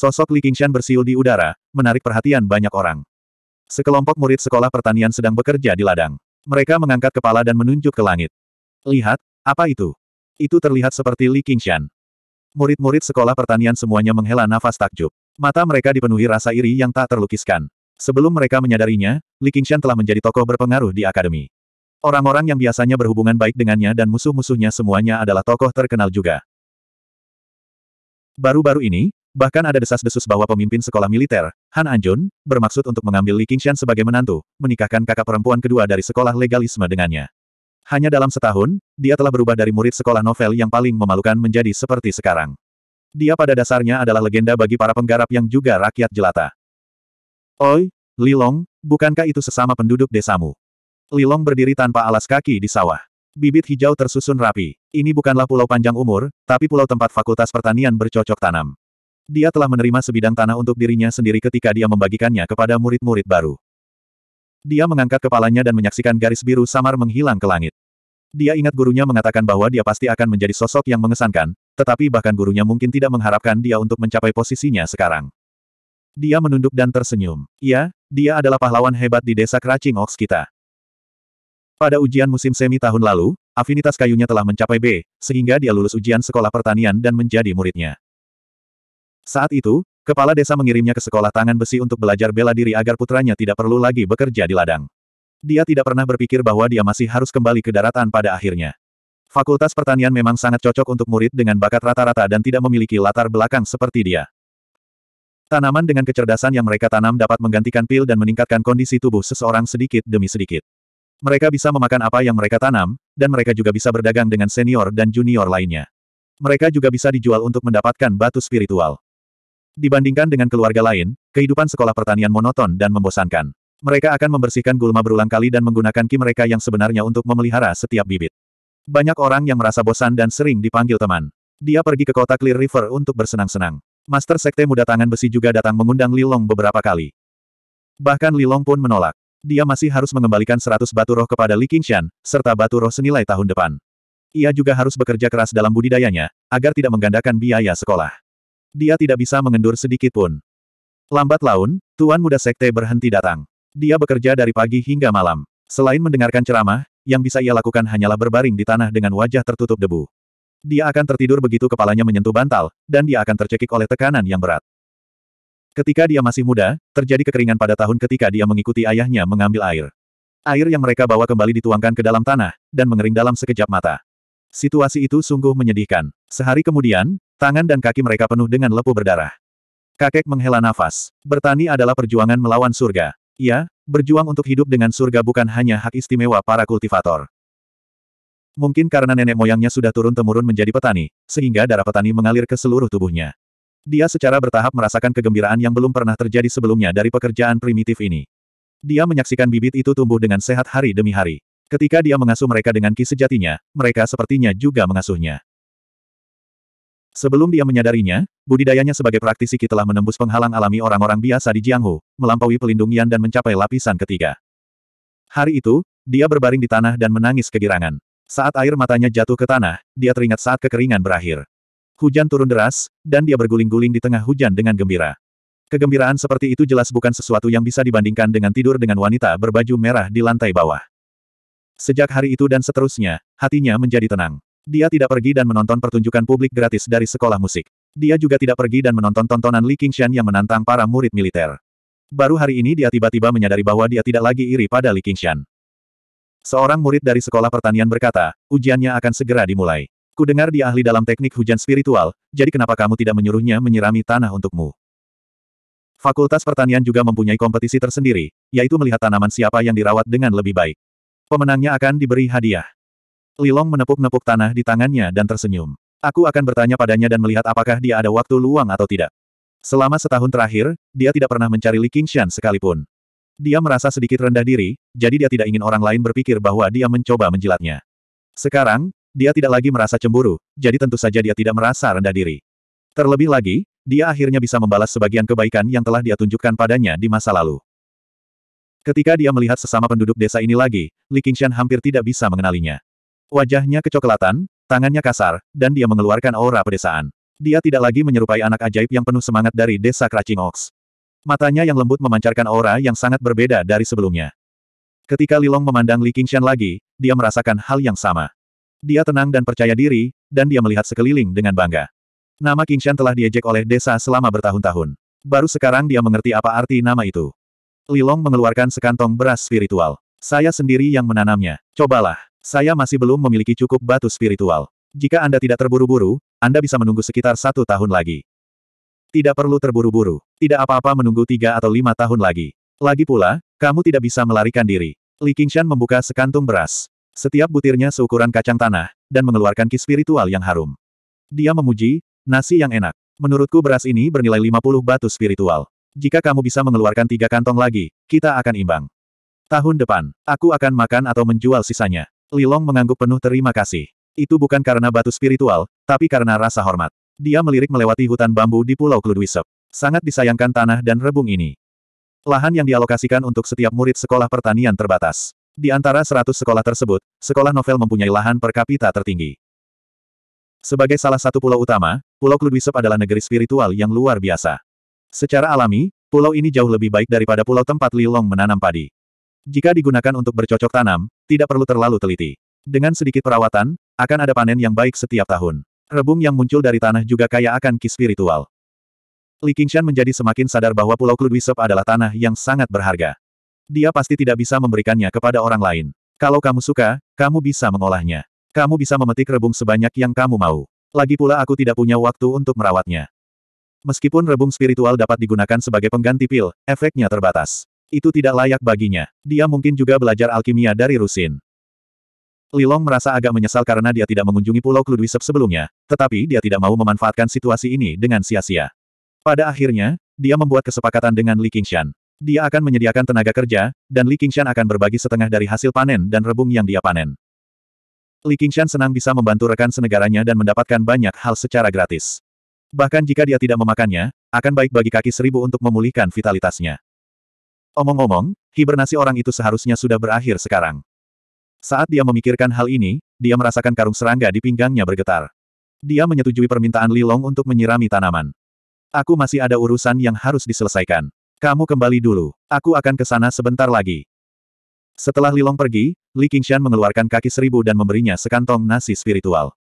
Sosok Li Qingshan bersiul di udara, menarik perhatian banyak orang. Sekelompok murid sekolah pertanian sedang bekerja di ladang. Mereka mengangkat kepala dan menunjuk ke langit. Lihat, apa itu? Itu terlihat seperti Li Qingshan. Murid-murid sekolah pertanian semuanya menghela nafas takjub. Mata mereka dipenuhi rasa iri yang tak terlukiskan. Sebelum mereka menyadarinya, Li Qingshan telah menjadi tokoh berpengaruh di akademi. Orang-orang yang biasanya berhubungan baik dengannya dan musuh-musuhnya semuanya adalah tokoh terkenal juga. Baru-baru ini, Bahkan ada desas-desus bahwa pemimpin sekolah militer, Han Anjun, bermaksud untuk mengambil Li Qingshan sebagai menantu, menikahkan kakak perempuan kedua dari sekolah legalisme dengannya. Hanya dalam setahun, dia telah berubah dari murid sekolah novel yang paling memalukan menjadi seperti sekarang. Dia pada dasarnya adalah legenda bagi para penggarap yang juga rakyat jelata. Oi, Li Long, bukankah itu sesama penduduk desamu? Li Long berdiri tanpa alas kaki di sawah. Bibit hijau tersusun rapi. Ini bukanlah pulau panjang umur, tapi pulau tempat fakultas pertanian bercocok tanam. Dia telah menerima sebidang tanah untuk dirinya sendiri ketika dia membagikannya kepada murid-murid baru. Dia mengangkat kepalanya dan menyaksikan garis biru samar menghilang ke langit. Dia ingat gurunya mengatakan bahwa dia pasti akan menjadi sosok yang mengesankan, tetapi bahkan gurunya mungkin tidak mengharapkan dia untuk mencapai posisinya sekarang. Dia menunduk dan tersenyum. Ya, dia adalah pahlawan hebat di desa Kracing Ox kita. Pada ujian musim semi tahun lalu, afinitas kayunya telah mencapai B, sehingga dia lulus ujian sekolah pertanian dan menjadi muridnya. Saat itu, kepala desa mengirimnya ke sekolah tangan besi untuk belajar bela diri agar putranya tidak perlu lagi bekerja di ladang. Dia tidak pernah berpikir bahwa dia masih harus kembali ke daratan pada akhirnya. Fakultas pertanian memang sangat cocok untuk murid dengan bakat rata-rata dan tidak memiliki latar belakang seperti dia. Tanaman dengan kecerdasan yang mereka tanam dapat menggantikan pil dan meningkatkan kondisi tubuh seseorang sedikit demi sedikit. Mereka bisa memakan apa yang mereka tanam, dan mereka juga bisa berdagang dengan senior dan junior lainnya. Mereka juga bisa dijual untuk mendapatkan batu spiritual. Dibandingkan dengan keluarga lain, kehidupan sekolah pertanian monoton dan membosankan. Mereka akan membersihkan gulma berulang kali dan menggunakan ki mereka yang sebenarnya untuk memelihara setiap bibit. Banyak orang yang merasa bosan dan sering dipanggil teman. Dia pergi ke kota Clear River untuk bersenang-senang. Master Sekte Muda Tangan Besi juga datang mengundang Lilong beberapa kali. Bahkan Lilong pun menolak. Dia masih harus mengembalikan 100 batu roh kepada Li Qingshan, serta batu roh senilai tahun depan. Ia juga harus bekerja keras dalam budidayanya, agar tidak menggandakan biaya sekolah. Dia tidak bisa mengendur sedikit pun. Lambat laun, tuan muda sekte berhenti datang. Dia bekerja dari pagi hingga malam. Selain mendengarkan ceramah, yang bisa ia lakukan hanyalah berbaring di tanah dengan wajah tertutup debu. Dia akan tertidur begitu kepalanya menyentuh bantal, dan dia akan tercekik oleh tekanan yang berat. Ketika dia masih muda, terjadi kekeringan pada tahun ketika dia mengikuti ayahnya mengambil air. Air yang mereka bawa kembali dituangkan ke dalam tanah, dan mengering dalam sekejap mata. Situasi itu sungguh menyedihkan. Sehari kemudian, Tangan dan kaki mereka penuh dengan lepuh berdarah. Kakek menghela nafas. Bertani adalah perjuangan melawan surga. Ia, berjuang untuk hidup dengan surga bukan hanya hak istimewa para kultivator. Mungkin karena nenek moyangnya sudah turun-temurun menjadi petani, sehingga darah petani mengalir ke seluruh tubuhnya. Dia secara bertahap merasakan kegembiraan yang belum pernah terjadi sebelumnya dari pekerjaan primitif ini. Dia menyaksikan bibit itu tumbuh dengan sehat hari demi hari. Ketika dia mengasuh mereka dengan ki sejatinya, mereka sepertinya juga mengasuhnya. Sebelum dia menyadarinya, budidayanya sebagai praktisi telah menembus penghalang alami orang-orang biasa di Jianghu, melampaui pelindung Yan dan mencapai lapisan ketiga. Hari itu, dia berbaring di tanah dan menangis kegirangan. Saat air matanya jatuh ke tanah, dia teringat saat kekeringan berakhir. Hujan turun deras, dan dia berguling-guling di tengah hujan dengan gembira. Kegembiraan seperti itu jelas bukan sesuatu yang bisa dibandingkan dengan tidur dengan wanita berbaju merah di lantai bawah. Sejak hari itu dan seterusnya, hatinya menjadi tenang. Dia tidak pergi dan menonton pertunjukan publik gratis dari sekolah musik. Dia juga tidak pergi dan menonton tontonan Li Qingshan yang menantang para murid militer. Baru hari ini dia tiba-tiba menyadari bahwa dia tidak lagi iri pada Li Qingshan. Seorang murid dari sekolah pertanian berkata, ujiannya akan segera dimulai. Kudengar dia ahli dalam teknik hujan spiritual, jadi kenapa kamu tidak menyuruhnya menyirami tanah untukmu? Fakultas pertanian juga mempunyai kompetisi tersendiri, yaitu melihat tanaman siapa yang dirawat dengan lebih baik. Pemenangnya akan diberi hadiah. Lilong menepuk-nepuk tanah di tangannya dan tersenyum. Aku akan bertanya padanya dan melihat apakah dia ada waktu luang atau tidak. Selama setahun terakhir, dia tidak pernah mencari Li Qingshan sekalipun. Dia merasa sedikit rendah diri, jadi dia tidak ingin orang lain berpikir bahwa dia mencoba menjilatnya. Sekarang, dia tidak lagi merasa cemburu, jadi tentu saja dia tidak merasa rendah diri. Terlebih lagi, dia akhirnya bisa membalas sebagian kebaikan yang telah dia tunjukkan padanya di masa lalu. Ketika dia melihat sesama penduduk desa ini lagi, Li Qingshan hampir tidak bisa mengenalinya. Wajahnya kecoklatan, tangannya kasar, dan dia mengeluarkan aura pedesaan. Dia tidak lagi menyerupai anak ajaib yang penuh semangat dari desa Kracing Ox. Matanya yang lembut memancarkan aura yang sangat berbeda dari sebelumnya. Ketika Lilong memandang Li Qingshan lagi, dia merasakan hal yang sama. Dia tenang dan percaya diri, dan dia melihat sekeliling dengan bangga. Nama Qingshan telah diejek oleh desa selama bertahun-tahun. Baru sekarang dia mengerti apa arti nama itu. Lilong mengeluarkan sekantong beras spiritual. Saya sendiri yang menanamnya. Cobalah. Saya masih belum memiliki cukup batu spiritual. Jika Anda tidak terburu-buru, Anda bisa menunggu sekitar satu tahun lagi. Tidak perlu terburu-buru. Tidak apa-apa menunggu tiga atau lima tahun lagi. Lagi pula, kamu tidak bisa melarikan diri. Li Qingshan membuka sekantung beras. Setiap butirnya seukuran kacang tanah, dan mengeluarkan ki spiritual yang harum. Dia memuji, nasi yang enak. Menurutku beras ini bernilai 50 batu spiritual. Jika kamu bisa mengeluarkan tiga kantong lagi, kita akan imbang. Tahun depan, aku akan makan atau menjual sisanya. Lilong mengangguk penuh terima kasih. Itu bukan karena batu spiritual, tapi karena rasa hormat. Dia melirik melewati hutan bambu di Pulau Kludwisep. Sangat disayangkan tanah dan rebung ini. Lahan yang dialokasikan untuk setiap murid sekolah pertanian terbatas. Di antara seratus sekolah tersebut, sekolah novel mempunyai lahan per kapita tertinggi. Sebagai salah satu pulau utama, Pulau Kludwisep adalah negeri spiritual yang luar biasa. Secara alami, pulau ini jauh lebih baik daripada pulau tempat Lilong menanam padi. Jika digunakan untuk bercocok tanam, tidak perlu terlalu teliti. Dengan sedikit perawatan, akan ada panen yang baik setiap tahun. Rebung yang muncul dari tanah juga kaya akan ki spiritual. Li Qingshan menjadi semakin sadar bahwa Pulau Kludwisep adalah tanah yang sangat berharga. Dia pasti tidak bisa memberikannya kepada orang lain. Kalau kamu suka, kamu bisa mengolahnya. Kamu bisa memetik rebung sebanyak yang kamu mau. Lagi pula aku tidak punya waktu untuk merawatnya. Meskipun rebung spiritual dapat digunakan sebagai pengganti pil, efeknya terbatas. Itu tidak layak baginya. Dia mungkin juga belajar alkimia dari Rusin. Lilong merasa agak menyesal karena dia tidak mengunjungi Pulau Kludwisep sebelumnya, tetapi dia tidak mau memanfaatkan situasi ini dengan sia-sia. Pada akhirnya, dia membuat kesepakatan dengan Li Qingshan. Dia akan menyediakan tenaga kerja, dan Li Qingshan akan berbagi setengah dari hasil panen dan rebung yang dia panen. Li Qingshan senang bisa membantu rekan senegaranya dan mendapatkan banyak hal secara gratis. Bahkan jika dia tidak memakannya, akan baik bagi kaki seribu untuk memulihkan vitalitasnya. Omong-omong, hibernasi orang itu seharusnya sudah berakhir sekarang. Saat dia memikirkan hal ini, dia merasakan karung serangga di pinggangnya bergetar. Dia menyetujui permintaan Li Long untuk menyirami tanaman. Aku masih ada urusan yang harus diselesaikan. Kamu kembali dulu. Aku akan ke sana sebentar lagi. Setelah Li Long pergi, Li Qingshan mengeluarkan kaki seribu dan memberinya sekantong nasi spiritual.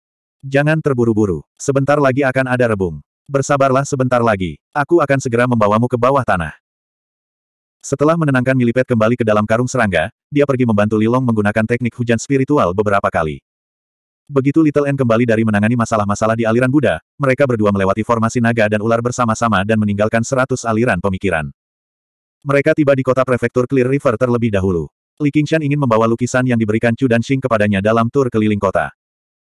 Jangan terburu-buru. Sebentar lagi akan ada rebung. Bersabarlah sebentar lagi. Aku akan segera membawamu ke bawah tanah. Setelah menenangkan Milipet kembali ke dalam karung serangga, dia pergi membantu Lilong menggunakan teknik hujan spiritual beberapa kali. Begitu Little N kembali dari menangani masalah-masalah di aliran Buddha, mereka berdua melewati formasi naga dan ular bersama-sama dan meninggalkan seratus aliran pemikiran. Mereka tiba di kota prefektur Clear River terlebih dahulu. Li Qingshan ingin membawa lukisan yang diberikan Chu dan Xing kepadanya dalam tur keliling kota.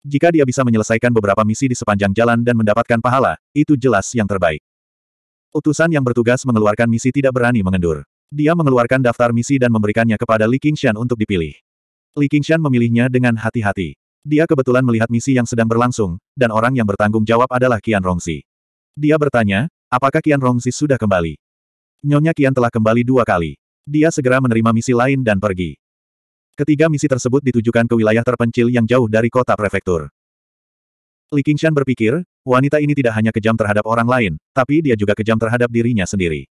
Jika dia bisa menyelesaikan beberapa misi di sepanjang jalan dan mendapatkan pahala, itu jelas yang terbaik. Utusan yang bertugas mengeluarkan misi tidak berani mengendur. Dia mengeluarkan daftar misi dan memberikannya kepada Li Qingshan untuk dipilih. Li Qingshan memilihnya dengan hati-hati. Dia kebetulan melihat misi yang sedang berlangsung, dan orang yang bertanggung jawab adalah Qian Rongsi. Dia bertanya, apakah Qian Rongsi sudah kembali? Nyonya Qian telah kembali dua kali. Dia segera menerima misi lain dan pergi. Ketiga misi tersebut ditujukan ke wilayah terpencil yang jauh dari kota prefektur. Li Qingshan berpikir, wanita ini tidak hanya kejam terhadap orang lain, tapi dia juga kejam terhadap dirinya sendiri.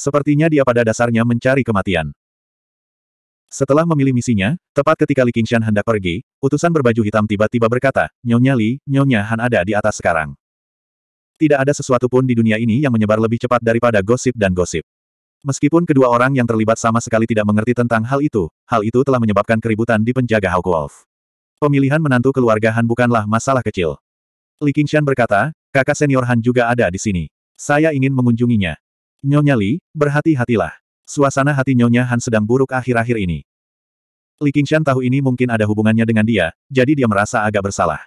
Sepertinya dia pada dasarnya mencari kematian. Setelah memilih misinya, tepat ketika Li Qingshan hendak pergi, utusan berbaju hitam tiba-tiba berkata, Nyonya Li, Nyonya Han ada di atas sekarang. Tidak ada sesuatu pun di dunia ini yang menyebar lebih cepat daripada gosip dan gosip. Meskipun kedua orang yang terlibat sama sekali tidak mengerti tentang hal itu, hal itu telah menyebabkan keributan di penjaga Hawk Wolf. Pemilihan menantu keluarga Han bukanlah masalah kecil. Li Qingshan berkata, kakak senior Han juga ada di sini. Saya ingin mengunjunginya. Nyonya Li, berhati-hatilah. Suasana hati Nyonya Han sedang buruk akhir-akhir ini. Li Qingshan tahu ini mungkin ada hubungannya dengan dia, jadi dia merasa agak bersalah.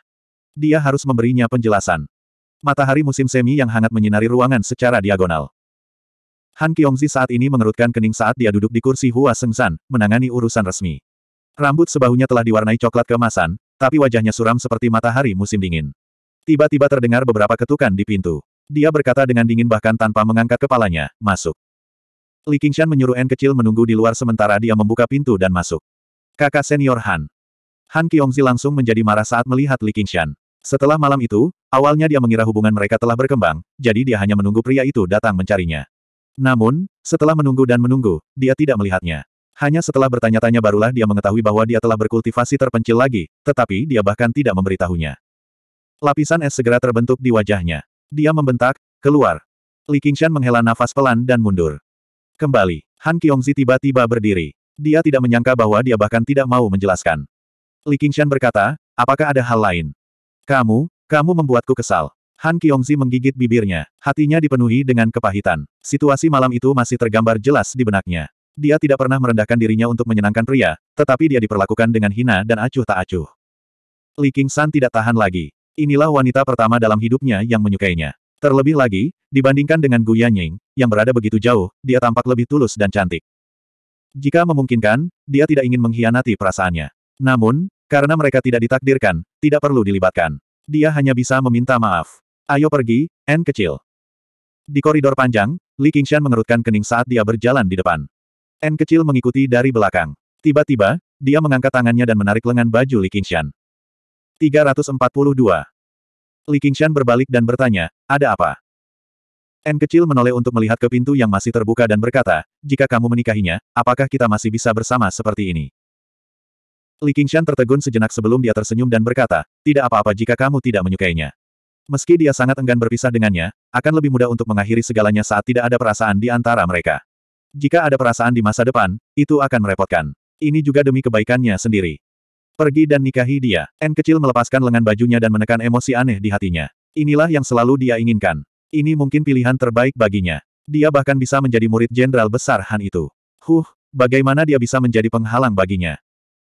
Dia harus memberinya penjelasan. Matahari musim semi yang hangat menyinari ruangan secara diagonal. Han Kiongzi saat ini mengerutkan kening saat dia duduk di kursi Hua Sengsan, menangani urusan resmi. Rambut sebahunya telah diwarnai coklat keemasan, tapi wajahnya suram seperti matahari musim dingin. Tiba-tiba terdengar beberapa ketukan di pintu. Dia berkata dengan dingin bahkan tanpa mengangkat kepalanya, masuk. Li Qingshan menyuruh N kecil menunggu di luar sementara dia membuka pintu dan masuk. Kakak senior Han. Han Qiongzi langsung menjadi marah saat melihat Li Qingshan. Setelah malam itu, awalnya dia mengira hubungan mereka telah berkembang, jadi dia hanya menunggu pria itu datang mencarinya. Namun, setelah menunggu dan menunggu, dia tidak melihatnya. Hanya setelah bertanya-tanya barulah dia mengetahui bahwa dia telah berkultivasi terpencil lagi, tetapi dia bahkan tidak memberitahunya. Lapisan es segera terbentuk di wajahnya. Dia membentak, keluar. Li Qingshan menghela nafas pelan dan mundur. Kembali, Han Qiongzi tiba-tiba berdiri. Dia tidak menyangka bahwa dia bahkan tidak mau menjelaskan. Li Qingshan berkata, apakah ada hal lain? Kamu, kamu membuatku kesal. Han Qiongzi menggigit bibirnya, hatinya dipenuhi dengan kepahitan. Situasi malam itu masih tergambar jelas di benaknya. Dia tidak pernah merendahkan dirinya untuk menyenangkan pria, tetapi dia diperlakukan dengan hina dan acuh tak acuh. Li Qingshan tidak tahan lagi. Inilah wanita pertama dalam hidupnya yang menyukainya. Terlebih lagi, dibandingkan dengan Gu Yanying, yang berada begitu jauh, dia tampak lebih tulus dan cantik. Jika memungkinkan, dia tidak ingin mengkhianati perasaannya. Namun, karena mereka tidak ditakdirkan, tidak perlu dilibatkan. Dia hanya bisa meminta maaf. Ayo pergi, N kecil. Di koridor panjang, Li Qingshan mengerutkan kening saat dia berjalan di depan. N kecil mengikuti dari belakang. Tiba-tiba, dia mengangkat tangannya dan menarik lengan baju Li Qingshan. 342. Li Qingshan berbalik dan bertanya, ada apa? N kecil menoleh untuk melihat ke pintu yang masih terbuka dan berkata, jika kamu menikahinya, apakah kita masih bisa bersama seperti ini? Li Qingshan tertegun sejenak sebelum dia tersenyum dan berkata, tidak apa-apa jika kamu tidak menyukainya. Meski dia sangat enggan berpisah dengannya, akan lebih mudah untuk mengakhiri segalanya saat tidak ada perasaan di antara mereka. Jika ada perasaan di masa depan, itu akan merepotkan. Ini juga demi kebaikannya sendiri. Pergi dan nikahi dia. N kecil melepaskan lengan bajunya dan menekan emosi aneh di hatinya. Inilah yang selalu dia inginkan. Ini mungkin pilihan terbaik baginya. Dia bahkan bisa menjadi murid jenderal besar Han itu. Huh, bagaimana dia bisa menjadi penghalang baginya?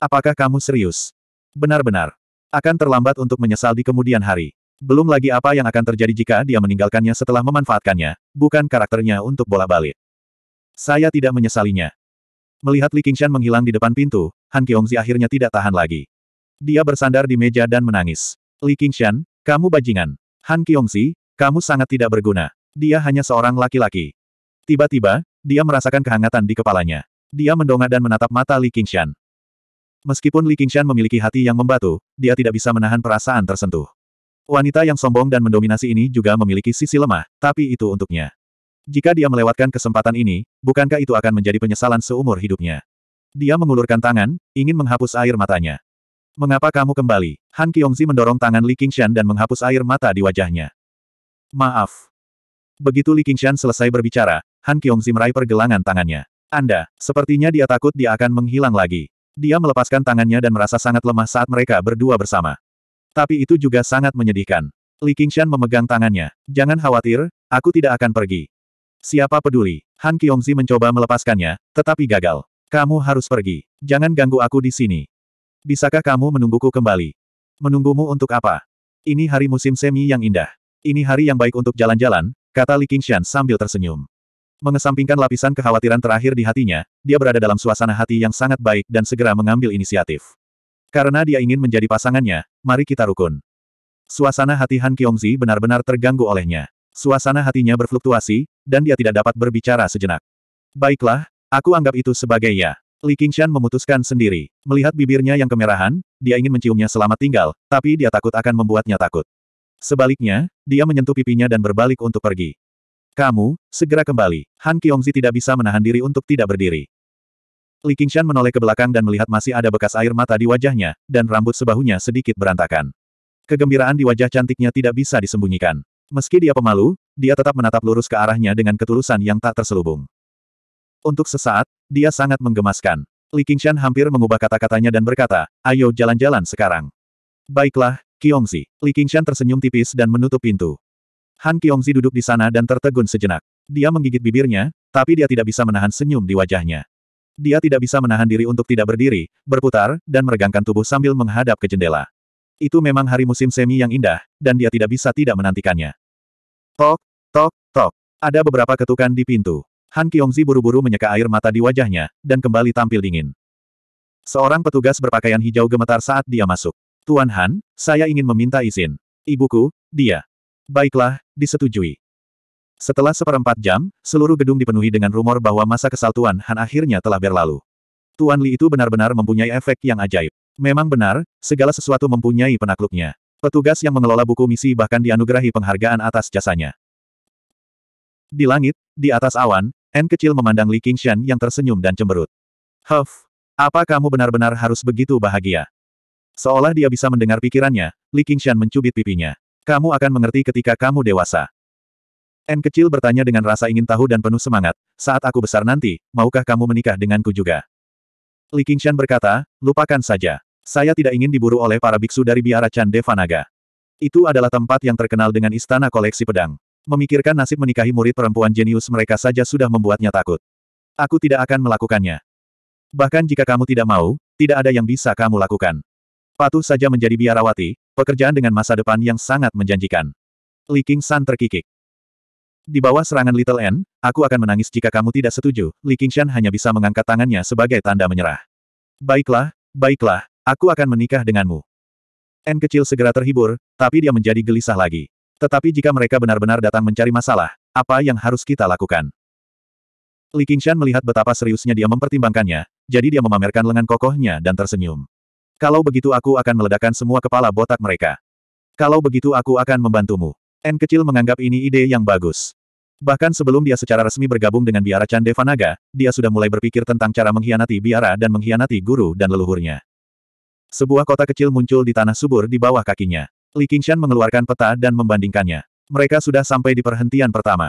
Apakah kamu serius? Benar-benar. Akan terlambat untuk menyesal di kemudian hari. Belum lagi apa yang akan terjadi jika dia meninggalkannya setelah memanfaatkannya, bukan karakternya untuk bola balik. Saya tidak menyesalinya. Melihat Li Qingshan menghilang di depan pintu, Han Kiongzi akhirnya tidak tahan lagi. Dia bersandar di meja dan menangis. Li Qingshan, kamu bajingan. Han Kiongzi, kamu sangat tidak berguna. Dia hanya seorang laki-laki. Tiba-tiba, dia merasakan kehangatan di kepalanya. Dia mendongak dan menatap mata Li Qingshan. Meskipun Li Qingshan memiliki hati yang membatu, dia tidak bisa menahan perasaan tersentuh. Wanita yang sombong dan mendominasi ini juga memiliki sisi lemah, tapi itu untuknya. Jika dia melewatkan kesempatan ini, bukankah itu akan menjadi penyesalan seumur hidupnya? Dia mengulurkan tangan, ingin menghapus air matanya. Mengapa kamu kembali? Han Kyongzi mendorong tangan Li Qingshan dan menghapus air mata di wajahnya. Maaf. Begitu Li Qingshan selesai berbicara, Han Kyongzi meraih pergelangan tangannya. Anda, sepertinya dia takut dia akan menghilang lagi. Dia melepaskan tangannya dan merasa sangat lemah saat mereka berdua bersama. Tapi itu juga sangat menyedihkan. Li Qingshan memegang tangannya. Jangan khawatir, aku tidak akan pergi. Siapa peduli? Han Kyongzi mencoba melepaskannya, tetapi gagal. Kamu harus pergi. Jangan ganggu aku di sini. Bisakah kamu menungguku kembali? Menunggumu untuk apa? Ini hari musim semi yang indah. Ini hari yang baik untuk jalan-jalan, kata Li Qingshan sambil tersenyum. Mengesampingkan lapisan kekhawatiran terakhir di hatinya, dia berada dalam suasana hati yang sangat baik dan segera mengambil inisiatif. Karena dia ingin menjadi pasangannya, mari kita rukun. Suasana hati Han Qiongzi benar-benar terganggu olehnya. Suasana hatinya berfluktuasi, dan dia tidak dapat berbicara sejenak. Baiklah, Aku anggap itu sebagai ya. Li Qingshan memutuskan sendiri. Melihat bibirnya yang kemerahan, dia ingin menciumnya selamat tinggal, tapi dia takut akan membuatnya takut. Sebaliknya, dia menyentuh pipinya dan berbalik untuk pergi. Kamu, segera kembali. Han Kiongzi tidak bisa menahan diri untuk tidak berdiri. Li Qingshan menoleh ke belakang dan melihat masih ada bekas air mata di wajahnya, dan rambut sebahunya sedikit berantakan. Kegembiraan di wajah cantiknya tidak bisa disembunyikan. Meski dia pemalu, dia tetap menatap lurus ke arahnya dengan ketulusan yang tak terselubung. Untuk sesaat, dia sangat menggemaskan. Li Qingshan hampir mengubah kata-katanya dan berkata, ayo jalan-jalan sekarang. Baiklah, Kiongzi. Li Qingshan tersenyum tipis dan menutup pintu. Han Kiongzi duduk di sana dan tertegun sejenak. Dia menggigit bibirnya, tapi dia tidak bisa menahan senyum di wajahnya. Dia tidak bisa menahan diri untuk tidak berdiri, berputar, dan meregangkan tubuh sambil menghadap ke jendela. Itu memang hari musim semi yang indah, dan dia tidak bisa tidak menantikannya. Tok, tok, tok. Ada beberapa ketukan di pintu. Han Kyongzi buru-buru menyeka air mata di wajahnya, dan kembali tampil dingin. Seorang petugas berpakaian hijau gemetar saat dia masuk. Tuan Han, saya ingin meminta izin. Ibuku, dia. Baiklah, disetujui. Setelah seperempat jam, seluruh gedung dipenuhi dengan rumor bahwa masa kesal Tuan Han akhirnya telah berlalu. Tuan Li itu benar-benar mempunyai efek yang ajaib. Memang benar, segala sesuatu mempunyai penakluknya. Petugas yang mengelola buku misi bahkan dianugerahi penghargaan atas jasanya. Di langit, di atas awan, N kecil memandang Li Qingshan yang tersenyum dan cemberut. Huff, apa kamu benar-benar harus begitu bahagia? Seolah dia bisa mendengar pikirannya, Li Qingshan mencubit pipinya. Kamu akan mengerti ketika kamu dewasa. N kecil bertanya dengan rasa ingin tahu dan penuh semangat, saat aku besar nanti, maukah kamu menikah denganku juga? Li Qingshan berkata, lupakan saja. Saya tidak ingin diburu oleh para biksu dari biara Chan Devanaga. Itu adalah tempat yang terkenal dengan istana koleksi pedang. Memikirkan nasib menikahi murid perempuan jenius mereka saja sudah membuatnya takut. Aku tidak akan melakukannya. Bahkan jika kamu tidak mau, tidak ada yang bisa kamu lakukan. Patuh saja menjadi biarawati, pekerjaan dengan masa depan yang sangat menjanjikan. Li King San terkikik. Di bawah serangan Little N, aku akan menangis jika kamu tidak setuju. Li Shan hanya bisa mengangkat tangannya sebagai tanda menyerah. Baiklah, baiklah, aku akan menikah denganmu. N kecil segera terhibur, tapi dia menjadi gelisah lagi. Tetapi jika mereka benar-benar datang mencari masalah, apa yang harus kita lakukan? Li Qingshan melihat betapa seriusnya dia mempertimbangkannya, jadi dia memamerkan lengan kokohnya dan tersenyum. Kalau begitu aku akan meledakkan semua kepala botak mereka. Kalau begitu aku akan membantumu. N kecil menganggap ini ide yang bagus. Bahkan sebelum dia secara resmi bergabung dengan biara Chan Devanaga, dia sudah mulai berpikir tentang cara mengkhianati biara dan mengkhianati guru dan leluhurnya. Sebuah kota kecil muncul di tanah subur di bawah kakinya. Li Qingshan mengeluarkan peta dan membandingkannya. Mereka sudah sampai di perhentian pertama.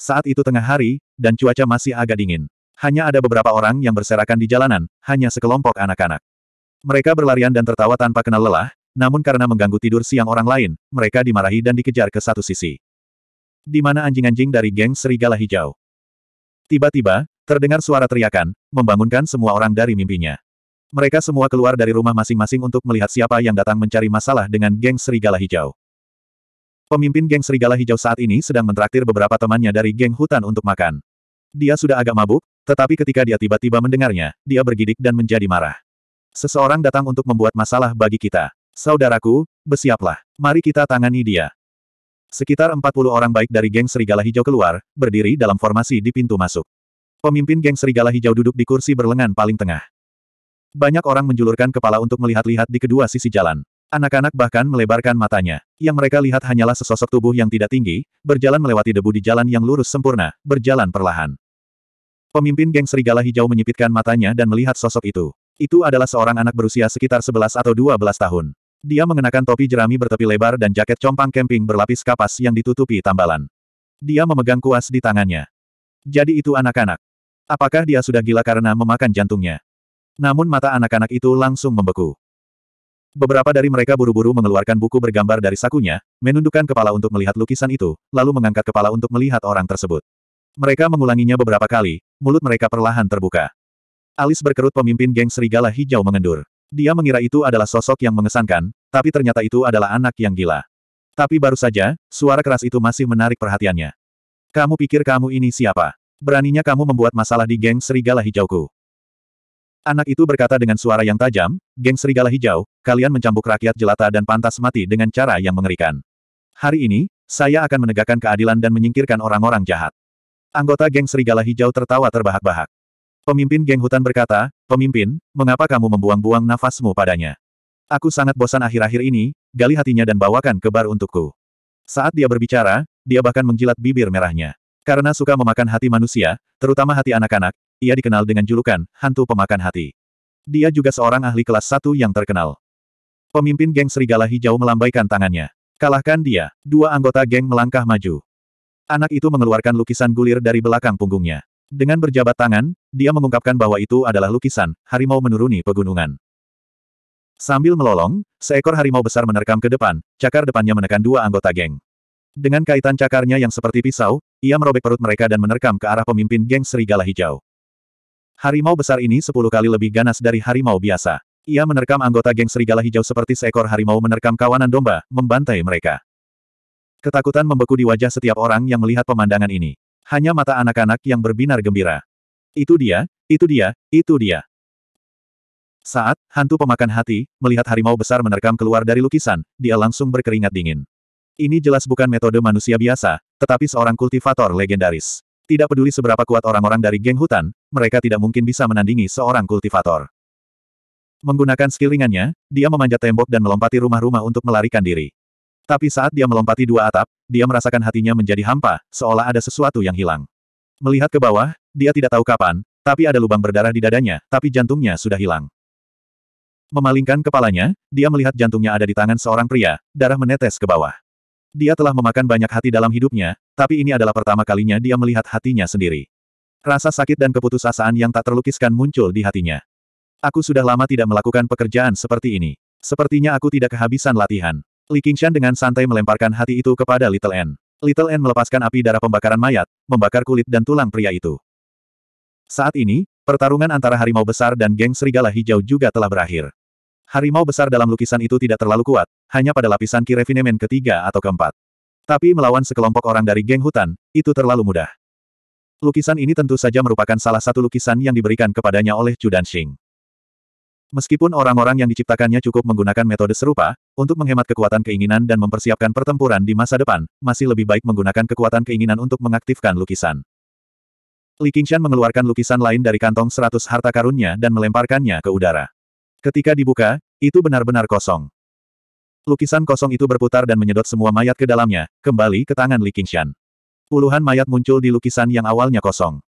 Saat itu tengah hari, dan cuaca masih agak dingin. Hanya ada beberapa orang yang berserakan di jalanan, hanya sekelompok anak-anak. Mereka berlarian dan tertawa tanpa kenal lelah, namun karena mengganggu tidur siang orang lain, mereka dimarahi dan dikejar ke satu sisi. Di mana anjing-anjing dari geng serigala hijau. Tiba-tiba, terdengar suara teriakan, membangunkan semua orang dari mimpinya. Mereka semua keluar dari rumah masing-masing untuk melihat siapa yang datang mencari masalah dengan geng Serigala Hijau. Pemimpin geng Serigala Hijau saat ini sedang mentraktir beberapa temannya dari geng hutan untuk makan. Dia sudah agak mabuk, tetapi ketika dia tiba-tiba mendengarnya, dia bergidik dan menjadi marah. Seseorang datang untuk membuat masalah bagi kita. Saudaraku, bersiaplah. Mari kita tangani dia. Sekitar 40 orang baik dari geng Serigala Hijau keluar, berdiri dalam formasi di pintu masuk. Pemimpin geng Serigala Hijau duduk di kursi berlengan paling tengah. Banyak orang menjulurkan kepala untuk melihat-lihat di kedua sisi jalan. Anak-anak bahkan melebarkan matanya. Yang mereka lihat hanyalah sesosok tubuh yang tidak tinggi, berjalan melewati debu di jalan yang lurus sempurna, berjalan perlahan. Pemimpin geng serigala hijau menyipitkan matanya dan melihat sosok itu. Itu adalah seorang anak berusia sekitar 11 atau 12 tahun. Dia mengenakan topi jerami bertepi lebar dan jaket compang camping berlapis kapas yang ditutupi tambalan. Dia memegang kuas di tangannya. Jadi itu anak-anak. Apakah dia sudah gila karena memakan jantungnya? Namun mata anak-anak itu langsung membeku. Beberapa dari mereka buru-buru mengeluarkan buku bergambar dari sakunya, menundukkan kepala untuk melihat lukisan itu, lalu mengangkat kepala untuk melihat orang tersebut. Mereka mengulanginya beberapa kali, mulut mereka perlahan terbuka. Alis berkerut pemimpin geng serigala hijau mengendur. Dia mengira itu adalah sosok yang mengesankan, tapi ternyata itu adalah anak yang gila. Tapi baru saja, suara keras itu masih menarik perhatiannya. Kamu pikir kamu ini siapa? Beraninya kamu membuat masalah di geng serigala hijauku. Anak itu berkata dengan suara yang tajam, geng serigala hijau, kalian mencambuk rakyat jelata dan pantas mati dengan cara yang mengerikan. Hari ini, saya akan menegakkan keadilan dan menyingkirkan orang-orang jahat. Anggota geng serigala hijau tertawa terbahak-bahak. Pemimpin geng hutan berkata, Pemimpin, mengapa kamu membuang-buang nafasmu padanya? Aku sangat bosan akhir-akhir ini, gali hatinya dan bawakan ke bar untukku. Saat dia berbicara, dia bahkan menjilat bibir merahnya. Karena suka memakan hati manusia, terutama hati anak-anak, ia dikenal dengan julukan, hantu pemakan hati. Dia juga seorang ahli kelas satu yang terkenal. Pemimpin geng Serigala Hijau melambaikan tangannya. Kalahkan dia. Dua anggota geng melangkah maju. Anak itu mengeluarkan lukisan gulir dari belakang punggungnya. Dengan berjabat tangan, dia mengungkapkan bahwa itu adalah lukisan, harimau menuruni pegunungan. Sambil melolong, seekor harimau besar menerkam ke depan, cakar depannya menekan dua anggota geng. Dengan kaitan cakarnya yang seperti pisau, ia merobek perut mereka dan menerkam ke arah pemimpin geng Serigala Hijau. Harimau besar ini sepuluh kali lebih ganas dari harimau biasa. Ia menerkam anggota geng serigala hijau seperti seekor harimau menerkam kawanan domba, membantai mereka. Ketakutan membeku di wajah setiap orang yang melihat pemandangan ini. Hanya mata anak-anak yang berbinar gembira. Itu dia, itu dia, itu dia. Saat hantu pemakan hati melihat harimau besar menerkam keluar dari lukisan, dia langsung berkeringat dingin. Ini jelas bukan metode manusia biasa, tetapi seorang kultivator legendaris. Tidak peduli seberapa kuat orang-orang dari geng hutan, mereka tidak mungkin bisa menandingi seorang kultivator. Menggunakan skill ringannya, dia memanjat tembok dan melompati rumah-rumah untuk melarikan diri. Tapi saat dia melompati dua atap, dia merasakan hatinya menjadi hampa, seolah ada sesuatu yang hilang. Melihat ke bawah, dia tidak tahu kapan, tapi ada lubang berdarah di dadanya, tapi jantungnya sudah hilang. Memalingkan kepalanya, dia melihat jantungnya ada di tangan seorang pria, darah menetes ke bawah. Dia telah memakan banyak hati dalam hidupnya, tapi ini adalah pertama kalinya dia melihat hatinya sendiri. Rasa sakit dan keputusasaan yang tak terlukiskan muncul di hatinya. Aku sudah lama tidak melakukan pekerjaan seperti ini. Sepertinya aku tidak kehabisan latihan. Li Qingshan dengan santai melemparkan hati itu kepada Little N. Little N melepaskan api darah pembakaran mayat, membakar kulit dan tulang pria itu. Saat ini, pertarungan antara harimau besar dan geng serigala hijau juga telah berakhir. Harimau besar dalam lukisan itu tidak terlalu kuat, hanya pada lapisan ki ketiga atau keempat. Tapi melawan sekelompok orang dari geng hutan, itu terlalu mudah. Lukisan ini tentu saja merupakan salah satu lukisan yang diberikan kepadanya oleh Chu Dansing. Meskipun orang-orang yang diciptakannya cukup menggunakan metode serupa, untuk menghemat kekuatan keinginan dan mempersiapkan pertempuran di masa depan, masih lebih baik menggunakan kekuatan keinginan untuk mengaktifkan lukisan. Li Qingshan mengeluarkan lukisan lain dari kantong seratus harta karunnya dan melemparkannya ke udara. Ketika dibuka, itu benar-benar kosong. Lukisan kosong itu berputar dan menyedot semua mayat ke dalamnya, kembali ke tangan Li Qingshan. Puluhan mayat muncul di lukisan yang awalnya kosong.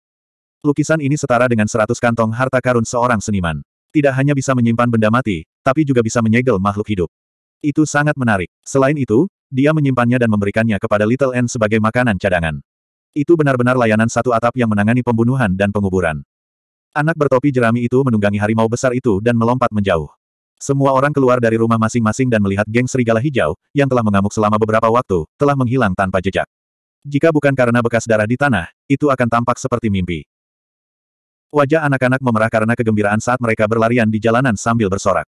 Lukisan ini setara dengan seratus kantong harta karun seorang seniman. Tidak hanya bisa menyimpan benda mati, tapi juga bisa menyegel makhluk hidup. Itu sangat menarik. Selain itu, dia menyimpannya dan memberikannya kepada Little N sebagai makanan cadangan. Itu benar-benar layanan satu atap yang menangani pembunuhan dan penguburan. Anak bertopi jerami itu menunggangi harimau besar itu dan melompat menjauh. Semua orang keluar dari rumah masing-masing dan melihat geng serigala hijau, yang telah mengamuk selama beberapa waktu, telah menghilang tanpa jejak. Jika bukan karena bekas darah di tanah, itu akan tampak seperti mimpi. Wajah anak-anak memerah karena kegembiraan saat mereka berlarian di jalanan sambil bersorak.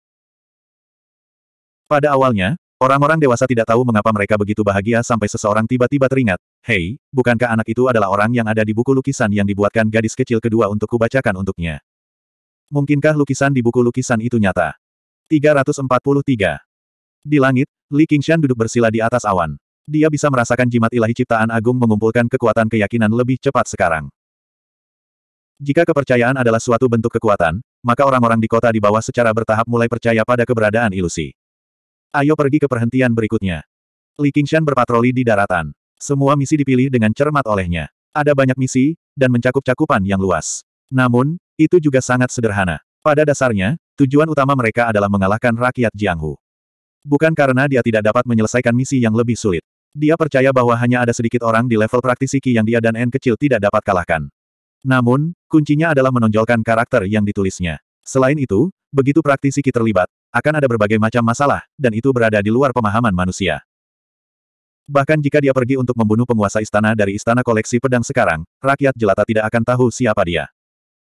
Pada awalnya, Orang-orang dewasa tidak tahu mengapa mereka begitu bahagia sampai seseorang tiba-tiba teringat, Hei, bukankah anak itu adalah orang yang ada di buku lukisan yang dibuatkan gadis kecil kedua untuk kubacakan untuknya? Mungkinkah lukisan di buku lukisan itu nyata? 343. Di langit, Li Qingshan duduk bersila di atas awan. Dia bisa merasakan jimat ilahi ciptaan agung mengumpulkan kekuatan keyakinan lebih cepat sekarang. Jika kepercayaan adalah suatu bentuk kekuatan, maka orang-orang di kota di bawah secara bertahap mulai percaya pada keberadaan ilusi. Ayo pergi ke perhentian berikutnya. Li Qingshan berpatroli di daratan. Semua misi dipilih dengan cermat olehnya. Ada banyak misi, dan mencakup cakupan yang luas. Namun, itu juga sangat sederhana. Pada dasarnya, tujuan utama mereka adalah mengalahkan rakyat Jianghu. Bukan karena dia tidak dapat menyelesaikan misi yang lebih sulit. Dia percaya bahwa hanya ada sedikit orang di level praktisi Qi yang dia dan N kecil tidak dapat kalahkan. Namun, kuncinya adalah menonjolkan karakter yang ditulisnya. Selain itu, begitu praktisi kita terlibat, akan ada berbagai macam masalah, dan itu berada di luar pemahaman manusia. Bahkan jika dia pergi untuk membunuh penguasa istana dari istana koleksi pedang sekarang, rakyat jelata tidak akan tahu siapa dia.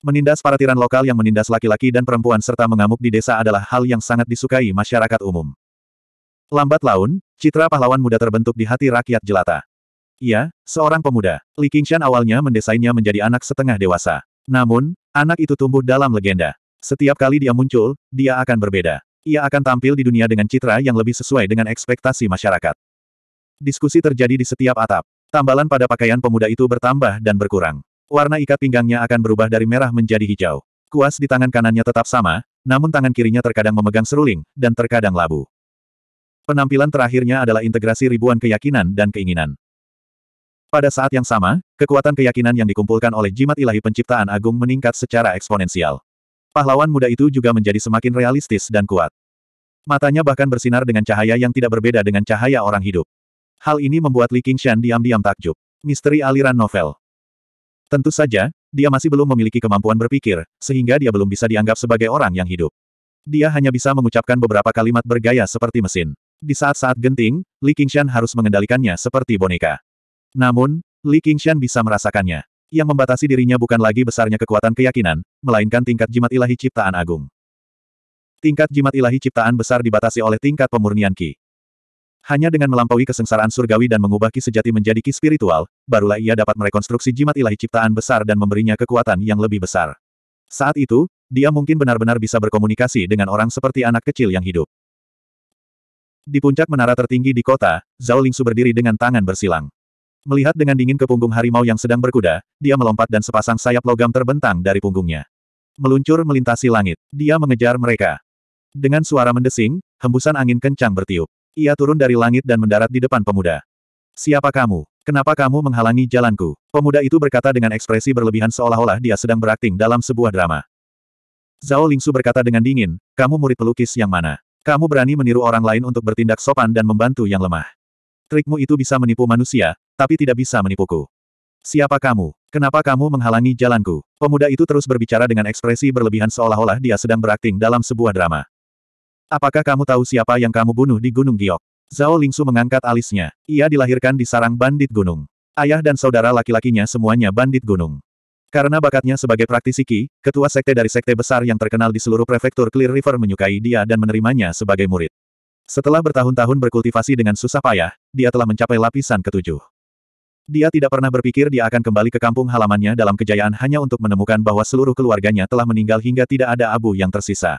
Menindas para tiran lokal yang menindas laki-laki dan perempuan serta mengamuk di desa adalah hal yang sangat disukai masyarakat umum. Lambat laun, citra pahlawan muda terbentuk di hati rakyat jelata. Ia, seorang pemuda. Li Qingshan awalnya mendesainnya menjadi anak setengah dewasa. Namun, anak itu tumbuh dalam legenda. Setiap kali dia muncul, dia akan berbeda. Ia akan tampil di dunia dengan citra yang lebih sesuai dengan ekspektasi masyarakat. Diskusi terjadi di setiap atap. Tambalan pada pakaian pemuda itu bertambah dan berkurang. Warna ikat pinggangnya akan berubah dari merah menjadi hijau. Kuas di tangan kanannya tetap sama, namun tangan kirinya terkadang memegang seruling, dan terkadang labu. Penampilan terakhirnya adalah integrasi ribuan keyakinan dan keinginan. Pada saat yang sama, kekuatan keyakinan yang dikumpulkan oleh jimat ilahi penciptaan agung meningkat secara eksponensial. Pahlawan muda itu juga menjadi semakin realistis dan kuat. Matanya bahkan bersinar dengan cahaya yang tidak berbeda dengan cahaya orang hidup. Hal ini membuat Li Qingshan diam-diam takjub. Misteri aliran novel. Tentu saja, dia masih belum memiliki kemampuan berpikir, sehingga dia belum bisa dianggap sebagai orang yang hidup. Dia hanya bisa mengucapkan beberapa kalimat bergaya seperti mesin. Di saat-saat genting, Li Qingshan harus mengendalikannya seperti boneka. Namun, Li Qingshan bisa merasakannya yang membatasi dirinya bukan lagi besarnya kekuatan keyakinan, melainkan tingkat jimat ilahi ciptaan agung. Tingkat jimat ilahi ciptaan besar dibatasi oleh tingkat pemurnian Ki. Hanya dengan melampaui kesengsaraan surgawi dan mengubah Ki sejati menjadi Ki spiritual, barulah ia dapat merekonstruksi jimat ilahi ciptaan besar dan memberinya kekuatan yang lebih besar. Saat itu, dia mungkin benar-benar bisa berkomunikasi dengan orang seperti anak kecil yang hidup. Di puncak menara tertinggi di kota, Zhao Lingsu berdiri dengan tangan bersilang. Melihat dengan dingin ke punggung harimau yang sedang berkuda, dia melompat dan sepasang sayap logam terbentang dari punggungnya. Meluncur melintasi langit, dia mengejar mereka. Dengan suara mendesing, hembusan angin kencang bertiup. Ia turun dari langit dan mendarat di depan pemuda. Siapa kamu? Kenapa kamu menghalangi jalanku? Pemuda itu berkata dengan ekspresi berlebihan seolah-olah dia sedang berakting dalam sebuah drama. Zhao Lingsu berkata dengan dingin, kamu murid pelukis yang mana? Kamu berani meniru orang lain untuk bertindak sopan dan membantu yang lemah. Trikmu itu bisa menipu manusia, tapi tidak bisa menipuku. Siapa kamu? Kenapa kamu menghalangi jalanku? Pemuda itu terus berbicara dengan ekspresi berlebihan seolah-olah dia sedang berakting dalam sebuah drama. Apakah kamu tahu siapa yang kamu bunuh di Gunung Giok? Zhao Lingsu mengangkat alisnya. Ia dilahirkan di sarang bandit gunung. Ayah dan saudara laki-lakinya semuanya bandit gunung. Karena bakatnya sebagai praktisi Qi, ketua sekte dari sekte besar yang terkenal di seluruh prefektur Clear River menyukai dia dan menerimanya sebagai murid. Setelah bertahun-tahun berkultivasi dengan susah payah, dia telah mencapai lapisan ketujuh. Dia tidak pernah berpikir dia akan kembali ke kampung halamannya dalam kejayaan hanya untuk menemukan bahwa seluruh keluarganya telah meninggal hingga tidak ada abu yang tersisa.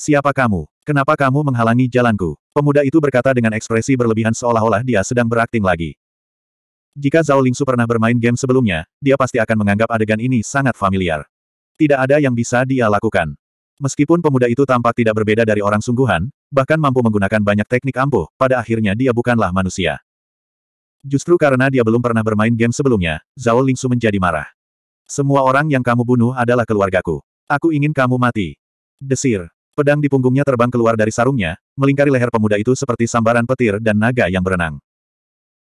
Siapa kamu? Kenapa kamu menghalangi jalanku? Pemuda itu berkata dengan ekspresi berlebihan seolah-olah dia sedang berakting lagi. Jika Zhao Lingsu pernah bermain game sebelumnya, dia pasti akan menganggap adegan ini sangat familiar. Tidak ada yang bisa dia lakukan. Meskipun pemuda itu tampak tidak berbeda dari orang sungguhan, bahkan mampu menggunakan banyak teknik ampuh, pada akhirnya dia bukanlah manusia. Justru karena dia belum pernah bermain game sebelumnya, Zhao Lingsu menjadi marah. Semua orang yang kamu bunuh adalah keluargaku. Aku ingin kamu mati. Desir. Pedang di punggungnya terbang keluar dari sarungnya, melingkari leher pemuda itu seperti sambaran petir dan naga yang berenang.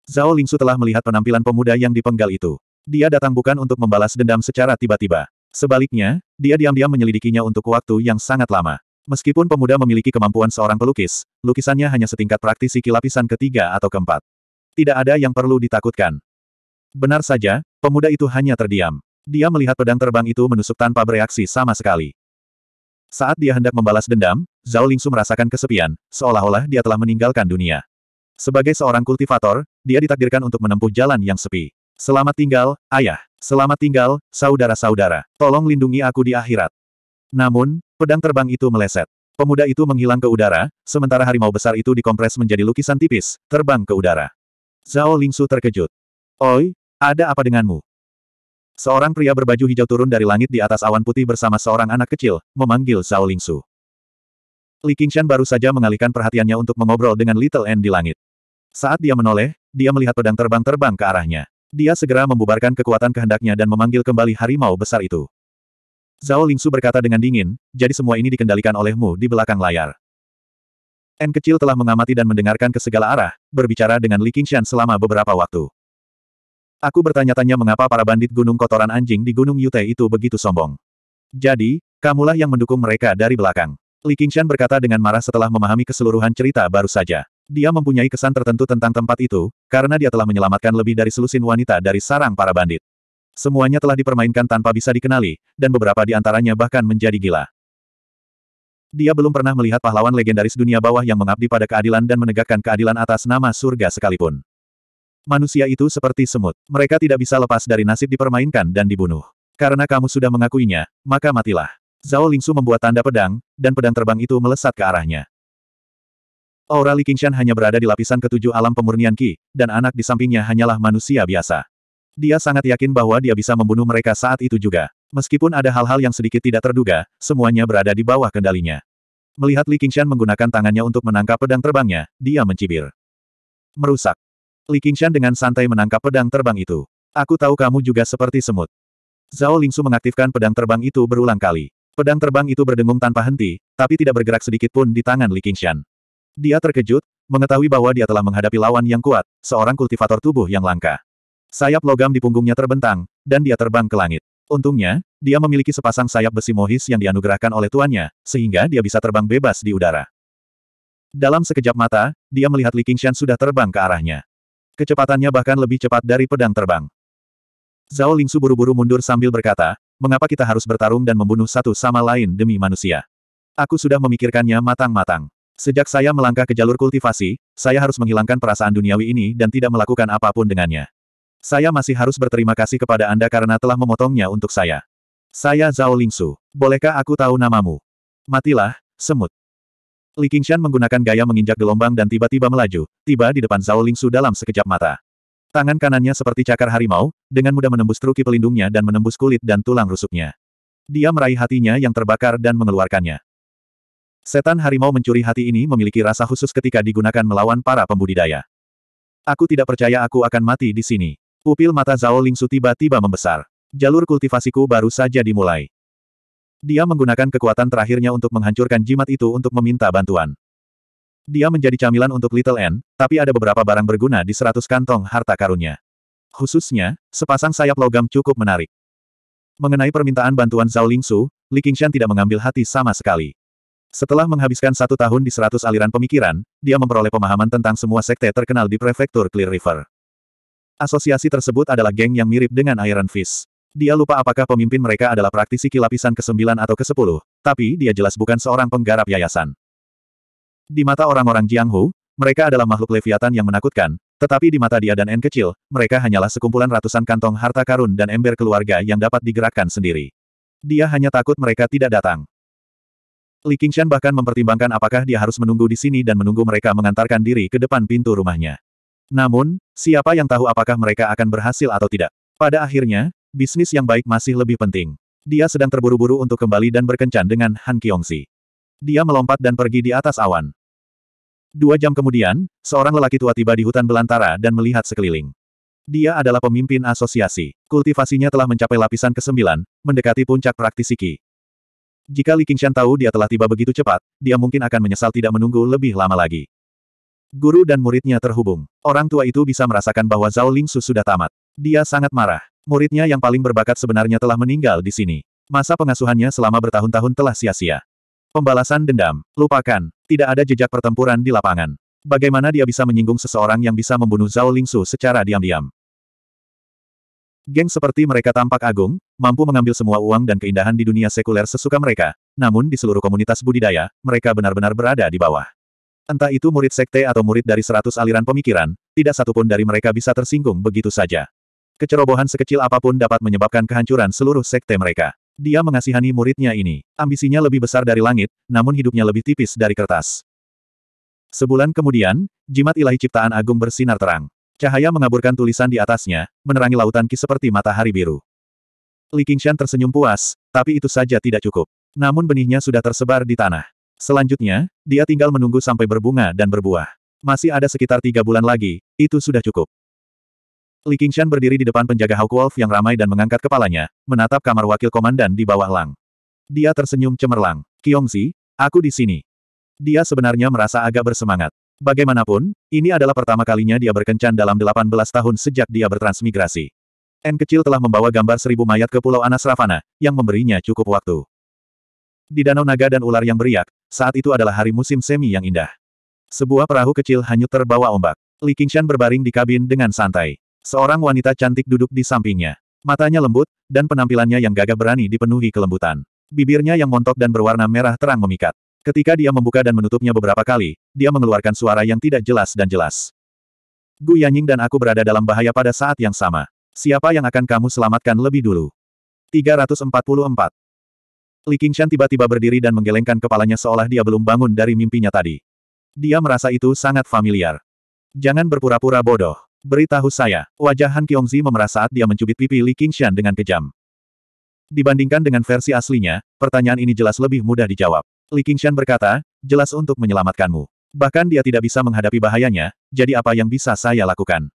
Zhao Lingsu telah melihat penampilan pemuda yang dipenggal itu. Dia datang bukan untuk membalas dendam secara tiba-tiba. Sebaliknya, dia diam-diam menyelidikinya untuk waktu yang sangat lama. Meskipun pemuda memiliki kemampuan seorang pelukis, lukisannya hanya setingkat praktisi kilapisan ketiga atau keempat. Tidak ada yang perlu ditakutkan. Benar saja, pemuda itu hanya terdiam. Dia melihat pedang terbang itu menusuk tanpa bereaksi sama sekali. Saat dia hendak membalas dendam, Zhao Lingsu merasakan kesepian, seolah-olah dia telah meninggalkan dunia. Sebagai seorang kultivator, dia ditakdirkan untuk menempuh jalan yang sepi. Selamat tinggal, ayah. Selamat tinggal, saudara-saudara. Tolong lindungi aku di akhirat. Namun, pedang terbang itu meleset. Pemuda itu menghilang ke udara, sementara harimau besar itu dikompres menjadi lukisan tipis, terbang ke udara. Zhao Lingsu terkejut. Oi, ada apa denganmu? Seorang pria berbaju hijau turun dari langit di atas awan putih bersama seorang anak kecil, memanggil Zhao Lingsu. Li Qingshan baru saja mengalihkan perhatiannya untuk mengobrol dengan Little N di langit. Saat dia menoleh, dia melihat pedang terbang-terbang ke arahnya. Dia segera membubarkan kekuatan kehendaknya dan memanggil kembali harimau besar itu. Zhao Lingsu berkata dengan dingin, jadi semua ini dikendalikan olehmu di belakang layar. N kecil telah mengamati dan mendengarkan ke segala arah, berbicara dengan Li Qingshan selama beberapa waktu. Aku bertanya-tanya mengapa para bandit gunung kotoran anjing di Gunung Yute itu begitu sombong. Jadi, kamulah yang mendukung mereka dari belakang. Li Qingshan berkata dengan marah setelah memahami keseluruhan cerita baru saja. Dia mempunyai kesan tertentu tentang tempat itu, karena dia telah menyelamatkan lebih dari selusin wanita dari sarang para bandit. Semuanya telah dipermainkan tanpa bisa dikenali, dan beberapa di antaranya bahkan menjadi gila. Dia belum pernah melihat pahlawan legendaris dunia bawah yang mengabdi pada keadilan dan menegakkan keadilan atas nama surga sekalipun. Manusia itu seperti semut. Mereka tidak bisa lepas dari nasib dipermainkan dan dibunuh. Karena kamu sudah mengakuinya, maka matilah. Zhao Lingsu membuat tanda pedang, dan pedang terbang itu melesat ke arahnya. Aura Li Qingshan hanya berada di lapisan ketujuh alam pemurnian Qi, dan anak di sampingnya hanyalah manusia biasa. Dia sangat yakin bahwa dia bisa membunuh mereka saat itu juga. Meskipun ada hal-hal yang sedikit tidak terduga, semuanya berada di bawah kendalinya. Melihat Li Qingshan menggunakan tangannya untuk menangkap pedang terbangnya, dia mencibir. Merusak. Li Qingshan dengan santai menangkap pedang terbang itu. Aku tahu kamu juga seperti semut. Zhao Lingsu mengaktifkan pedang terbang itu berulang kali. Pedang terbang itu berdengung tanpa henti, tapi tidak bergerak sedikit pun di tangan Li Qingshan. Dia terkejut, mengetahui bahwa dia telah menghadapi lawan yang kuat, seorang kultivator tubuh yang langka. Sayap logam di punggungnya terbentang, dan dia terbang ke langit. Untungnya, dia memiliki sepasang sayap besi mohis yang dianugerahkan oleh tuannya, sehingga dia bisa terbang bebas di udara. Dalam sekejap mata, dia melihat Li Qingshan sudah terbang ke arahnya. Kecepatannya bahkan lebih cepat dari pedang terbang. Zhao Lingsu buru-buru mundur sambil berkata, mengapa kita harus bertarung dan membunuh satu sama lain demi manusia? Aku sudah memikirkannya matang-matang. Sejak saya melangkah ke jalur kultivasi, saya harus menghilangkan perasaan duniawi ini dan tidak melakukan apapun dengannya. Saya masih harus berterima kasih kepada Anda karena telah memotongnya untuk saya. Saya Zhao Lingsu. Bolehkah aku tahu namamu? Matilah, semut. Li Qingshan menggunakan gaya menginjak gelombang dan tiba-tiba melaju, tiba di depan Zhao Lingsu dalam sekejap mata. Tangan kanannya seperti cakar harimau, dengan mudah menembus truki pelindungnya dan menembus kulit dan tulang rusuknya. Dia meraih hatinya yang terbakar dan mengeluarkannya. Setan harimau mencuri hati ini memiliki rasa khusus ketika digunakan melawan para pembudidaya. Aku tidak percaya aku akan mati di sini. Pupil mata Zhao Lingsu tiba-tiba membesar. Jalur kultivasiku baru saja dimulai. Dia menggunakan kekuatan terakhirnya untuk menghancurkan jimat itu untuk meminta bantuan. Dia menjadi camilan untuk Little N, tapi ada beberapa barang berguna di seratus kantong harta karunnya. Khususnya, sepasang sayap logam cukup menarik. Mengenai permintaan bantuan Zhao Lingsu, Li Qingshan tidak mengambil hati sama sekali. Setelah menghabiskan satu tahun di seratus aliran pemikiran, dia memperoleh pemahaman tentang semua sekte terkenal di prefektur Clear River. Asosiasi tersebut adalah geng yang mirip dengan Iron Fist. Dia lupa apakah pemimpin mereka adalah praktisi kilapisan ke-9 atau ke-10, tapi dia jelas bukan seorang penggarap yayasan. Di mata orang-orang Jianghu, mereka adalah makhluk leviatan yang menakutkan, tetapi di mata dia dan N kecil, mereka hanyalah sekumpulan ratusan kantong harta karun dan ember keluarga yang dapat digerakkan sendiri. Dia hanya takut mereka tidak datang. Li Qingshan bahkan mempertimbangkan apakah dia harus menunggu di sini dan menunggu mereka mengantarkan diri ke depan pintu rumahnya. Namun, siapa yang tahu apakah mereka akan berhasil atau tidak. Pada akhirnya, bisnis yang baik masih lebih penting. Dia sedang terburu-buru untuk kembali dan berkencan dengan Han Kiongsi. Dia melompat dan pergi di atas awan. Dua jam kemudian, seorang lelaki tua tiba di hutan belantara dan melihat sekeliling. Dia adalah pemimpin asosiasi. Kultivasinya telah mencapai lapisan ke-9, mendekati puncak praktisiki. Jika Li Qingshan tahu dia telah tiba begitu cepat, dia mungkin akan menyesal tidak menunggu lebih lama lagi. Guru dan muridnya terhubung. Orang tua itu bisa merasakan bahwa Zhao Lingsu sudah tamat. Dia sangat marah. Muridnya yang paling berbakat sebenarnya telah meninggal di sini. Masa pengasuhannya selama bertahun-tahun telah sia-sia. Pembalasan dendam. Lupakan. Tidak ada jejak pertempuran di lapangan. Bagaimana dia bisa menyinggung seseorang yang bisa membunuh Zhao Lingsu secara diam-diam? Geng seperti mereka tampak agung, mampu mengambil semua uang dan keindahan di dunia sekuler sesuka mereka, namun di seluruh komunitas budidaya, mereka benar-benar berada di bawah. Entah itu murid sekte atau murid dari seratus aliran pemikiran, tidak satupun dari mereka bisa tersinggung begitu saja. Kecerobohan sekecil apapun dapat menyebabkan kehancuran seluruh sekte mereka. Dia mengasihani muridnya ini. Ambisinya lebih besar dari langit, namun hidupnya lebih tipis dari kertas. Sebulan kemudian, jimat ilahi ciptaan agung bersinar terang. Cahaya mengaburkan tulisan di atasnya, menerangi lautan ki seperti matahari biru. Li Qingshan tersenyum puas, tapi itu saja tidak cukup. Namun benihnya sudah tersebar di tanah. Selanjutnya, dia tinggal menunggu sampai berbunga dan berbuah. Masih ada sekitar tiga bulan lagi, itu sudah cukup. Li Qingshan berdiri di depan penjaga Hawk Wolf yang ramai dan mengangkat kepalanya, menatap kamar wakil komandan di bawah Lang. Dia tersenyum cemerlang. Qiongzi, aku di sini. Dia sebenarnya merasa agak bersemangat. Bagaimanapun, ini adalah pertama kalinya dia berkencan dalam 18 tahun sejak dia bertransmigrasi. N kecil telah membawa gambar seribu mayat ke Pulau Anasravana, yang memberinya cukup waktu. Di Danau Naga dan ular yang beriak, saat itu adalah hari musim semi yang indah. Sebuah perahu kecil hanyut terbawa ombak. Li Qingshan berbaring di kabin dengan santai. Seorang wanita cantik duduk di sampingnya. Matanya lembut, dan penampilannya yang gagah berani dipenuhi kelembutan. Bibirnya yang montok dan berwarna merah terang memikat. Ketika dia membuka dan menutupnya beberapa kali, dia mengeluarkan suara yang tidak jelas dan jelas. Gu Yanying dan aku berada dalam bahaya pada saat yang sama. Siapa yang akan kamu selamatkan lebih dulu? 344. Li Qingshan tiba-tiba berdiri dan menggelengkan kepalanya seolah dia belum bangun dari mimpinya tadi. Dia merasa itu sangat familiar. Jangan berpura-pura bodoh. Beritahu saya, wajah Han Kyongzi memerah saat dia mencubit pipi Li Qingshan dengan kejam. Dibandingkan dengan versi aslinya, pertanyaan ini jelas lebih mudah dijawab. Li Qingshan berkata, jelas untuk menyelamatkanmu. Bahkan dia tidak bisa menghadapi bahayanya, jadi apa yang bisa saya lakukan?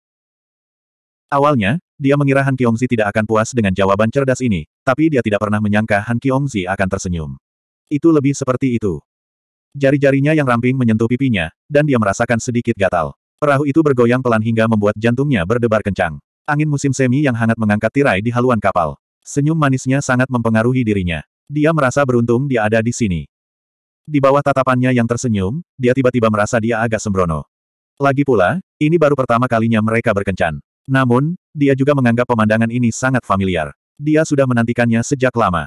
Awalnya, dia mengira Han Kiongzi tidak akan puas dengan jawaban cerdas ini, tapi dia tidak pernah menyangka Han Kiongzi akan tersenyum. Itu lebih seperti itu. Jari-jarinya yang ramping menyentuh pipinya, dan dia merasakan sedikit gatal. Perahu itu bergoyang pelan hingga membuat jantungnya berdebar kencang. Angin musim semi yang hangat mengangkat tirai di haluan kapal. Senyum manisnya sangat mempengaruhi dirinya. Dia merasa beruntung dia ada di sini. Di bawah tatapannya yang tersenyum, dia tiba-tiba merasa dia agak sembrono. Lagi pula, ini baru pertama kalinya mereka berkencan. Namun, dia juga menganggap pemandangan ini sangat familiar. Dia sudah menantikannya sejak lama.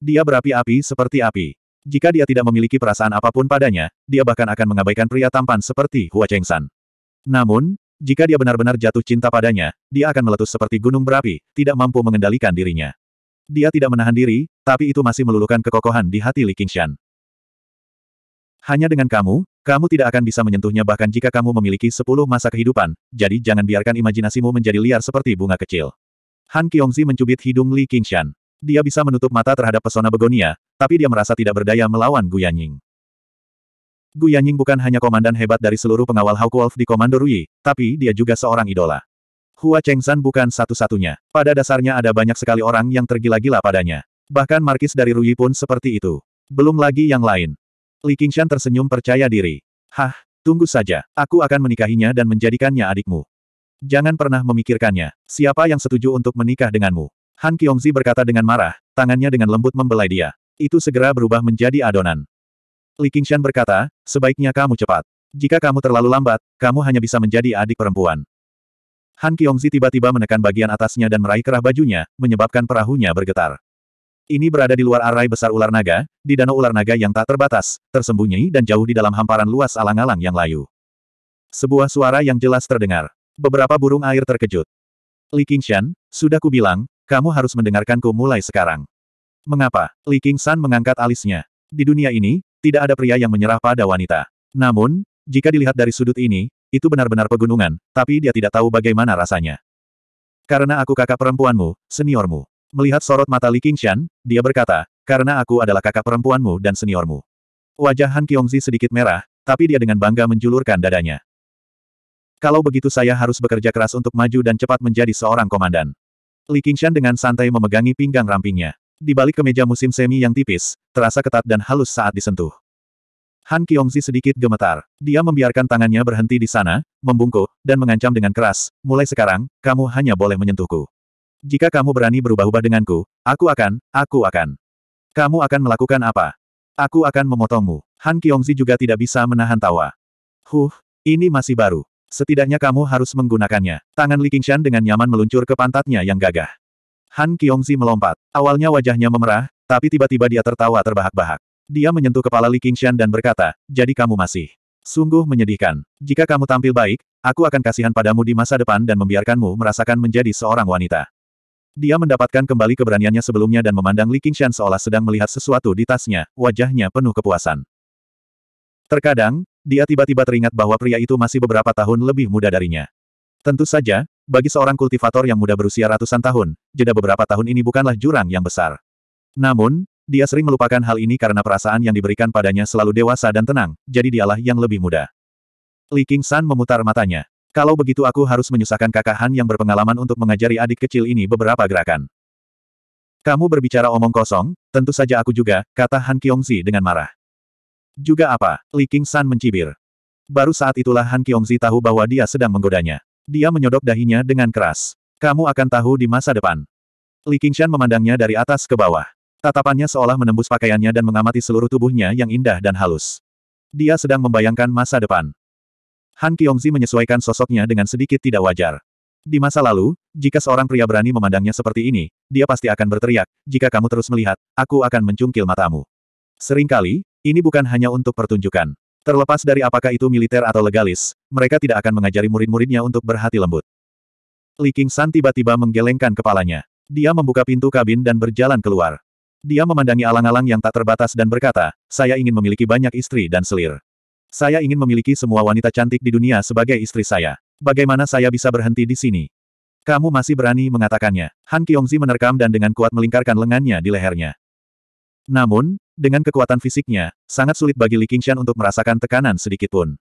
Dia berapi-api seperti api. Jika dia tidak memiliki perasaan apapun padanya, dia bahkan akan mengabaikan pria tampan seperti Hua Chengsan. Namun, jika dia benar-benar jatuh cinta padanya, dia akan meletus seperti gunung berapi, tidak mampu mengendalikan dirinya. Dia tidak menahan diri, tapi itu masih meluluhkan kekokohan di hati Li Qingshan. Hanya dengan kamu, kamu tidak akan bisa menyentuhnya bahkan jika kamu memiliki sepuluh masa kehidupan, jadi jangan biarkan imajinasimu menjadi liar seperti bunga kecil. Han Kyongzi mencubit hidung Li Qingshan. Dia bisa menutup mata terhadap pesona begonia, tapi dia merasa tidak berdaya melawan Gu Gu Ying bukan hanya komandan hebat dari seluruh pengawal Hawk Wolf di Komando Rui, tapi dia juga seorang idola. Hua Chengsan bukan satu-satunya. Pada dasarnya ada banyak sekali orang yang tergila-gila padanya. Bahkan markis dari Rui pun seperti itu. Belum lagi yang lain. Li Qingshan tersenyum percaya diri. Hah, tunggu saja. Aku akan menikahinya dan menjadikannya adikmu. Jangan pernah memikirkannya. Siapa yang setuju untuk menikah denganmu? Han Kiongzi berkata dengan marah, tangannya dengan lembut membelai dia. Itu segera berubah menjadi adonan. Li Qingshan berkata, sebaiknya kamu cepat. Jika kamu terlalu lambat, kamu hanya bisa menjadi adik perempuan. Han Kiongzi tiba-tiba menekan bagian atasnya dan meraih kerah bajunya, menyebabkan perahunya bergetar. Ini berada di luar arai besar ular naga, di danau ular naga yang tak terbatas, tersembunyi dan jauh di dalam hamparan luas alang-alang yang layu. Sebuah suara yang jelas terdengar. Beberapa burung air terkejut. Li Qingshan, sudah kubilang, kamu harus mendengarkanku mulai sekarang. Mengapa? Li Qingshan mengangkat alisnya. Di dunia ini, tidak ada pria yang menyerah pada wanita. Namun, jika dilihat dari sudut ini, itu benar-benar pegunungan, tapi dia tidak tahu bagaimana rasanya. Karena aku kakak perempuanmu, seniormu. Melihat sorot mata Li Qingshan, dia berkata, karena aku adalah kakak perempuanmu dan seniormu. Wajah Han Kiongzi sedikit merah, tapi dia dengan bangga menjulurkan dadanya. Kalau begitu saya harus bekerja keras untuk maju dan cepat menjadi seorang komandan. Li Qingshan dengan santai memegangi pinggang rampingnya. Di balik kemeja musim semi yang tipis, terasa ketat dan halus saat disentuh. Han Kiongzi sedikit gemetar. Dia membiarkan tangannya berhenti di sana, membungkuk, dan mengancam dengan keras, mulai sekarang, kamu hanya boleh menyentuhku. Jika kamu berani berubah-ubah denganku, aku akan, aku akan. Kamu akan melakukan apa? Aku akan memotongmu. Han Kyongzi juga tidak bisa menahan tawa. Huh, ini masih baru. Setidaknya kamu harus menggunakannya. Tangan Li Qingshan dengan nyaman meluncur ke pantatnya yang gagah. Han Kyongzi melompat. Awalnya wajahnya memerah, tapi tiba-tiba dia tertawa terbahak-bahak. Dia menyentuh kepala Li Qingshan dan berkata, jadi kamu masih. Sungguh menyedihkan. Jika kamu tampil baik, aku akan kasihan padamu di masa depan dan membiarkanmu merasakan menjadi seorang wanita. Dia mendapatkan kembali keberaniannya sebelumnya dan memandang Li Qingshan seolah sedang melihat sesuatu di tasnya, wajahnya penuh kepuasan. Terkadang, dia tiba-tiba teringat bahwa pria itu masih beberapa tahun lebih muda darinya. Tentu saja, bagi seorang kultivator yang muda berusia ratusan tahun, jeda beberapa tahun ini bukanlah jurang yang besar. Namun, dia sering melupakan hal ini karena perasaan yang diberikan padanya selalu dewasa dan tenang, jadi dialah yang lebih muda. Li Qingshan memutar matanya. Kalau begitu aku harus menyusahkan kakak Han yang berpengalaman untuk mengajari adik kecil ini beberapa gerakan. Kamu berbicara omong kosong, tentu saja aku juga, kata Han Kiongzi dengan marah. Juga apa? Li King San mencibir. Baru saat itulah Han Kiongzi tahu bahwa dia sedang menggodanya. Dia menyodok dahinya dengan keras. Kamu akan tahu di masa depan. Li San memandangnya dari atas ke bawah. Tatapannya seolah menembus pakaiannya dan mengamati seluruh tubuhnya yang indah dan halus. Dia sedang membayangkan masa depan. Han Kyongzi menyesuaikan sosoknya dengan sedikit tidak wajar. Di masa lalu, jika seorang pria berani memandangnya seperti ini, dia pasti akan berteriak, jika kamu terus melihat, aku akan mencungkil matamu. Seringkali, ini bukan hanya untuk pertunjukan. Terlepas dari apakah itu militer atau legalis, mereka tidak akan mengajari murid-muridnya untuk berhati lembut. Li King San tiba-tiba menggelengkan kepalanya. Dia membuka pintu kabin dan berjalan keluar. Dia memandangi alang-alang yang tak terbatas dan berkata, saya ingin memiliki banyak istri dan selir. Saya ingin memiliki semua wanita cantik di dunia sebagai istri saya. Bagaimana saya bisa berhenti di sini? Kamu masih berani mengatakannya. Han Kyongzi menerkam dan dengan kuat melingkarkan lengannya di lehernya. Namun, dengan kekuatan fisiknya, sangat sulit bagi Li Qingshan untuk merasakan tekanan sedikit pun.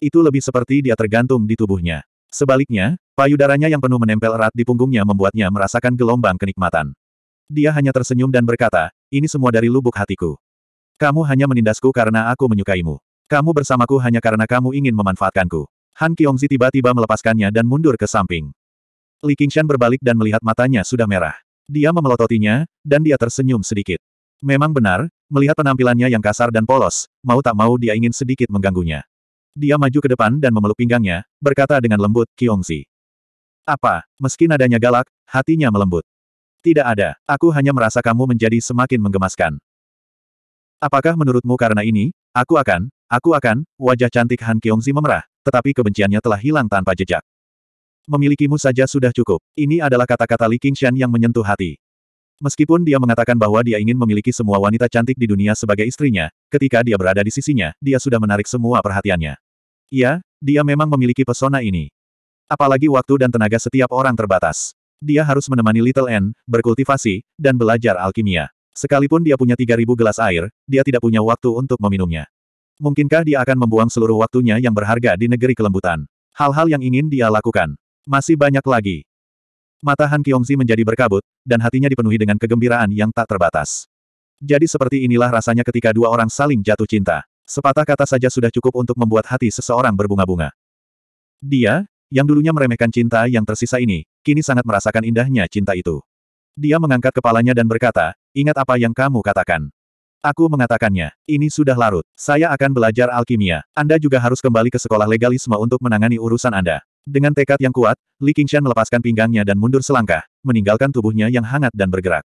Itu lebih seperti dia tergantung di tubuhnya. Sebaliknya, payudaranya yang penuh menempel erat di punggungnya membuatnya merasakan gelombang kenikmatan. Dia hanya tersenyum dan berkata, ini semua dari lubuk hatiku. Kamu hanya menindasku karena aku menyukaimu. Kamu bersamaku hanya karena kamu ingin memanfaatkanku. Han Kiongzi tiba-tiba melepaskannya dan mundur ke samping. Li Qingshan berbalik dan melihat matanya sudah merah. Dia memelototinya, dan dia tersenyum sedikit. Memang benar, melihat penampilannya yang kasar dan polos, mau tak mau dia ingin sedikit mengganggunya. Dia maju ke depan dan memeluk pinggangnya, berkata dengan lembut, Kiongzi. Apa, meski nadanya galak, hatinya melembut. Tidak ada, aku hanya merasa kamu menjadi semakin menggemaskan. Apakah menurutmu karena ini, aku akan Aku akan, wajah cantik Han Kyongzi memerah, tetapi kebenciannya telah hilang tanpa jejak. Memilikimu saja sudah cukup. Ini adalah kata-kata Li Qingshan yang menyentuh hati. Meskipun dia mengatakan bahwa dia ingin memiliki semua wanita cantik di dunia sebagai istrinya, ketika dia berada di sisinya, dia sudah menarik semua perhatiannya. Iya, dia memang memiliki pesona ini. Apalagi waktu dan tenaga setiap orang terbatas. Dia harus menemani Little N, berkultivasi, dan belajar alkimia. Sekalipun dia punya 3000 gelas air, dia tidak punya waktu untuk meminumnya. Mungkinkah dia akan membuang seluruh waktunya yang berharga di negeri kelembutan? Hal-hal yang ingin dia lakukan. Masih banyak lagi. Mata Han Kiongzi menjadi berkabut, dan hatinya dipenuhi dengan kegembiraan yang tak terbatas. Jadi seperti inilah rasanya ketika dua orang saling jatuh cinta. Sepatah kata saja sudah cukup untuk membuat hati seseorang berbunga-bunga. Dia, yang dulunya meremehkan cinta yang tersisa ini, kini sangat merasakan indahnya cinta itu. Dia mengangkat kepalanya dan berkata, ingat apa yang kamu katakan. Aku mengatakannya, ini sudah larut. Saya akan belajar alkimia. Anda juga harus kembali ke sekolah legalisme untuk menangani urusan Anda. Dengan tekad yang kuat, Li Qingshan melepaskan pinggangnya dan mundur selangkah, meninggalkan tubuhnya yang hangat dan bergerak.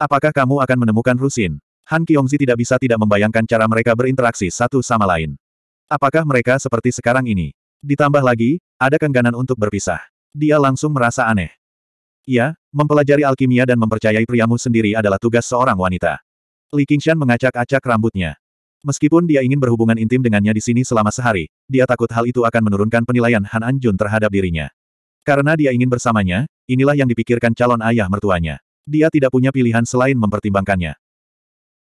Apakah kamu akan menemukan Rusin? Han Kiongzi tidak bisa tidak membayangkan cara mereka berinteraksi satu sama lain. Apakah mereka seperti sekarang ini? Ditambah lagi, ada kengganan untuk berpisah. Dia langsung merasa aneh. Ya, mempelajari alkimia dan mempercayai priamu sendiri adalah tugas seorang wanita. Li Qingshan mengacak-acak rambutnya. Meskipun dia ingin berhubungan intim dengannya di sini selama sehari, dia takut hal itu akan menurunkan penilaian Han Anjun terhadap dirinya. Karena dia ingin bersamanya, inilah yang dipikirkan calon ayah mertuanya. Dia tidak punya pilihan selain mempertimbangkannya.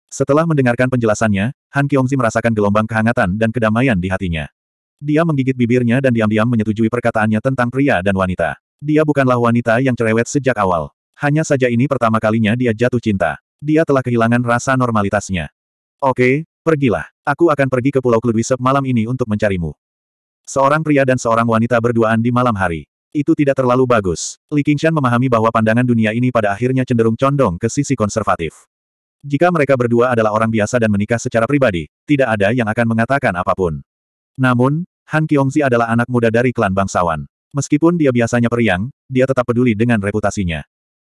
Setelah mendengarkan penjelasannya, Han Kyongzi merasakan gelombang kehangatan dan kedamaian di hatinya. Dia menggigit bibirnya dan diam-diam menyetujui perkataannya tentang pria dan wanita. Dia bukanlah wanita yang cerewet sejak awal. Hanya saja ini pertama kalinya dia jatuh cinta. Dia telah kehilangan rasa normalitasnya. Oke, pergilah. Aku akan pergi ke Pulau Kludwisep malam ini untuk mencarimu. Seorang pria dan seorang wanita berduaan di malam hari. Itu tidak terlalu bagus. Li Qingshan memahami bahwa pandangan dunia ini pada akhirnya cenderung condong ke sisi konservatif. Jika mereka berdua adalah orang biasa dan menikah secara pribadi, tidak ada yang akan mengatakan apapun. Namun, Han Kiongzi adalah anak muda dari klan bangsawan. Meskipun dia biasanya periang, dia tetap peduli dengan reputasinya.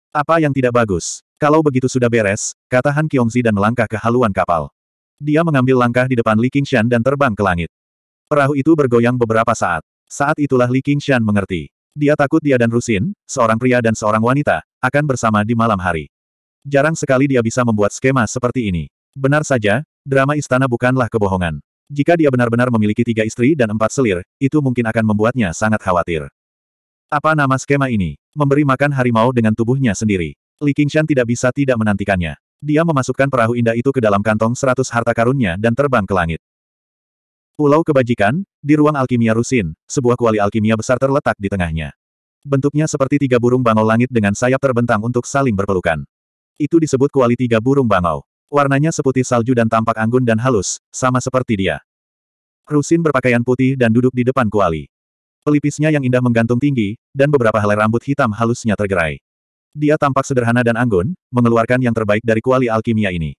Apa yang tidak bagus? Kalau begitu sudah beres, kata Han Kyongzi dan melangkah ke haluan kapal. Dia mengambil langkah di depan Li Qingshan dan terbang ke langit. Perahu itu bergoyang beberapa saat. Saat itulah Li Qingshan mengerti. Dia takut dia dan Rusin, seorang pria dan seorang wanita, akan bersama di malam hari. Jarang sekali dia bisa membuat skema seperti ini. Benar saja, drama istana bukanlah kebohongan. Jika dia benar-benar memiliki tiga istri dan empat selir, itu mungkin akan membuatnya sangat khawatir. Apa nama skema ini? Memberi makan harimau dengan tubuhnya sendiri. Li Qingshan tidak bisa tidak menantikannya. Dia memasukkan perahu indah itu ke dalam kantong seratus harta karunnya dan terbang ke langit. Pulau Kebajikan, di ruang alkimia Rusin, sebuah kuali alkimia besar terletak di tengahnya. Bentuknya seperti tiga burung bangau langit dengan sayap terbentang untuk saling berpelukan. Itu disebut kuali tiga burung bangau. Warnanya seputih salju dan tampak anggun dan halus, sama seperti dia. Rusin berpakaian putih dan duduk di depan kuali. Pelipisnya yang indah menggantung tinggi, dan beberapa helai rambut hitam halusnya tergerai. Dia tampak sederhana dan anggun, mengeluarkan yang terbaik dari kuali alkimia ini.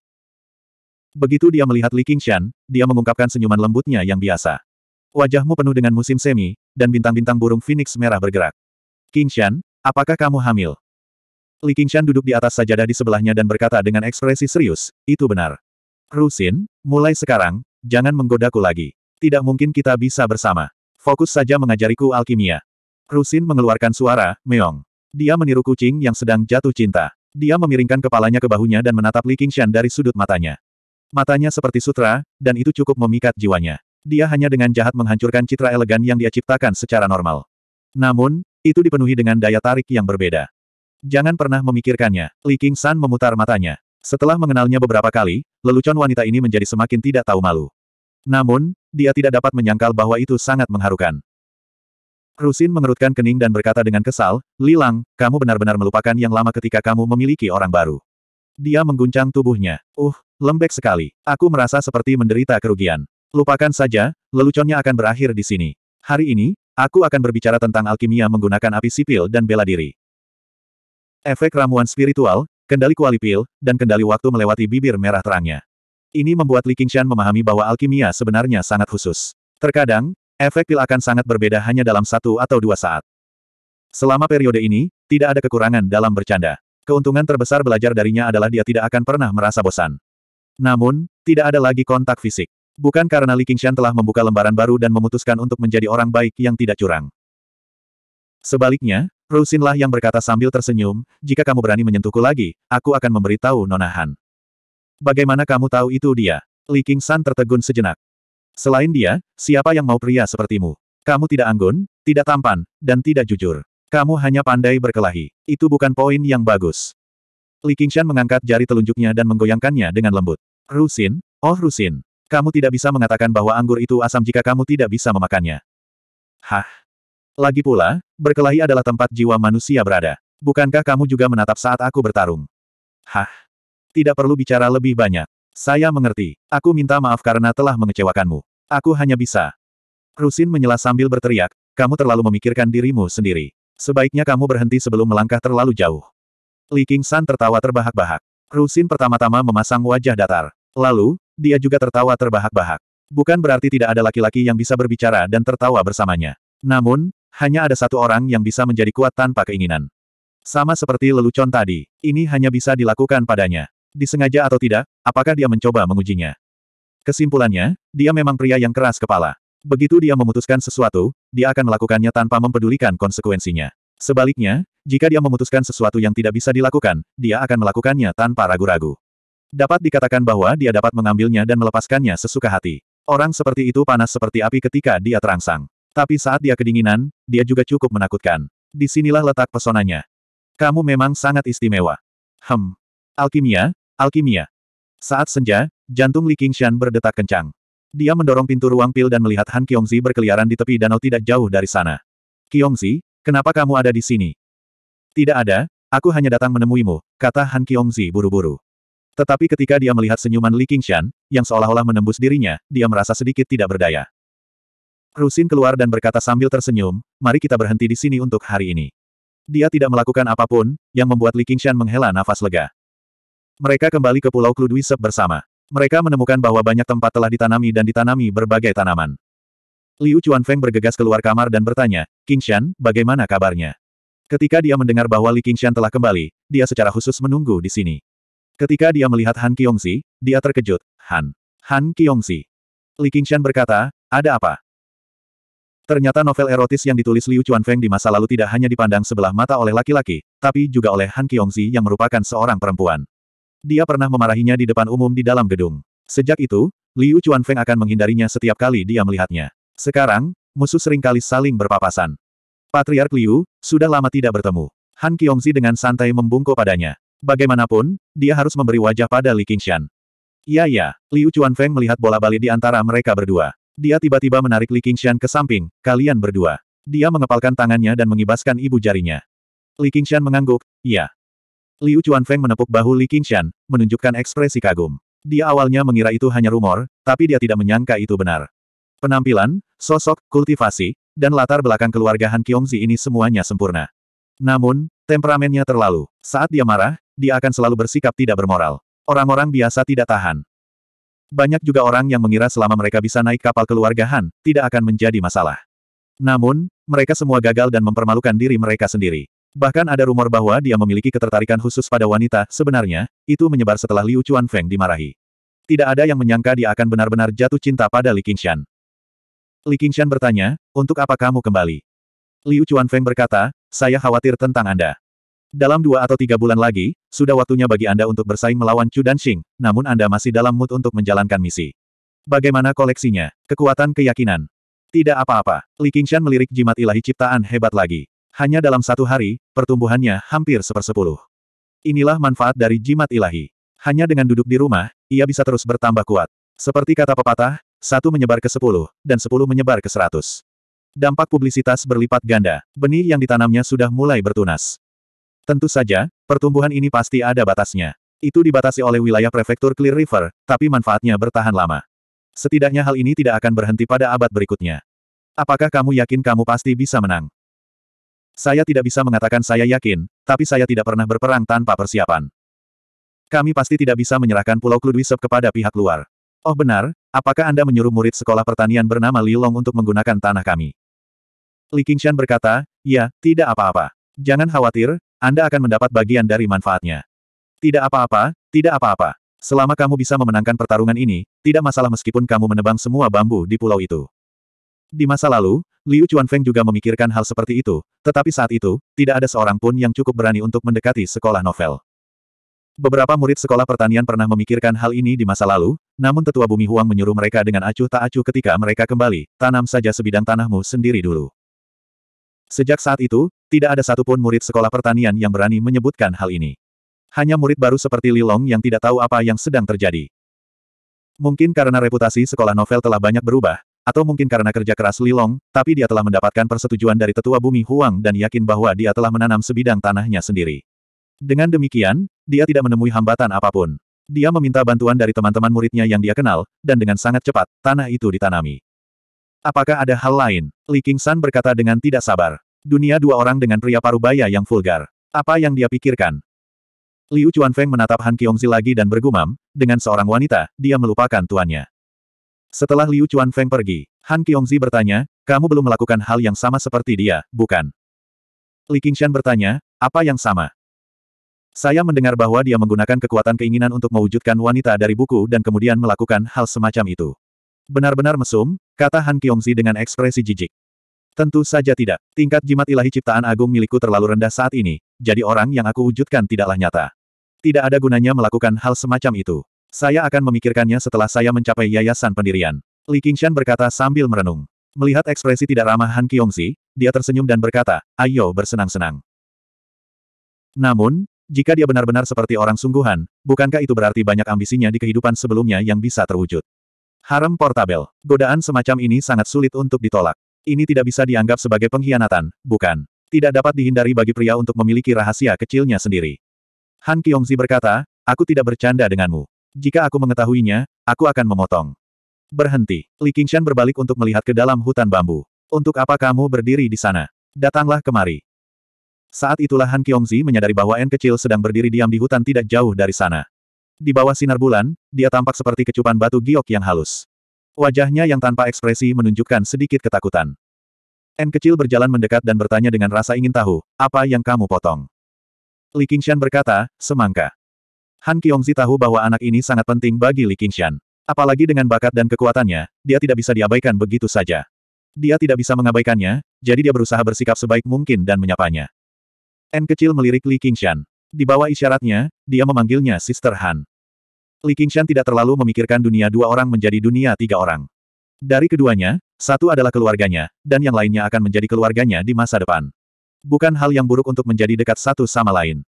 Begitu dia melihat Li Qingshan, dia mengungkapkan senyuman lembutnya yang biasa. Wajahmu penuh dengan musim semi, dan bintang-bintang burung phoenix merah bergerak. Qingshan, apakah kamu hamil? Li Qingshan duduk di atas sajadah di sebelahnya dan berkata dengan ekspresi serius, itu benar. Rusin, mulai sekarang, jangan menggodaku lagi. Tidak mungkin kita bisa bersama. Fokus saja mengajariku alkimia. Rusin mengeluarkan suara, meong. Dia meniru kucing yang sedang jatuh cinta. Dia memiringkan kepalanya ke bahunya dan menatap Li Qingshan dari sudut matanya. Matanya seperti sutra, dan itu cukup memikat jiwanya. Dia hanya dengan jahat menghancurkan citra elegan yang dia ciptakan secara normal. Namun, itu dipenuhi dengan daya tarik yang berbeda. Jangan pernah memikirkannya. Li Qingshan memutar matanya. Setelah mengenalnya beberapa kali, lelucon wanita ini menjadi semakin tidak tahu malu. Namun, dia tidak dapat menyangkal bahwa itu sangat mengharukan. Rusin mengerutkan kening dan berkata dengan kesal, Lilang, kamu benar-benar melupakan yang lama ketika kamu memiliki orang baru. Dia mengguncang tubuhnya. Uh, lembek sekali. Aku merasa seperti menderita kerugian. Lupakan saja, leluconnya akan berakhir di sini. Hari ini, aku akan berbicara tentang alkimia menggunakan api sipil dan bela diri. Efek ramuan spiritual, kendali kuali pil, dan kendali waktu melewati bibir merah terangnya. Ini membuat Li Qingshan memahami bahwa alkimia sebenarnya sangat khusus. Terkadang, efek pil akan sangat berbeda hanya dalam satu atau dua saat. Selama periode ini, tidak ada kekurangan dalam bercanda. Keuntungan terbesar belajar darinya adalah dia tidak akan pernah merasa bosan. Namun, tidak ada lagi kontak fisik. Bukan karena Li Qingshan telah membuka lembaran baru dan memutuskan untuk menjadi orang baik yang tidak curang. Sebaliknya, Rusinlah yang berkata sambil tersenyum, jika kamu berani menyentuhku lagi, aku akan memberitahu Nona Han. Bagaimana kamu tahu itu dia? Li King San tertegun sejenak. Selain dia, siapa yang mau pria sepertimu? Kamu tidak anggun, tidak tampan, dan tidak jujur. Kamu hanya pandai berkelahi. Itu bukan poin yang bagus. Li Qingshan mengangkat jari telunjuknya dan menggoyangkannya dengan lembut. Rusin, oh Rusin. Kamu tidak bisa mengatakan bahwa anggur itu asam jika kamu tidak bisa memakannya. Hah? Lagi pula, berkelahi adalah tempat jiwa manusia berada. Bukankah kamu juga menatap saat aku bertarung? Hah? Tidak perlu bicara lebih banyak. Saya mengerti. Aku minta maaf karena telah mengecewakanmu. Aku hanya bisa. Rusin menyela sambil berteriak, kamu terlalu memikirkan dirimu sendiri. Sebaiknya kamu berhenti sebelum melangkah terlalu jauh. Li King San tertawa terbahak-bahak. Rusin pertama-tama memasang wajah datar. Lalu, dia juga tertawa terbahak-bahak. Bukan berarti tidak ada laki-laki yang bisa berbicara dan tertawa bersamanya. Namun, hanya ada satu orang yang bisa menjadi kuat tanpa keinginan. Sama seperti lelucon tadi, ini hanya bisa dilakukan padanya. Disengaja atau tidak, apakah dia mencoba mengujinya? Kesimpulannya, dia memang pria yang keras kepala. Begitu dia memutuskan sesuatu, dia akan melakukannya tanpa mempedulikan konsekuensinya. Sebaliknya, jika dia memutuskan sesuatu yang tidak bisa dilakukan, dia akan melakukannya tanpa ragu-ragu. Dapat dikatakan bahwa dia dapat mengambilnya dan melepaskannya sesuka hati. Orang seperti itu panas seperti api ketika dia terangsang. Tapi saat dia kedinginan, dia juga cukup menakutkan. Disinilah letak pesonanya. Kamu memang sangat istimewa. Hem. Alkimia, Alkimia. Saat senja, jantung Li Qingshan berdetak kencang. Dia mendorong pintu ruang pil dan melihat Han Kiongzi berkeliaran di tepi danau tidak jauh dari sana. Kiongzi, kenapa kamu ada di sini? Tidak ada, aku hanya datang menemuimu, kata Han Kiongzi buru-buru. Tetapi ketika dia melihat senyuman Li Qingshan, yang seolah-olah menembus dirinya, dia merasa sedikit tidak berdaya. Rusin keluar dan berkata sambil tersenyum, mari kita berhenti di sini untuk hari ini. Dia tidak melakukan apapun, yang membuat Li Qingshan menghela nafas lega. Mereka kembali ke Pulau Kluduisep bersama. Mereka menemukan bahwa banyak tempat telah ditanami dan ditanami berbagai tanaman. Liu Chuanfeng bergegas keluar kamar dan bertanya, Qingshan, bagaimana kabarnya? Ketika dia mendengar bahwa Li Qingshan telah kembali, dia secara khusus menunggu di sini. Ketika dia melihat Han Qiongxi, dia terkejut, Han. Han Qiongxi. Li Qingshan berkata, ada apa? Ternyata novel erotis yang ditulis Liu Chuanfeng di masa lalu tidak hanya dipandang sebelah mata oleh laki-laki, tapi juga oleh Han Qiongxi yang merupakan seorang perempuan. Dia pernah memarahinya di depan umum di dalam gedung. Sejak itu, Liu Chuanfeng akan menghindarinya setiap kali dia melihatnya. Sekarang, musuh seringkali saling berpapasan. Patriark Liu, sudah lama tidak bertemu. Han Kiongzi dengan santai membungkuk padanya. Bagaimanapun, dia harus memberi wajah pada Li Qingshan. Iya ya, Liu Chuanfeng melihat bola balik di antara mereka berdua. Dia tiba-tiba menarik Li Qingshan ke samping, kalian berdua. Dia mengepalkan tangannya dan mengibaskan ibu jarinya. Li Qingshan mengangguk, iya. Liu Feng menepuk bahu Li Qingshan, menunjukkan ekspresi kagum. Dia awalnya mengira itu hanya rumor, tapi dia tidak menyangka itu benar. Penampilan, sosok, kultivasi, dan latar belakang keluarga Han Qiongzi ini semuanya sempurna. Namun, temperamennya terlalu. Saat dia marah, dia akan selalu bersikap tidak bermoral. Orang-orang biasa tidak tahan. Banyak juga orang yang mengira selama mereka bisa naik kapal keluarga Han, tidak akan menjadi masalah. Namun, mereka semua gagal dan mempermalukan diri mereka sendiri. Bahkan ada rumor bahwa dia memiliki ketertarikan khusus pada wanita, sebenarnya, itu menyebar setelah Liu Chuan Feng dimarahi. Tidak ada yang menyangka dia akan benar-benar jatuh cinta pada Li Qingshan. Li Qingshan bertanya, untuk apa kamu kembali? Liu Chuan Feng berkata, saya khawatir tentang Anda. Dalam dua atau tiga bulan lagi, sudah waktunya bagi Anda untuk bersaing melawan Chu Danxing, namun Anda masih dalam mood untuk menjalankan misi. Bagaimana koleksinya? Kekuatan keyakinan. Tidak apa-apa. Li Qingshan melirik jimat ilahi ciptaan hebat lagi. Hanya dalam satu hari, pertumbuhannya hampir sepersepuluh. Inilah manfaat dari jimat ilahi. Hanya dengan duduk di rumah, ia bisa terus bertambah kuat. Seperti kata pepatah, satu menyebar ke sepuluh, dan sepuluh menyebar ke seratus. Dampak publisitas berlipat ganda, benih yang ditanamnya sudah mulai bertunas. Tentu saja, pertumbuhan ini pasti ada batasnya. Itu dibatasi oleh wilayah prefektur Clear River, tapi manfaatnya bertahan lama. Setidaknya hal ini tidak akan berhenti pada abad berikutnya. Apakah kamu yakin kamu pasti bisa menang? Saya tidak bisa mengatakan saya yakin, tapi saya tidak pernah berperang tanpa persiapan. Kami pasti tidak bisa menyerahkan Pulau Kludwisep kepada pihak luar. Oh benar, apakah Anda menyuruh murid sekolah pertanian bernama Li Lilong untuk menggunakan tanah kami? Li Qingshan berkata, ya, tidak apa-apa. Jangan khawatir, Anda akan mendapat bagian dari manfaatnya. Tidak apa-apa, tidak apa-apa. Selama kamu bisa memenangkan pertarungan ini, tidak masalah meskipun kamu menebang semua bambu di pulau itu. Di masa lalu, Liu Chuanfeng juga memikirkan hal seperti itu, tetapi saat itu, tidak ada seorang pun yang cukup berani untuk mendekati sekolah novel. Beberapa murid sekolah pertanian pernah memikirkan hal ini di masa lalu, namun tetua bumi Huang menyuruh mereka dengan acuh tak acuh ketika mereka kembali, tanam saja sebidang tanahmu sendiri dulu. Sejak saat itu, tidak ada satupun murid sekolah pertanian yang berani menyebutkan hal ini. Hanya murid baru seperti Li Long yang tidak tahu apa yang sedang terjadi. Mungkin karena reputasi sekolah novel telah banyak berubah, atau mungkin karena kerja keras Li Long, tapi dia telah mendapatkan persetujuan dari tetua bumi Huang dan yakin bahwa dia telah menanam sebidang tanahnya sendiri. Dengan demikian, dia tidak menemui hambatan apapun. Dia meminta bantuan dari teman-teman muridnya yang dia kenal, dan dengan sangat cepat, tanah itu ditanami. Apakah ada hal lain? Li Qingshan berkata dengan tidak sabar. Dunia dua orang dengan pria parubaya yang vulgar. Apa yang dia pikirkan? Liu Chuanfeng menatap Han Kiongzi lagi dan bergumam, dengan seorang wanita, dia melupakan tuannya. Setelah Liu Chuanfeng pergi, Han Qiongzi bertanya, kamu belum melakukan hal yang sama seperti dia, bukan? Li Qingshan bertanya, apa yang sama? Saya mendengar bahwa dia menggunakan kekuatan keinginan untuk mewujudkan wanita dari buku dan kemudian melakukan hal semacam itu. Benar-benar mesum, kata Han Qiongzi dengan ekspresi jijik. Tentu saja tidak. Tingkat jimat ilahi ciptaan agung milikku terlalu rendah saat ini, jadi orang yang aku wujudkan tidaklah nyata. Tidak ada gunanya melakukan hal semacam itu. Saya akan memikirkannya setelah saya mencapai yayasan pendirian. Li Qingshan berkata sambil merenung. Melihat ekspresi tidak ramah Han Kiongzi, dia tersenyum dan berkata, ayo bersenang-senang. Namun, jika dia benar-benar seperti orang sungguhan, bukankah itu berarti banyak ambisinya di kehidupan sebelumnya yang bisa terwujud? Harem portabel, godaan semacam ini sangat sulit untuk ditolak. Ini tidak bisa dianggap sebagai pengkhianatan, bukan. Tidak dapat dihindari bagi pria untuk memiliki rahasia kecilnya sendiri. Han Kiongzi berkata, aku tidak bercanda denganmu. Jika aku mengetahuinya, aku akan memotong. Berhenti. Li Qingshan berbalik untuk melihat ke dalam hutan bambu. Untuk apa kamu berdiri di sana? Datanglah kemari. Saat itulah Han Kiongzi menyadari bahwa N kecil sedang berdiri diam di hutan tidak jauh dari sana. Di bawah sinar bulan, dia tampak seperti kecupan batu giok yang halus. Wajahnya yang tanpa ekspresi menunjukkan sedikit ketakutan. N kecil berjalan mendekat dan bertanya dengan rasa ingin tahu, apa yang kamu potong? Li Qingshan berkata, semangka. Han Kiongzi tahu bahwa anak ini sangat penting bagi Li Qingshan. Apalagi dengan bakat dan kekuatannya, dia tidak bisa diabaikan begitu saja. Dia tidak bisa mengabaikannya, jadi dia berusaha bersikap sebaik mungkin dan menyapanya. N kecil melirik Li Qingshan. Di bawah isyaratnya, dia memanggilnya Sister Han. Li Qingshan tidak terlalu memikirkan dunia dua orang menjadi dunia tiga orang. Dari keduanya, satu adalah keluarganya, dan yang lainnya akan menjadi keluarganya di masa depan. Bukan hal yang buruk untuk menjadi dekat satu sama lain.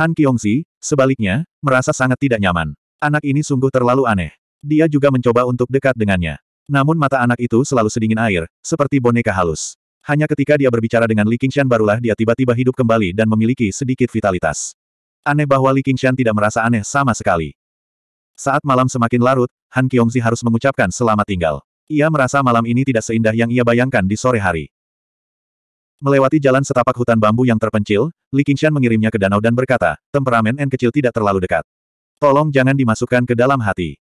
Han Kiongzi, Sebaliknya, merasa sangat tidak nyaman. Anak ini sungguh terlalu aneh. Dia juga mencoba untuk dekat dengannya. Namun mata anak itu selalu sedingin air, seperti boneka halus. Hanya ketika dia berbicara dengan Li Qingshan barulah dia tiba-tiba hidup kembali dan memiliki sedikit vitalitas. Aneh bahwa Li Qingshan tidak merasa aneh sama sekali. Saat malam semakin larut, Han Kiongzi harus mengucapkan selamat tinggal. Ia merasa malam ini tidak seindah yang ia bayangkan di sore hari. Melewati jalan setapak hutan bambu yang terpencil, Li Qingshan mengirimnya ke danau dan berkata, temperamen N kecil tidak terlalu dekat. Tolong jangan dimasukkan ke dalam hati.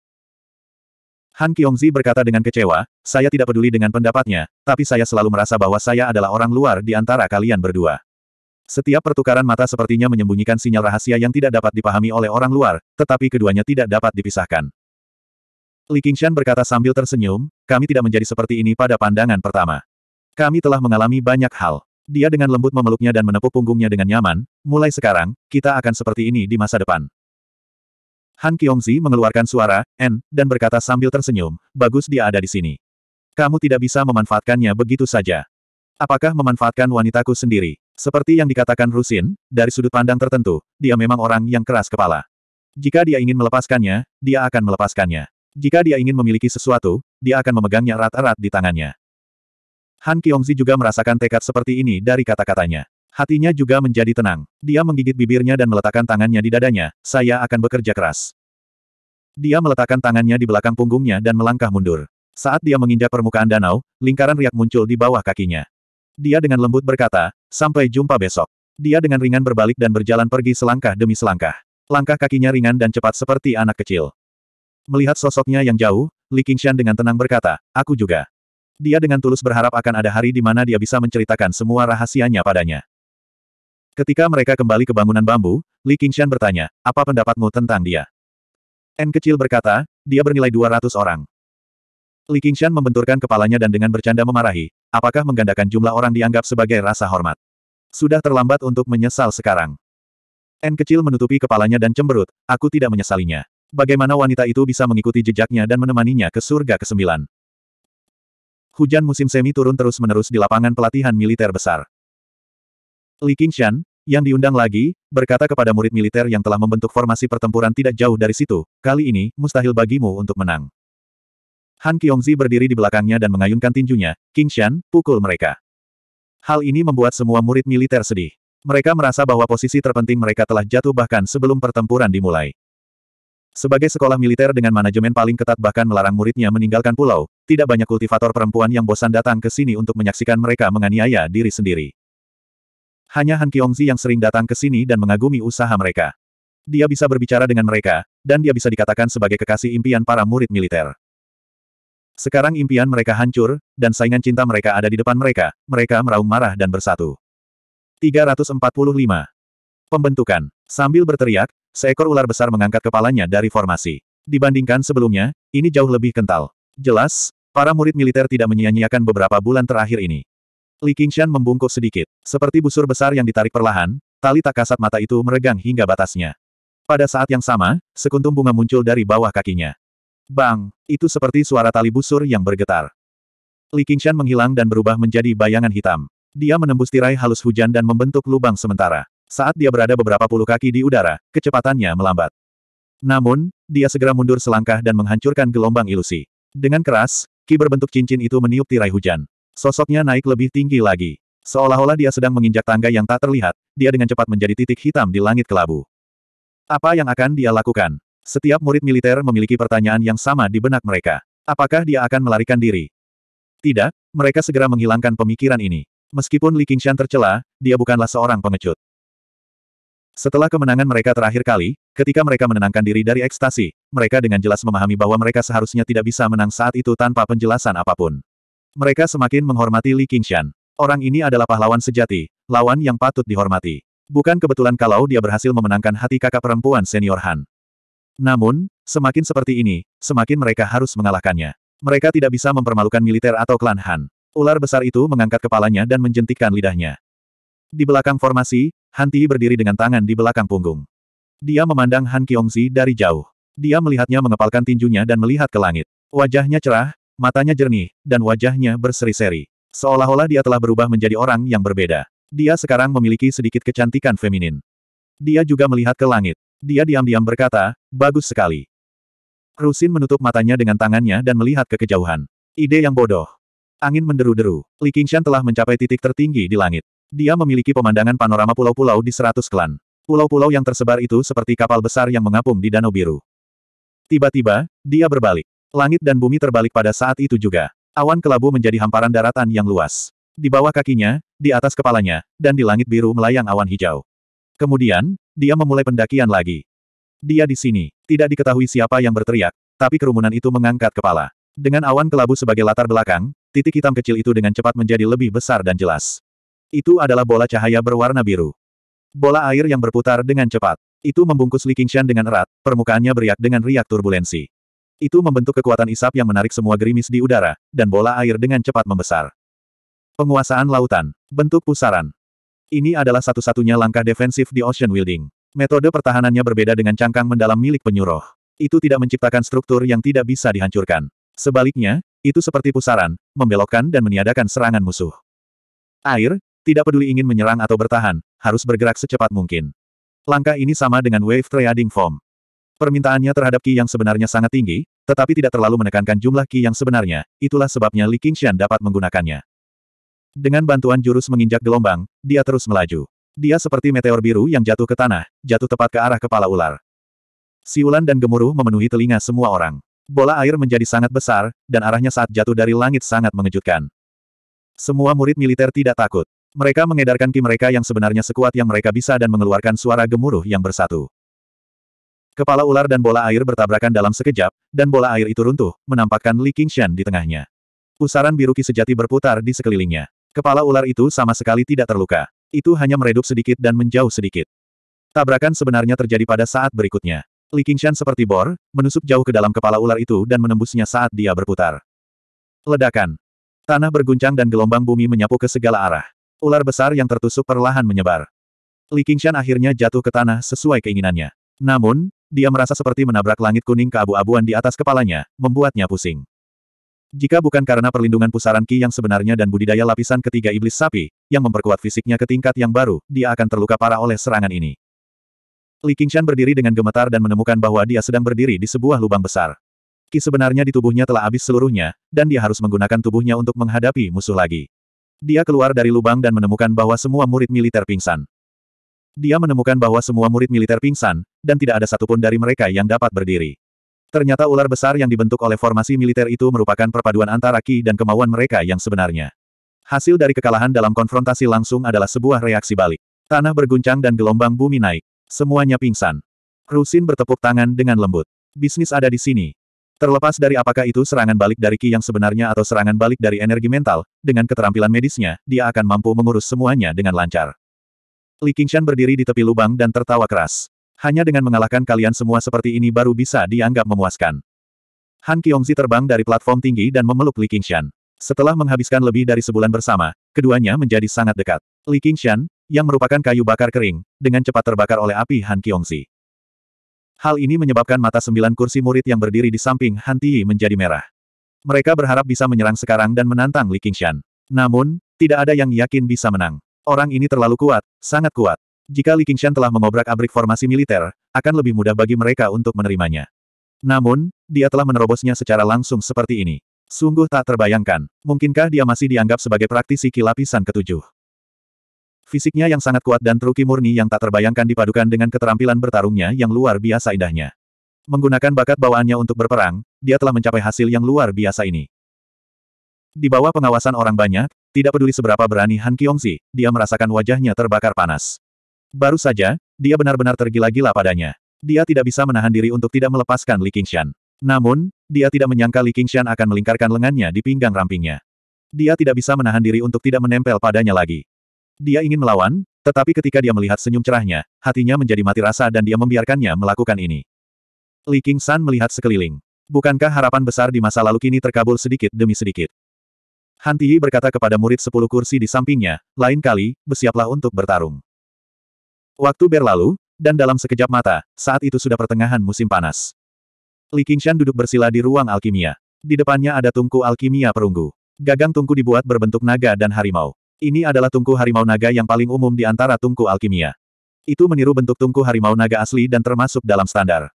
Han Kiongzi berkata dengan kecewa, saya tidak peduli dengan pendapatnya, tapi saya selalu merasa bahwa saya adalah orang luar di antara kalian berdua. Setiap pertukaran mata sepertinya menyembunyikan sinyal rahasia yang tidak dapat dipahami oleh orang luar, tetapi keduanya tidak dapat dipisahkan. Li Qingshan berkata sambil tersenyum, kami tidak menjadi seperti ini pada pandangan pertama. Kami telah mengalami banyak hal. Dia dengan lembut memeluknya dan menepuk punggungnya dengan nyaman, mulai sekarang, kita akan seperti ini di masa depan. Han Kyongzi mengeluarkan suara, N, dan berkata sambil tersenyum, bagus dia ada di sini. Kamu tidak bisa memanfaatkannya begitu saja. Apakah memanfaatkan wanitaku sendiri? Seperti yang dikatakan Rusin, dari sudut pandang tertentu, dia memang orang yang keras kepala. Jika dia ingin melepaskannya, dia akan melepaskannya. Jika dia ingin memiliki sesuatu, dia akan memegangnya erat-erat di tangannya. Han Kiongzi juga merasakan tekad seperti ini dari kata-katanya. Hatinya juga menjadi tenang. Dia menggigit bibirnya dan meletakkan tangannya di dadanya, saya akan bekerja keras. Dia meletakkan tangannya di belakang punggungnya dan melangkah mundur. Saat dia menginjak permukaan danau, lingkaran riak muncul di bawah kakinya. Dia dengan lembut berkata, sampai jumpa besok. Dia dengan ringan berbalik dan berjalan pergi selangkah demi selangkah. Langkah kakinya ringan dan cepat seperti anak kecil. Melihat sosoknya yang jauh, Li Qingshan dengan tenang berkata, aku juga. Dia dengan tulus berharap akan ada hari di mana dia bisa menceritakan semua rahasianya padanya. Ketika mereka kembali ke bangunan bambu, Li Qingshan bertanya, apa pendapatmu tentang dia? N kecil berkata, dia bernilai 200 orang. Li Qingshan membenturkan kepalanya dan dengan bercanda memarahi, apakah menggandakan jumlah orang dianggap sebagai rasa hormat? Sudah terlambat untuk menyesal sekarang. N kecil menutupi kepalanya dan cemberut, aku tidak menyesalinya. Bagaimana wanita itu bisa mengikuti jejaknya dan menemaninya ke surga ke-9? Hujan musim semi turun terus-menerus di lapangan pelatihan militer besar. Li Qingshan, yang diundang lagi, berkata kepada murid militer yang telah membentuk formasi pertempuran tidak jauh dari situ, kali ini, mustahil bagimu untuk menang. Han Kiongzi berdiri di belakangnya dan mengayunkan tinjunya, Qingshan, pukul mereka. Hal ini membuat semua murid militer sedih. Mereka merasa bahwa posisi terpenting mereka telah jatuh bahkan sebelum pertempuran dimulai. Sebagai sekolah militer dengan manajemen paling ketat bahkan melarang muridnya meninggalkan pulau, tidak banyak kultivator perempuan yang bosan datang ke sini untuk menyaksikan mereka menganiaya diri sendiri. Hanya Han Kiongzi yang sering datang ke sini dan mengagumi usaha mereka. Dia bisa berbicara dengan mereka, dan dia bisa dikatakan sebagai kekasih impian para murid militer. Sekarang impian mereka hancur, dan saingan cinta mereka ada di depan mereka, mereka meraung marah dan bersatu. 345. Pembentukan. Sambil berteriak, seekor ular besar mengangkat kepalanya dari formasi. Dibandingkan sebelumnya, ini jauh lebih kental. Jelas, Para murid militer tidak menyia-nyiakan beberapa bulan terakhir ini. Li Qingshan membungkuk sedikit. Seperti busur besar yang ditarik perlahan, tali tak kasat mata itu meregang hingga batasnya. Pada saat yang sama, sekuntum bunga muncul dari bawah kakinya. Bang! Itu seperti suara tali busur yang bergetar. Li Qingshan menghilang dan berubah menjadi bayangan hitam. Dia menembus tirai halus hujan dan membentuk lubang sementara. Saat dia berada beberapa puluh kaki di udara, kecepatannya melambat. Namun, dia segera mundur selangkah dan menghancurkan gelombang ilusi. Dengan keras, Ki berbentuk cincin itu meniup tirai hujan. Sosoknya naik lebih tinggi lagi. Seolah-olah dia sedang menginjak tangga yang tak terlihat, dia dengan cepat menjadi titik hitam di langit kelabu. Apa yang akan dia lakukan? Setiap murid militer memiliki pertanyaan yang sama di benak mereka. Apakah dia akan melarikan diri? Tidak, mereka segera menghilangkan pemikiran ini. Meskipun Li Qingshan tercela, dia bukanlah seorang pengecut. Setelah kemenangan mereka terakhir kali, ketika mereka menenangkan diri dari ekstasi, mereka dengan jelas memahami bahwa mereka seharusnya tidak bisa menang saat itu tanpa penjelasan apapun. Mereka semakin menghormati Li Qingshan. Orang ini adalah pahlawan sejati, lawan yang patut dihormati. Bukan kebetulan kalau dia berhasil memenangkan hati kakak perempuan senior Han. Namun, semakin seperti ini, semakin mereka harus mengalahkannya. Mereka tidak bisa mempermalukan militer atau klan Han. Ular besar itu mengangkat kepalanya dan menjentikkan lidahnya. Di belakang formasi, Han Ti berdiri dengan tangan di belakang punggung. Dia memandang Han Si dari jauh. Dia melihatnya mengepalkan tinjunya dan melihat ke langit. Wajahnya cerah, matanya jernih, dan wajahnya berseri-seri. Seolah-olah dia telah berubah menjadi orang yang berbeda. Dia sekarang memiliki sedikit kecantikan feminin. Dia juga melihat ke langit. Dia diam-diam berkata, bagus sekali. Rusin menutup matanya dengan tangannya dan melihat ke kejauhan. Ide yang bodoh. Angin menderu-deru. Li Qingshan telah mencapai titik tertinggi di langit. Dia memiliki pemandangan panorama pulau-pulau di seratus klan. Pulau-pulau yang tersebar itu seperti kapal besar yang mengapung di Danau Biru. Tiba-tiba, dia berbalik. Langit dan bumi terbalik pada saat itu juga. Awan kelabu menjadi hamparan daratan yang luas. Di bawah kakinya, di atas kepalanya, dan di langit biru melayang awan hijau. Kemudian, dia memulai pendakian lagi. Dia di sini. Tidak diketahui siapa yang berteriak, tapi kerumunan itu mengangkat kepala. Dengan awan kelabu sebagai latar belakang, titik hitam kecil itu dengan cepat menjadi lebih besar dan jelas. Itu adalah bola cahaya berwarna biru. Bola air yang berputar dengan cepat. Itu membungkus Li Qingshan dengan erat, permukaannya beriak dengan riak turbulensi. Itu membentuk kekuatan isap yang menarik semua gerimis di udara, dan bola air dengan cepat membesar. Penguasaan lautan. Bentuk pusaran. Ini adalah satu-satunya langkah defensif di Ocean Wielding. Metode pertahanannya berbeda dengan cangkang mendalam milik penyuruh. Itu tidak menciptakan struktur yang tidak bisa dihancurkan. Sebaliknya, itu seperti pusaran, membelokkan dan meniadakan serangan musuh. Air, tidak peduli ingin menyerang atau bertahan, harus bergerak secepat mungkin. Langkah ini sama dengan wave trading form. Permintaannya terhadap Qi yang sebenarnya sangat tinggi, tetapi tidak terlalu menekankan jumlah Qi yang sebenarnya, itulah sebabnya Li Qingshan dapat menggunakannya. Dengan bantuan jurus menginjak gelombang, dia terus melaju. Dia seperti meteor biru yang jatuh ke tanah, jatuh tepat ke arah kepala ular. Siulan dan gemuruh memenuhi telinga semua orang. Bola air menjadi sangat besar, dan arahnya saat jatuh dari langit sangat mengejutkan. Semua murid militer tidak takut. Mereka mengedarkan ki mereka yang sebenarnya sekuat yang mereka bisa dan mengeluarkan suara gemuruh yang bersatu. Kepala ular dan bola air bertabrakan dalam sekejap, dan bola air itu runtuh, menampakkan Li Qingshan di tengahnya. Pusaran biru ki sejati berputar di sekelilingnya. Kepala ular itu sama sekali tidak terluka. Itu hanya meredup sedikit dan menjauh sedikit. Tabrakan sebenarnya terjadi pada saat berikutnya. Li Qingshan seperti bor, menusuk jauh ke dalam kepala ular itu dan menembusnya saat dia berputar. Ledakan. Tanah berguncang dan gelombang bumi menyapu ke segala arah. Ular besar yang tertusuk perlahan menyebar. Li Qingshan akhirnya jatuh ke tanah sesuai keinginannya. Namun, dia merasa seperti menabrak langit kuning ke abu abuan di atas kepalanya, membuatnya pusing. Jika bukan karena perlindungan pusaran Ki yang sebenarnya dan budidaya lapisan ketiga iblis sapi, yang memperkuat fisiknya ke tingkat yang baru, dia akan terluka parah oleh serangan ini. Li Qingshan berdiri dengan gemetar dan menemukan bahwa dia sedang berdiri di sebuah lubang besar. Ki sebenarnya di tubuhnya telah habis seluruhnya, dan dia harus menggunakan tubuhnya untuk menghadapi musuh lagi. Dia keluar dari lubang dan menemukan bahwa semua murid militer pingsan. Dia menemukan bahwa semua murid militer pingsan, dan tidak ada satupun dari mereka yang dapat berdiri. Ternyata ular besar yang dibentuk oleh formasi militer itu merupakan perpaduan antara ki dan kemauan mereka yang sebenarnya. Hasil dari kekalahan dalam konfrontasi langsung adalah sebuah reaksi balik. Tanah berguncang dan gelombang bumi naik. Semuanya pingsan. Rusin bertepuk tangan dengan lembut. Bisnis ada di sini. Terlepas dari apakah itu serangan balik dari Ki yang sebenarnya atau serangan balik dari energi mental, dengan keterampilan medisnya, dia akan mampu mengurus semuanya dengan lancar. Li Qingshan berdiri di tepi lubang dan tertawa keras. Hanya dengan mengalahkan kalian semua seperti ini baru bisa dianggap memuaskan. Han Kiongzi terbang dari platform tinggi dan memeluk Li Qingshan. Setelah menghabiskan lebih dari sebulan bersama, keduanya menjadi sangat dekat. Li Qingshan, yang merupakan kayu bakar kering, dengan cepat terbakar oleh api Han Kiongzi. Hal ini menyebabkan mata sembilan kursi murid yang berdiri di samping Han Tiyi menjadi merah. Mereka berharap bisa menyerang sekarang dan menantang Li Qingshan. Namun, tidak ada yang yakin bisa menang. Orang ini terlalu kuat, sangat kuat. Jika Li Qingshan telah mengobrak-abrik formasi militer, akan lebih mudah bagi mereka untuk menerimanya. Namun, dia telah menerobosnya secara langsung seperti ini. Sungguh tak terbayangkan. Mungkinkah dia masih dianggap sebagai praktisi kilapisan ketujuh? Fisiknya yang sangat kuat dan truki murni yang tak terbayangkan dipadukan dengan keterampilan bertarungnya yang luar biasa indahnya. Menggunakan bakat bawaannya untuk berperang, dia telah mencapai hasil yang luar biasa ini. Di bawah pengawasan orang banyak, tidak peduli seberapa berani Han Si, dia merasakan wajahnya terbakar panas. Baru saja, dia benar-benar tergila-gila padanya. Dia tidak bisa menahan diri untuk tidak melepaskan Li Qingshan. Namun, dia tidak menyangka Li Qingshan akan melingkarkan lengannya di pinggang rampingnya. Dia tidak bisa menahan diri untuk tidak menempel padanya lagi. Dia ingin melawan, tetapi ketika dia melihat senyum cerahnya, hatinya menjadi mati rasa dan dia membiarkannya melakukan ini. Li King San melihat sekeliling. Bukankah harapan besar di masa lalu kini terkabul sedikit demi sedikit? Han Tiyi berkata kepada murid sepuluh kursi di sampingnya, lain kali, bersiaplah untuk bertarung. Waktu berlalu, dan dalam sekejap mata, saat itu sudah pertengahan musim panas. Li Qingshan duduk bersila di ruang alkimia. Di depannya ada tungku alkimia perunggu. Gagang tungku dibuat berbentuk naga dan harimau. Ini adalah tungku harimau naga yang paling umum di antara tungku alkimia. Itu meniru bentuk tungku harimau naga asli dan termasuk dalam standar.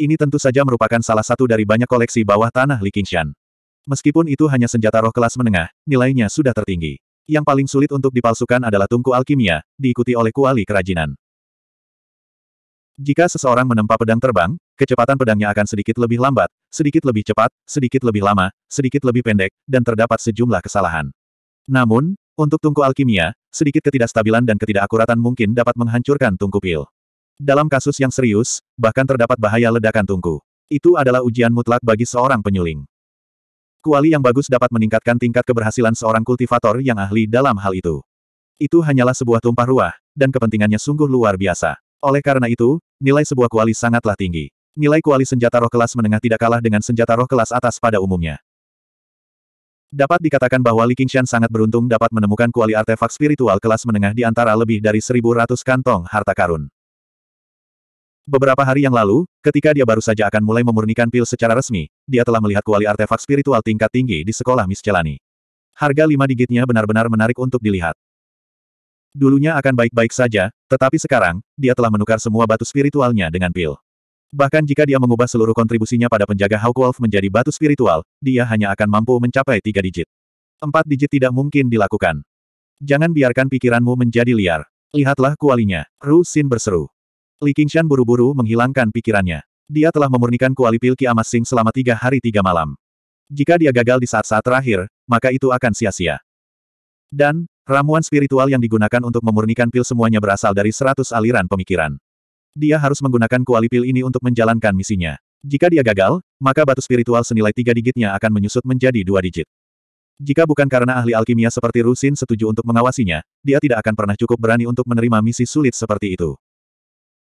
Ini tentu saja merupakan salah satu dari banyak koleksi bawah tanah Li Qingshan. Meskipun itu hanya senjata roh kelas menengah, nilainya sudah tertinggi. Yang paling sulit untuk dipalsukan adalah tungku alkimia, diikuti oleh kuali kerajinan. Jika seseorang menempa pedang terbang, kecepatan pedangnya akan sedikit lebih lambat, sedikit lebih cepat, sedikit lebih lama, sedikit lebih pendek, dan terdapat sejumlah kesalahan. Namun, untuk tungku alkimia, sedikit ketidakstabilan dan ketidakakuratan mungkin dapat menghancurkan tungku pil. Dalam kasus yang serius, bahkan terdapat bahaya ledakan tungku. Itu adalah ujian mutlak bagi seorang penyuling. Kuali yang bagus dapat meningkatkan tingkat keberhasilan seorang kultivator yang ahli dalam hal itu. Itu hanyalah sebuah tumpah ruah, dan kepentingannya sungguh luar biasa. Oleh karena itu, nilai sebuah kuali sangatlah tinggi. Nilai kuali senjata roh kelas menengah tidak kalah dengan senjata roh kelas atas pada umumnya. Dapat dikatakan bahwa Li Qingshan sangat beruntung dapat menemukan kuali artefak spiritual kelas menengah di antara lebih dari seribu ratus kantong harta karun. Beberapa hari yang lalu, ketika dia baru saja akan mulai memurnikan pil secara resmi, dia telah melihat kuali artefak spiritual tingkat tinggi di sekolah Miscelani. Harga lima digitnya benar-benar menarik untuk dilihat. Dulunya akan baik-baik saja, tetapi sekarang, dia telah menukar semua batu spiritualnya dengan pil. Bahkan jika dia mengubah seluruh kontribusinya pada penjaga Wolf menjadi batu spiritual, dia hanya akan mampu mencapai tiga digit. Empat digit tidak mungkin dilakukan. Jangan biarkan pikiranmu menjadi liar. Lihatlah kualinya. Ru Xin berseru. Li Qingshan buru-buru menghilangkan pikirannya. Dia telah memurnikan kuali pilki amas sing selama tiga hari tiga malam. Jika dia gagal di saat-saat terakhir, maka itu akan sia-sia. Dan, ramuan spiritual yang digunakan untuk memurnikan pil semuanya berasal dari seratus aliran pemikiran. Dia harus menggunakan kuali pil ini untuk menjalankan misinya. Jika dia gagal, maka batu spiritual senilai tiga digitnya akan menyusut menjadi dua digit. Jika bukan karena ahli alkimia seperti Rusin setuju untuk mengawasinya, dia tidak akan pernah cukup berani untuk menerima misi sulit seperti itu.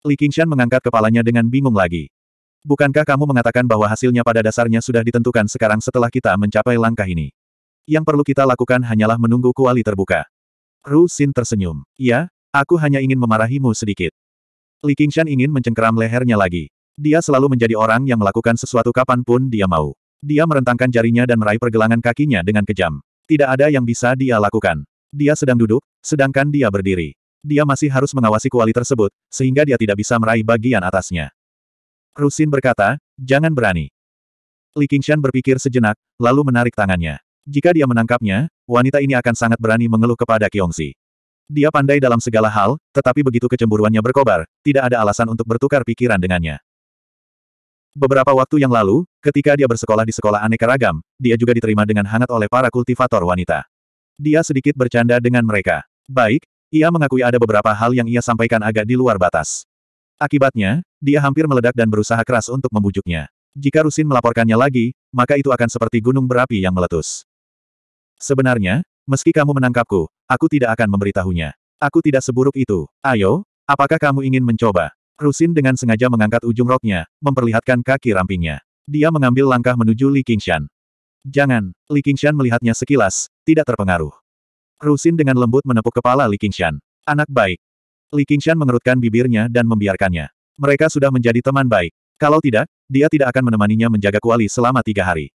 Li Qingshan mengangkat kepalanya dengan bingung lagi. Bukankah kamu mengatakan bahwa hasilnya pada dasarnya sudah ditentukan sekarang setelah kita mencapai langkah ini? Yang perlu kita lakukan hanyalah menunggu kuali terbuka. Rusin tersenyum. Ya, aku hanya ingin memarahimu sedikit. Li Qingshan ingin mencengkeram lehernya lagi. Dia selalu menjadi orang yang melakukan sesuatu kapanpun dia mau. Dia merentangkan jarinya dan meraih pergelangan kakinya dengan kejam. Tidak ada yang bisa dia lakukan. Dia sedang duduk, sedangkan dia berdiri. Dia masih harus mengawasi kuali tersebut, sehingga dia tidak bisa meraih bagian atasnya. Rusin berkata, jangan berani. Li Qingshan berpikir sejenak, lalu menarik tangannya. Jika dia menangkapnya, wanita ini akan sangat berani mengeluh kepada Kiongsi. Dia pandai dalam segala hal, tetapi begitu kecemburuannya berkobar, tidak ada alasan untuk bertukar pikiran dengannya. Beberapa waktu yang lalu, ketika dia bersekolah di sekolah aneka ragam, dia juga diterima dengan hangat oleh para kultivator wanita. Dia sedikit bercanda dengan mereka. Baik, ia mengakui ada beberapa hal yang ia sampaikan agak di luar batas. Akibatnya, dia hampir meledak dan berusaha keras untuk membujuknya. Jika Rusin melaporkannya lagi, maka itu akan seperti gunung berapi yang meletus. Sebenarnya, meski kamu menangkapku, aku tidak akan memberitahunya. Aku tidak seburuk itu. Ayo, apakah kamu ingin mencoba? Rusin dengan sengaja mengangkat ujung roknya, memperlihatkan kaki rampingnya. Dia mengambil langkah menuju Li Qingshan. Jangan, Li Qingshan melihatnya sekilas, tidak terpengaruh. Rusin dengan lembut menepuk kepala Li Qingshan. Anak baik. Li Qingshan mengerutkan bibirnya dan membiarkannya. Mereka sudah menjadi teman baik. Kalau tidak, dia tidak akan menemaninya menjaga kuali selama tiga hari.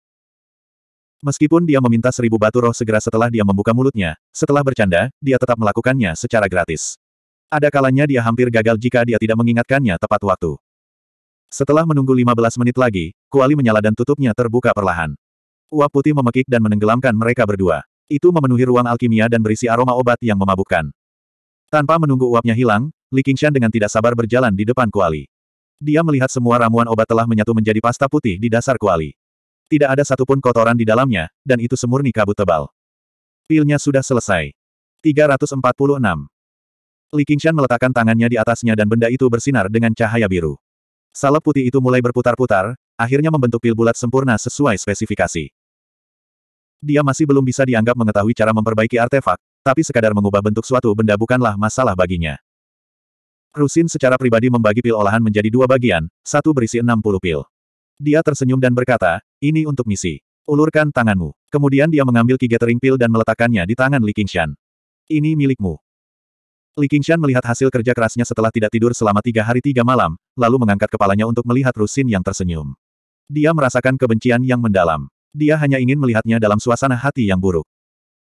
Meskipun dia meminta seribu batu roh segera setelah dia membuka mulutnya, setelah bercanda, dia tetap melakukannya secara gratis. Ada kalanya dia hampir gagal jika dia tidak mengingatkannya tepat waktu. Setelah menunggu 15 menit lagi, kuali menyala dan tutupnya terbuka perlahan. Uap putih memekik dan menenggelamkan mereka berdua. Itu memenuhi ruang alkimia dan berisi aroma obat yang memabukkan. Tanpa menunggu uapnya hilang, Li Qingshan dengan tidak sabar berjalan di depan kuali. Dia melihat semua ramuan obat telah menyatu menjadi pasta putih di dasar kuali. Tidak ada satupun kotoran di dalamnya, dan itu semurni kabut tebal. Pilnya sudah selesai. 346. Li Qingshan meletakkan tangannya di atasnya dan benda itu bersinar dengan cahaya biru. Salep putih itu mulai berputar-putar, akhirnya membentuk pil bulat sempurna sesuai spesifikasi. Dia masih belum bisa dianggap mengetahui cara memperbaiki artefak, tapi sekadar mengubah bentuk suatu benda bukanlah masalah baginya. Rusin secara pribadi membagi pil olahan menjadi dua bagian, satu berisi 60 pil. Dia tersenyum dan berkata, ini untuk misi. Ulurkan tanganmu. Kemudian dia mengambil Ki Gathering Pill dan meletakkannya di tangan Li Qingshan. Ini milikmu. Li Qingshan melihat hasil kerja kerasnya setelah tidak tidur selama tiga hari tiga malam, lalu mengangkat kepalanya untuk melihat Rusin yang tersenyum. Dia merasakan kebencian yang mendalam. Dia hanya ingin melihatnya dalam suasana hati yang buruk.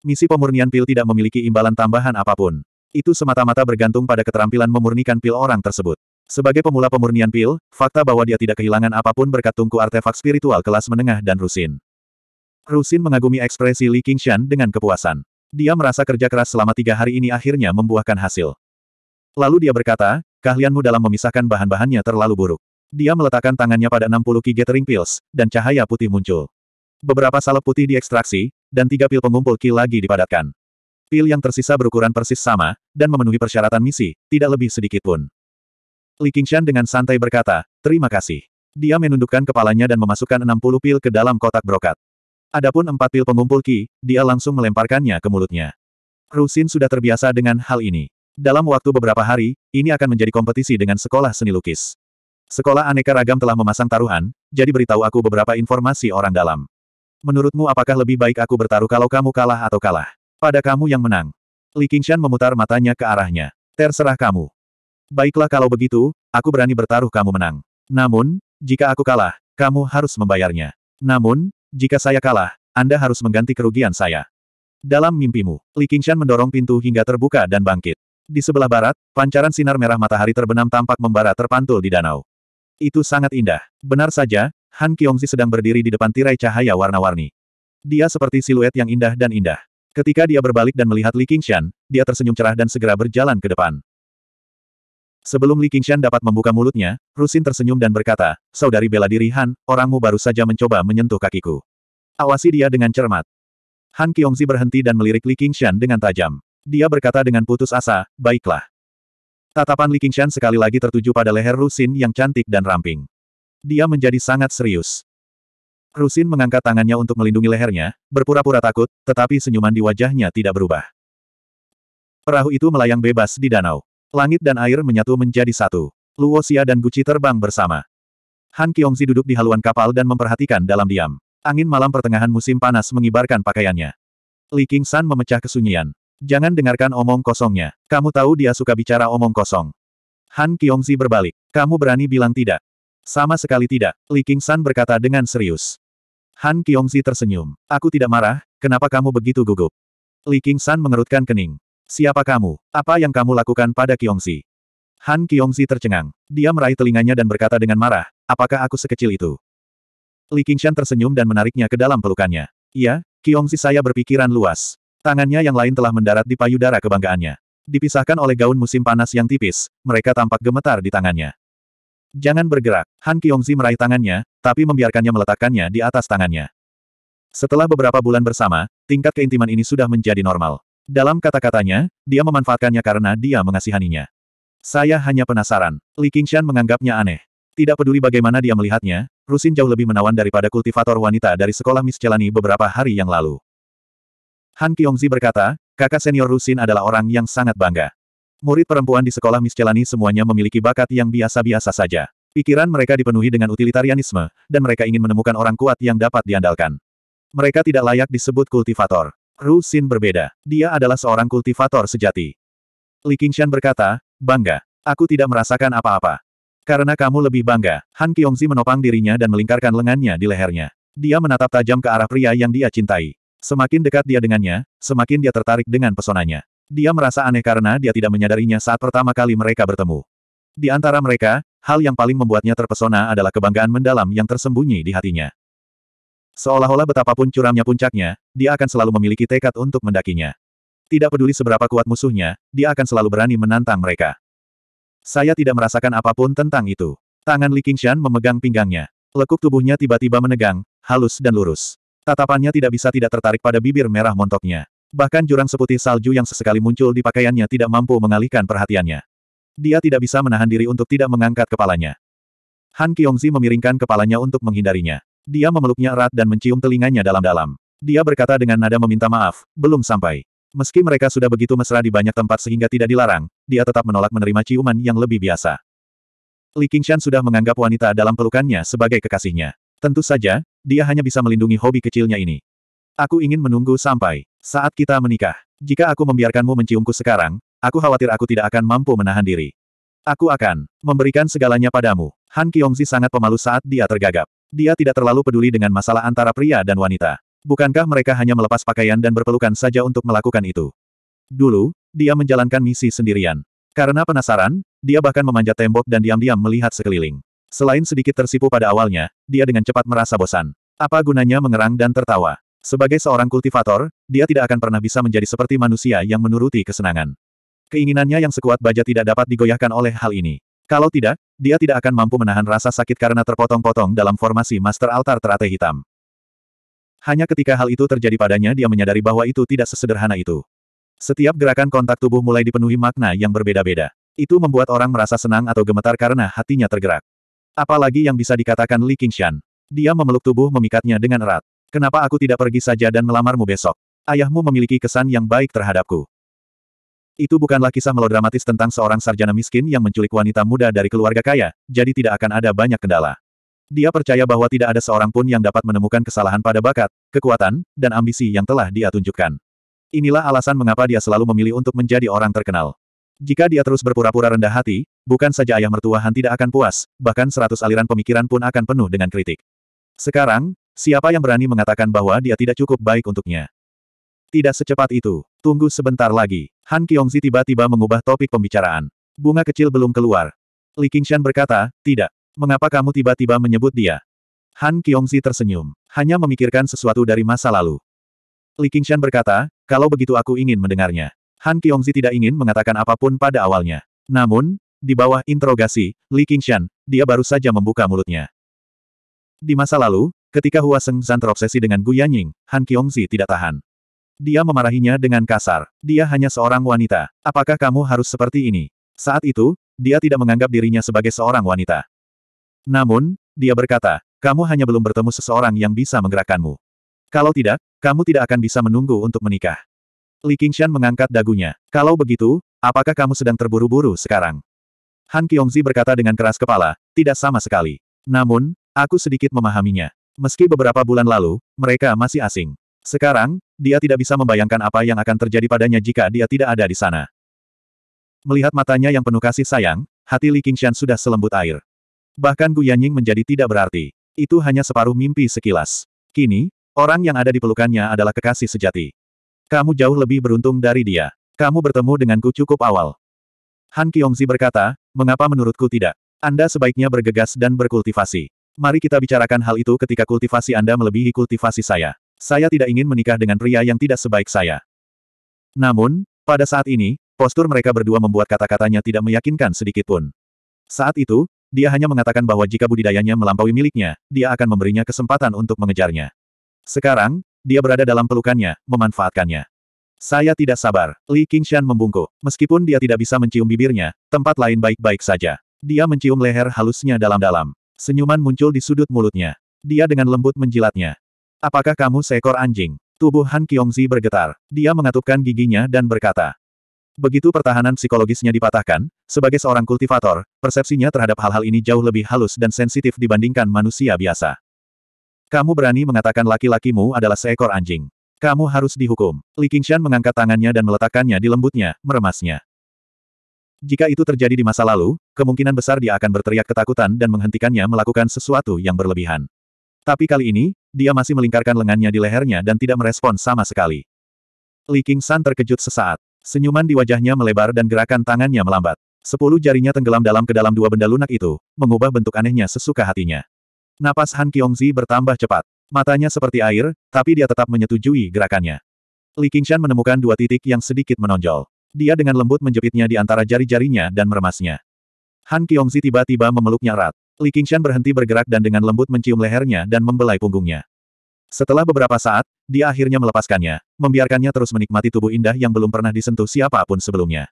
Misi pemurnian pil tidak memiliki imbalan tambahan apapun. Itu semata-mata bergantung pada keterampilan memurnikan pil orang tersebut. Sebagai pemula pemurnian pil, fakta bahwa dia tidak kehilangan apapun berkat tungku artefak spiritual kelas menengah dan Rusin. Rusin mengagumi ekspresi Li Qingshan dengan kepuasan. Dia merasa kerja keras selama tiga hari ini akhirnya membuahkan hasil. Lalu dia berkata, keahlianmu dalam memisahkan bahan-bahannya terlalu buruk. Dia meletakkan tangannya pada 60 ki gathering pills, dan cahaya putih muncul. Beberapa salep putih diekstraksi, dan tiga pil pengumpul ki lagi dipadatkan. Pil yang tersisa berukuran persis sama, dan memenuhi persyaratan misi, tidak lebih sedikit pun. Li Qingshan dengan santai berkata, terima kasih. Dia menundukkan kepalanya dan memasukkan 60 pil ke dalam kotak brokat. Adapun empat pil pengumpul Qi, dia langsung melemparkannya ke mulutnya. Rusin sudah terbiasa dengan hal ini. Dalam waktu beberapa hari, ini akan menjadi kompetisi dengan sekolah seni lukis. Sekolah aneka ragam telah memasang taruhan, jadi beritahu aku beberapa informasi orang dalam. Menurutmu apakah lebih baik aku bertaruh kalau kamu kalah atau kalah? Pada kamu yang menang. Li Qingshan memutar matanya ke arahnya. Terserah kamu. Baiklah kalau begitu, aku berani bertaruh kamu menang. Namun, jika aku kalah, kamu harus membayarnya. Namun, jika saya kalah, Anda harus mengganti kerugian saya. Dalam mimpimu, Li Qingshan mendorong pintu hingga terbuka dan bangkit. Di sebelah barat, pancaran sinar merah matahari terbenam tampak membara terpantul di danau. Itu sangat indah. Benar saja, Han Kiongzi sedang berdiri di depan tirai cahaya warna-warni. Dia seperti siluet yang indah dan indah. Ketika dia berbalik dan melihat Li Qingshan, dia tersenyum cerah dan segera berjalan ke depan. Sebelum Li Qingshan dapat membuka mulutnya, Rusin tersenyum dan berkata, Saudari bela diri Han, orangmu baru saja mencoba menyentuh kakiku. Awasi dia dengan cermat. Han Kiongzi berhenti dan melirik Li Qingshan dengan tajam. Dia berkata dengan putus asa, baiklah. Tatapan Li Qingshan sekali lagi tertuju pada leher Rusin yang cantik dan ramping. Dia menjadi sangat serius. Rusin mengangkat tangannya untuk melindungi lehernya, berpura-pura takut, tetapi senyuman di wajahnya tidak berubah. Perahu itu melayang bebas di danau. Langit dan air menyatu menjadi satu. Luo Xia dan Gucci terbang bersama. Han Kiongzi duduk di haluan kapal dan memperhatikan dalam diam. Angin malam pertengahan musim panas mengibarkan pakaiannya. Li San memecah kesunyian. Jangan dengarkan omong kosongnya. Kamu tahu dia suka bicara omong kosong. Han Kiongzi berbalik. Kamu berani bilang tidak. Sama sekali tidak, Li San berkata dengan serius. Han Kiongzi tersenyum. Aku tidak marah, kenapa kamu begitu gugup? Li San mengerutkan kening. Siapa kamu? Apa yang kamu lakukan pada Kiongsi? Han Kiongsi tercengang. Dia meraih telinganya dan berkata dengan marah, apakah aku sekecil itu? Li Qingshan tersenyum dan menariknya ke dalam pelukannya. Iya, Kiongsi saya berpikiran luas. Tangannya yang lain telah mendarat di payudara kebanggaannya. Dipisahkan oleh gaun musim panas yang tipis, mereka tampak gemetar di tangannya. Jangan bergerak, Han Kiongzi meraih tangannya, tapi membiarkannya meletakkannya di atas tangannya. Setelah beberapa bulan bersama, tingkat keintiman ini sudah menjadi normal. Dalam kata-katanya, dia memanfaatkannya karena dia mengasihaninya. Saya hanya penasaran. Li Qingshan menganggapnya aneh. Tidak peduli bagaimana dia melihatnya, Rusin jauh lebih menawan daripada kultivator wanita dari sekolah Miss beberapa hari yang lalu. Han Kyongzi berkata, kakak senior Rusin adalah orang yang sangat bangga. Murid perempuan di sekolah Miss semuanya memiliki bakat yang biasa-biasa saja. Pikiran mereka dipenuhi dengan utilitarianisme, dan mereka ingin menemukan orang kuat yang dapat diandalkan. Mereka tidak layak disebut kultivator. Ru Xin berbeda. Dia adalah seorang kultivator sejati. Li Qingshan berkata, bangga. Aku tidak merasakan apa-apa. Karena kamu lebih bangga, Han Kiongzi menopang dirinya dan melingkarkan lengannya di lehernya. Dia menatap tajam ke arah pria yang dia cintai. Semakin dekat dia dengannya, semakin dia tertarik dengan pesonanya. Dia merasa aneh karena dia tidak menyadarinya saat pertama kali mereka bertemu. Di antara mereka, hal yang paling membuatnya terpesona adalah kebanggaan mendalam yang tersembunyi di hatinya. Seolah-olah betapapun curamnya puncaknya, dia akan selalu memiliki tekad untuk mendakinya. Tidak peduli seberapa kuat musuhnya, dia akan selalu berani menantang mereka. Saya tidak merasakan apapun tentang itu. Tangan Li Qingshan memegang pinggangnya. Lekuk tubuhnya tiba-tiba menegang, halus dan lurus. Tatapannya tidak bisa tidak tertarik pada bibir merah montoknya. Bahkan jurang seputih salju yang sesekali muncul di pakaiannya tidak mampu mengalihkan perhatiannya. Dia tidak bisa menahan diri untuk tidak mengangkat kepalanya. Han Kiongzi memiringkan kepalanya untuk menghindarinya. Dia memeluknya erat dan mencium telinganya dalam-dalam. Dia berkata dengan nada meminta maaf, belum sampai. Meski mereka sudah begitu mesra di banyak tempat sehingga tidak dilarang, dia tetap menolak menerima ciuman yang lebih biasa. Li Qingshan sudah menganggap wanita dalam pelukannya sebagai kekasihnya. Tentu saja, dia hanya bisa melindungi hobi kecilnya ini. Aku ingin menunggu sampai saat kita menikah. Jika aku membiarkanmu menciumku sekarang, aku khawatir aku tidak akan mampu menahan diri. Aku akan memberikan segalanya padamu. Han Kyongzi sangat pemalu saat dia tergagap. Dia tidak terlalu peduli dengan masalah antara pria dan wanita. Bukankah mereka hanya melepas pakaian dan berpelukan saja untuk melakukan itu? Dulu, dia menjalankan misi sendirian. Karena penasaran, dia bahkan memanjat tembok dan diam-diam melihat sekeliling. Selain sedikit tersipu pada awalnya, dia dengan cepat merasa bosan. Apa gunanya mengerang dan tertawa? Sebagai seorang kultivator, dia tidak akan pernah bisa menjadi seperti manusia yang menuruti kesenangan. Keinginannya yang sekuat baja tidak dapat digoyahkan oleh hal ini. Kalau tidak, dia tidak akan mampu menahan rasa sakit karena terpotong-potong dalam formasi Master Altar Teratai Hitam. Hanya ketika hal itu terjadi padanya dia menyadari bahwa itu tidak sesederhana itu. Setiap gerakan kontak tubuh mulai dipenuhi makna yang berbeda-beda. Itu membuat orang merasa senang atau gemetar karena hatinya tergerak. Apalagi yang bisa dikatakan Li Qingshan. Dia memeluk tubuh memikatnya dengan erat. Kenapa aku tidak pergi saja dan melamarmu besok? Ayahmu memiliki kesan yang baik terhadapku. Itu bukanlah kisah melodramatis tentang seorang sarjana miskin yang menculik wanita muda dari keluarga kaya, jadi tidak akan ada banyak kendala. Dia percaya bahwa tidak ada seorang pun yang dapat menemukan kesalahan pada bakat, kekuatan, dan ambisi yang telah dia tunjukkan. Inilah alasan mengapa dia selalu memilih untuk menjadi orang terkenal. Jika dia terus berpura-pura rendah hati, bukan saja ayah mertua Han tidak akan puas, bahkan seratus aliran pemikiran pun akan penuh dengan kritik. Sekarang, siapa yang berani mengatakan bahwa dia tidak cukup baik untuknya? Tidak secepat itu. Tunggu sebentar lagi. Han Kiongzi tiba-tiba mengubah topik pembicaraan. Bunga kecil belum keluar. Li Qingshan berkata, tidak. Mengapa kamu tiba-tiba menyebut dia? Han Kiongzi tersenyum. Hanya memikirkan sesuatu dari masa lalu. Li Qingshan berkata, kalau begitu aku ingin mendengarnya. Han Kiongzi tidak ingin mengatakan apapun pada awalnya. Namun, di bawah interogasi, Li Qingshan, dia baru saja membuka mulutnya. Di masa lalu, ketika Hua Seng Zan terobsesi dengan Gu Yanying, Han Kiongzi tidak tahan. Dia memarahinya dengan kasar. Dia hanya seorang wanita. Apakah kamu harus seperti ini? Saat itu, dia tidak menganggap dirinya sebagai seorang wanita. Namun, dia berkata, kamu hanya belum bertemu seseorang yang bisa menggerakkanmu. Kalau tidak, kamu tidak akan bisa menunggu untuk menikah. Li Qingshan mengangkat dagunya. Kalau begitu, apakah kamu sedang terburu-buru sekarang? Han Kiongzi berkata dengan keras kepala, tidak sama sekali. Namun, aku sedikit memahaminya. Meski beberapa bulan lalu, mereka masih asing. Sekarang, dia tidak bisa membayangkan apa yang akan terjadi padanya jika dia tidak ada di sana. Melihat matanya yang penuh kasih sayang, hati Li Qingshan sudah selembut air. Bahkan Gu Yanying menjadi tidak berarti. Itu hanya separuh mimpi sekilas. Kini, orang yang ada di pelukannya adalah kekasih sejati. Kamu jauh lebih beruntung dari dia. Kamu bertemu denganku cukup awal. Han Kiongzi berkata, mengapa menurutku tidak? Anda sebaiknya bergegas dan berkultivasi. Mari kita bicarakan hal itu ketika kultivasi Anda melebihi kultivasi saya. Saya tidak ingin menikah dengan pria yang tidak sebaik saya. Namun, pada saat ini, postur mereka berdua membuat kata-katanya tidak meyakinkan sedikit pun. Saat itu, dia hanya mengatakan bahwa jika budidayanya melampaui miliknya, dia akan memberinya kesempatan untuk mengejarnya. Sekarang, dia berada dalam pelukannya, memanfaatkannya. Saya tidak sabar. Li Qingshan membungkuk. Meskipun dia tidak bisa mencium bibirnya, tempat lain baik-baik saja. Dia mencium leher halusnya dalam-dalam. Senyuman muncul di sudut mulutnya. Dia dengan lembut menjilatnya. Apakah kamu seekor anjing? Tubuh Han Kyongzi bergetar. Dia mengatupkan giginya dan berkata. Begitu pertahanan psikologisnya dipatahkan, sebagai seorang kultivator, persepsinya terhadap hal-hal ini jauh lebih halus dan sensitif dibandingkan manusia biasa. Kamu berani mengatakan laki-lakimu adalah seekor anjing. Kamu harus dihukum. Li Qingshan mengangkat tangannya dan meletakkannya di lembutnya, meremasnya. Jika itu terjadi di masa lalu, kemungkinan besar dia akan berteriak ketakutan dan menghentikannya melakukan sesuatu yang berlebihan. Tapi kali ini, dia masih melingkarkan lengannya di lehernya dan tidak merespon sama sekali. Li King San terkejut sesaat. Senyuman di wajahnya melebar dan gerakan tangannya melambat. Sepuluh jarinya tenggelam dalam ke dalam dua benda lunak itu, mengubah bentuk anehnya sesuka hatinya. Napas Han Zi bertambah cepat. Matanya seperti air, tapi dia tetap menyetujui gerakannya. Li Qingshan menemukan dua titik yang sedikit menonjol. Dia dengan lembut menjepitnya di antara jari-jarinya dan meremasnya. Han Zi tiba-tiba memeluknya erat. Li Qingshan berhenti bergerak dan dengan lembut mencium lehernya dan membelai punggungnya. Setelah beberapa saat, dia akhirnya melepaskannya, membiarkannya terus menikmati tubuh indah yang belum pernah disentuh siapapun sebelumnya.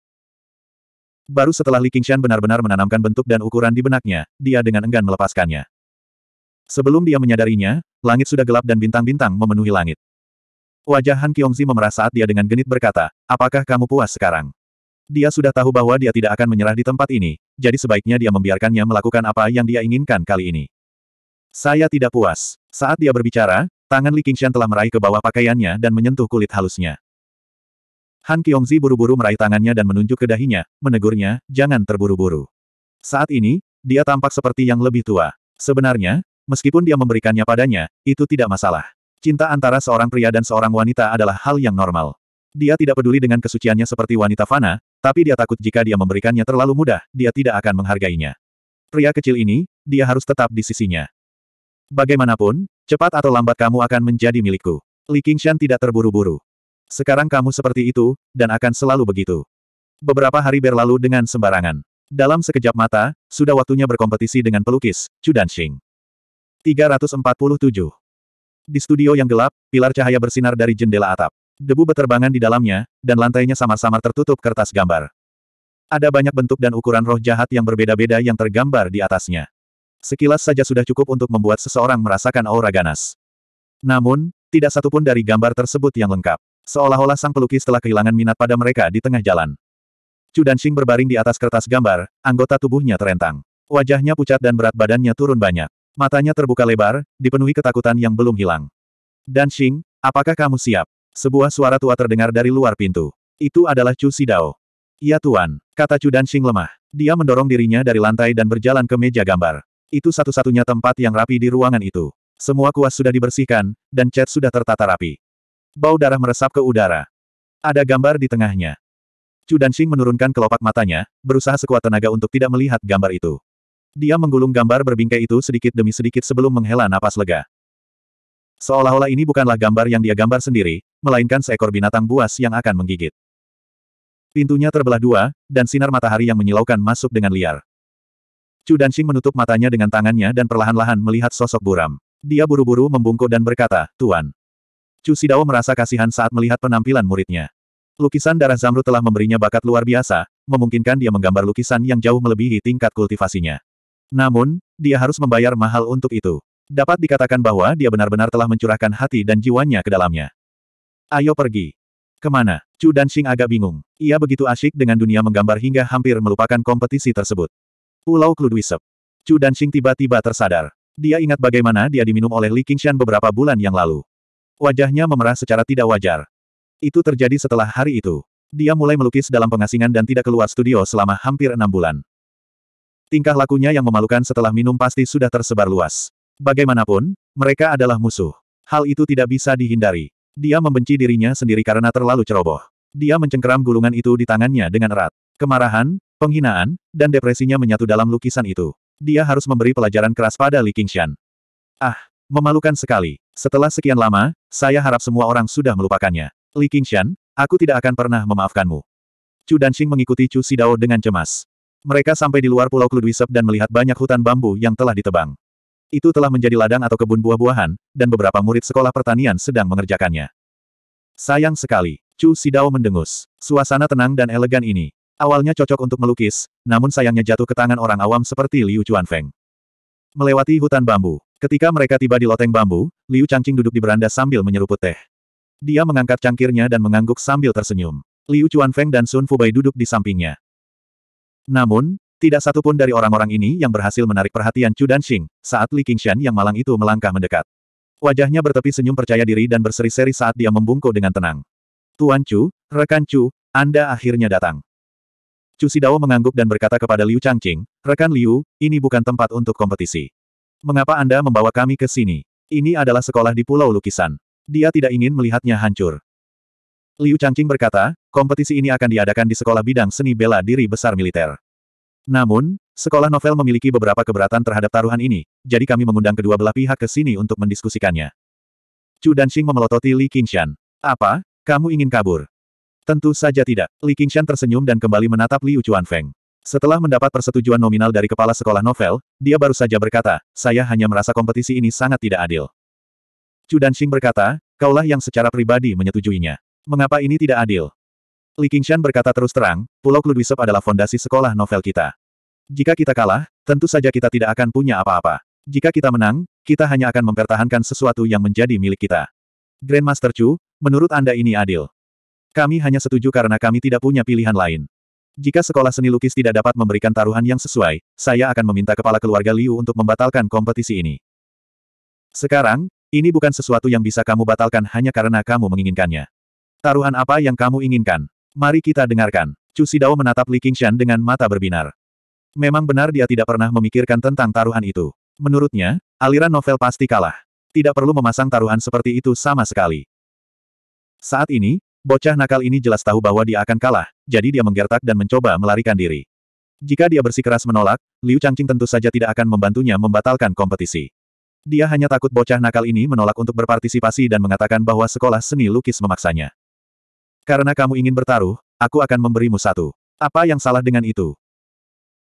Baru setelah Li Qingshan benar-benar menanamkan bentuk dan ukuran di benaknya, dia dengan enggan melepaskannya. Sebelum dia menyadarinya, langit sudah gelap dan bintang-bintang memenuhi langit. Wajah Han Kiongzi memerah saat dia dengan genit berkata, apakah kamu puas sekarang? Dia sudah tahu bahwa dia tidak akan menyerah di tempat ini, jadi sebaiknya dia membiarkannya melakukan apa yang dia inginkan kali ini. Saya tidak puas. Saat dia berbicara, tangan Li Qingshan telah meraih ke bawah pakaiannya dan menyentuh kulit halusnya. Han Kiongzi buru-buru meraih tangannya dan menunjuk ke dahinya, menegurnya, jangan terburu-buru. Saat ini, dia tampak seperti yang lebih tua. Sebenarnya, meskipun dia memberikannya padanya, itu tidak masalah. Cinta antara seorang pria dan seorang wanita adalah hal yang normal. Dia tidak peduli dengan kesuciannya seperti wanita fana, tapi dia takut jika dia memberikannya terlalu mudah, dia tidak akan menghargainya. Pria kecil ini, dia harus tetap di sisinya. Bagaimanapun, cepat atau lambat kamu akan menjadi milikku. Li Qingshan tidak terburu-buru. Sekarang kamu seperti itu, dan akan selalu begitu. Beberapa hari berlalu dengan sembarangan. Dalam sekejap mata, sudah waktunya berkompetisi dengan pelukis, Chu Danxing. 347. Di studio yang gelap, pilar cahaya bersinar dari jendela atap debu beterbangan di dalamnya, dan lantainya sama-sama tertutup kertas gambar. Ada banyak bentuk dan ukuran roh jahat yang berbeda-beda yang tergambar di atasnya. Sekilas saja sudah cukup untuk membuat seseorang merasakan aura ganas. Namun, tidak satupun dari gambar tersebut yang lengkap. Seolah-olah sang pelukis telah kehilangan minat pada mereka di tengah jalan. Chu Danxing berbaring di atas kertas gambar, anggota tubuhnya terentang. Wajahnya pucat dan berat badannya turun banyak. Matanya terbuka lebar, dipenuhi ketakutan yang belum hilang. Danxing, apakah kamu siap? Sebuah suara tua terdengar dari luar pintu. Itu adalah Chu Sidao. Ya Tuan, kata Chu Danxing lemah. Dia mendorong dirinya dari lantai dan berjalan ke meja gambar. Itu satu-satunya tempat yang rapi di ruangan itu. Semua kuas sudah dibersihkan, dan cat sudah tertata rapi. Bau darah meresap ke udara. Ada gambar di tengahnya. Chu Danxing menurunkan kelopak matanya, berusaha sekuat tenaga untuk tidak melihat gambar itu. Dia menggulung gambar berbingkai itu sedikit demi sedikit sebelum menghela napas lega. Seolah-olah ini bukanlah gambar yang dia gambar sendiri, melainkan seekor binatang buas yang akan menggigit. Pintunya terbelah dua, dan sinar matahari yang menyilaukan masuk dengan liar. Chu Danxing menutup matanya dengan tangannya dan perlahan-lahan melihat sosok buram. Dia buru-buru membungkuk dan berkata, Tuan. Chu Sidao merasa kasihan saat melihat penampilan muridnya. Lukisan darah Zamrud telah memberinya bakat luar biasa, memungkinkan dia menggambar lukisan yang jauh melebihi tingkat kultivasinya. Namun, dia harus membayar mahal untuk itu. Dapat dikatakan bahwa dia benar-benar telah mencurahkan hati dan jiwanya ke dalamnya. Ayo pergi. Kemana? Chu Danxing agak bingung. Ia begitu asyik dengan dunia menggambar hingga hampir melupakan kompetisi tersebut. Pulau Kludwisep. Chu Danxing tiba-tiba tersadar. Dia ingat bagaimana dia diminum oleh Li Qingshan beberapa bulan yang lalu. Wajahnya memerah secara tidak wajar. Itu terjadi setelah hari itu. Dia mulai melukis dalam pengasingan dan tidak keluar studio selama hampir enam bulan. Tingkah lakunya yang memalukan setelah minum pasti sudah tersebar luas. Bagaimanapun, mereka adalah musuh. Hal itu tidak bisa dihindari. Dia membenci dirinya sendiri karena terlalu ceroboh. Dia mencengkeram gulungan itu di tangannya dengan erat. Kemarahan, penghinaan, dan depresinya menyatu dalam lukisan itu. Dia harus memberi pelajaran keras pada Li Qingshan. Ah, memalukan sekali. Setelah sekian lama, saya harap semua orang sudah melupakannya. Li Qingshan, aku tidak akan pernah memaafkanmu. Chu Danxing mengikuti Chu Sidao dengan cemas. Mereka sampai di luar Pulau Kludwisep dan melihat banyak hutan bambu yang telah ditebang. Itu telah menjadi ladang atau kebun buah-buahan, dan beberapa murid sekolah pertanian sedang mengerjakannya. Sayang sekali, Chu Sidao mendengus. Suasana tenang dan elegan ini. Awalnya cocok untuk melukis, namun sayangnya jatuh ke tangan orang awam seperti Liu Chuanfeng. Melewati hutan bambu. Ketika mereka tiba di loteng bambu, Liu Changqing duduk di beranda sambil menyeruput teh. Dia mengangkat cangkirnya dan mengangguk sambil tersenyum. Liu Chuanfeng dan Sun Fubai duduk di sampingnya. Namun, tidak satu pun dari orang-orang ini yang berhasil menarik perhatian Chu Danxing, saat Li Qingshan yang malang itu melangkah mendekat. Wajahnya bertepi senyum percaya diri dan berseri-seri saat dia membungkuk dengan tenang. Tuan Chu, rekan Chu, Anda akhirnya datang. Chu Sidao mengangguk dan berkata kepada Liu Changqing, rekan Liu, ini bukan tempat untuk kompetisi. Mengapa Anda membawa kami ke sini? Ini adalah sekolah di Pulau Lukisan. Dia tidak ingin melihatnya hancur. Liu Changqing berkata, kompetisi ini akan diadakan di sekolah bidang seni bela diri besar militer. Namun, sekolah novel memiliki beberapa keberatan terhadap taruhan ini, jadi kami mengundang kedua belah pihak ke sini untuk mendiskusikannya. Chu Danxing memelototi Li Qingshan. Apa? Kamu ingin kabur? Tentu saja tidak. Li Qingshan tersenyum dan kembali menatap Li Liu Feng. Setelah mendapat persetujuan nominal dari kepala sekolah novel, dia baru saja berkata, saya hanya merasa kompetisi ini sangat tidak adil. Chu Danxing berkata, kaulah yang secara pribadi menyetujuinya. Mengapa ini tidak adil? Li Qingshan berkata terus terang, Pulau Kludwisep adalah fondasi sekolah novel kita. Jika kita kalah, tentu saja kita tidak akan punya apa-apa. Jika kita menang, kita hanya akan mempertahankan sesuatu yang menjadi milik kita. Grandmaster Chu, menurut Anda ini adil? Kami hanya setuju karena kami tidak punya pilihan lain. Jika sekolah seni lukis tidak dapat memberikan taruhan yang sesuai, saya akan meminta kepala keluarga Liu untuk membatalkan kompetisi ini. Sekarang, ini bukan sesuatu yang bisa kamu batalkan hanya karena kamu menginginkannya. Taruhan apa yang kamu inginkan? Mari kita dengarkan. Chu Sidao menatap Li Qingshan dengan mata berbinar. Memang benar dia tidak pernah memikirkan tentang taruhan itu. Menurutnya, aliran novel pasti kalah. Tidak perlu memasang taruhan seperti itu sama sekali. Saat ini, bocah nakal ini jelas tahu bahwa dia akan kalah, jadi dia menggertak dan mencoba melarikan diri. Jika dia bersikeras menolak, Liu Changqing tentu saja tidak akan membantunya membatalkan kompetisi. Dia hanya takut bocah nakal ini menolak untuk berpartisipasi dan mengatakan bahwa sekolah seni lukis memaksanya. Karena kamu ingin bertaruh, aku akan memberimu satu. Apa yang salah dengan itu?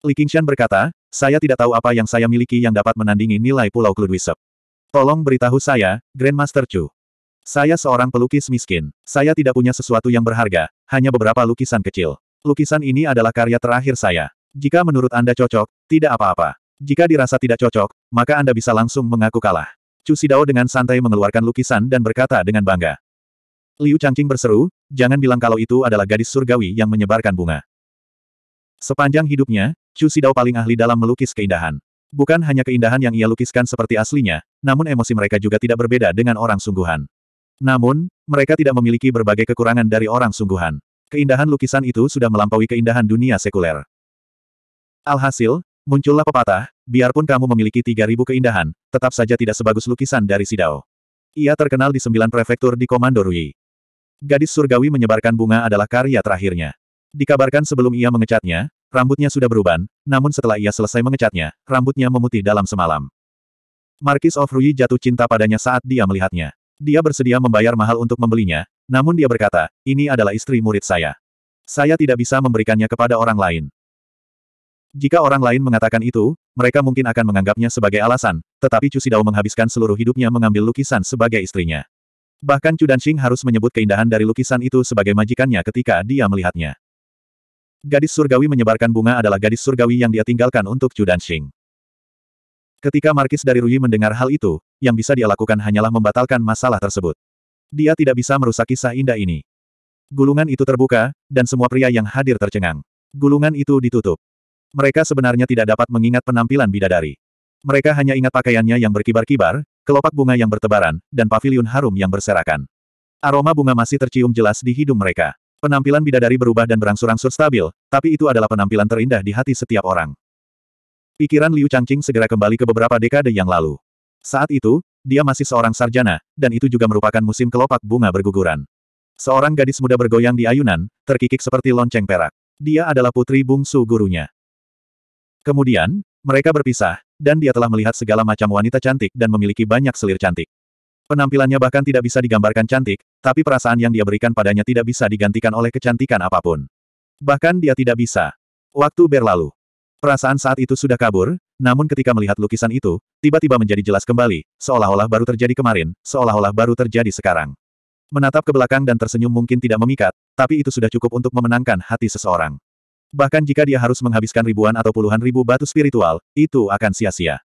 Li Qingshan berkata, saya tidak tahu apa yang saya miliki yang dapat menandingi nilai Pulau Kludwisep. Tolong beritahu saya, Grandmaster Chu. Saya seorang pelukis miskin. Saya tidak punya sesuatu yang berharga, hanya beberapa lukisan kecil. Lukisan ini adalah karya terakhir saya. Jika menurut Anda cocok, tidak apa-apa. Jika dirasa tidak cocok, maka Anda bisa langsung mengaku kalah. Chu Sidao dengan santai mengeluarkan lukisan dan berkata dengan bangga. Liu Changqing berseru, jangan bilang kalau itu adalah gadis surgawi yang menyebarkan bunga. Sepanjang hidupnya, Chu Sidao paling ahli dalam melukis keindahan. Bukan hanya keindahan yang ia lukiskan seperti aslinya, namun emosi mereka juga tidak berbeda dengan orang sungguhan. Namun, mereka tidak memiliki berbagai kekurangan dari orang sungguhan. Keindahan lukisan itu sudah melampaui keindahan dunia sekuler. Alhasil, muncullah pepatah, biarpun kamu memiliki 3.000 keindahan, tetap saja tidak sebagus lukisan dari Sidao. Ia terkenal di sembilan prefektur di Komando Rui. Gadis surgawi menyebarkan bunga adalah karya terakhirnya. Dikabarkan sebelum ia mengecatnya, rambutnya sudah beruban, namun setelah ia selesai mengecatnya, rambutnya memutih dalam semalam. Markis of Rui jatuh cinta padanya saat dia melihatnya. Dia bersedia membayar mahal untuk membelinya, namun dia berkata, ini adalah istri murid saya. Saya tidak bisa memberikannya kepada orang lain. Jika orang lain mengatakan itu, mereka mungkin akan menganggapnya sebagai alasan, tetapi Cusidao menghabiskan seluruh hidupnya mengambil lukisan sebagai istrinya. Bahkan Chu Danxing harus menyebut keindahan dari lukisan itu sebagai majikannya ketika dia melihatnya. Gadis surgawi menyebarkan bunga adalah gadis surgawi yang dia tinggalkan untuk Chu Danxing. Ketika Markis dari Rui mendengar hal itu, yang bisa dia lakukan hanyalah membatalkan masalah tersebut. Dia tidak bisa merusak kisah indah ini. Gulungan itu terbuka, dan semua pria yang hadir tercengang. Gulungan itu ditutup. Mereka sebenarnya tidak dapat mengingat penampilan bidadari. Mereka hanya ingat pakaiannya yang berkibar-kibar, kelopak bunga yang bertebaran, dan pavilion harum yang berserakan. Aroma bunga masih tercium jelas di hidung mereka. Penampilan bidadari berubah dan berangsur-angsur stabil, tapi itu adalah penampilan terindah di hati setiap orang. Pikiran Liu Changqing segera kembali ke beberapa dekade yang lalu. Saat itu, dia masih seorang sarjana, dan itu juga merupakan musim kelopak bunga berguguran. Seorang gadis muda bergoyang di ayunan, terkikik seperti lonceng perak. Dia adalah putri bungsu gurunya. Kemudian, mereka berpisah, dan dia telah melihat segala macam wanita cantik dan memiliki banyak selir cantik. Penampilannya bahkan tidak bisa digambarkan cantik, tapi perasaan yang dia berikan padanya tidak bisa digantikan oleh kecantikan apapun. Bahkan dia tidak bisa. Waktu berlalu. Perasaan saat itu sudah kabur, namun ketika melihat lukisan itu, tiba-tiba menjadi jelas kembali, seolah-olah baru terjadi kemarin, seolah-olah baru terjadi sekarang. Menatap ke belakang dan tersenyum mungkin tidak memikat, tapi itu sudah cukup untuk memenangkan hati seseorang. Bahkan jika dia harus menghabiskan ribuan atau puluhan ribu batu spiritual, itu akan sia-sia.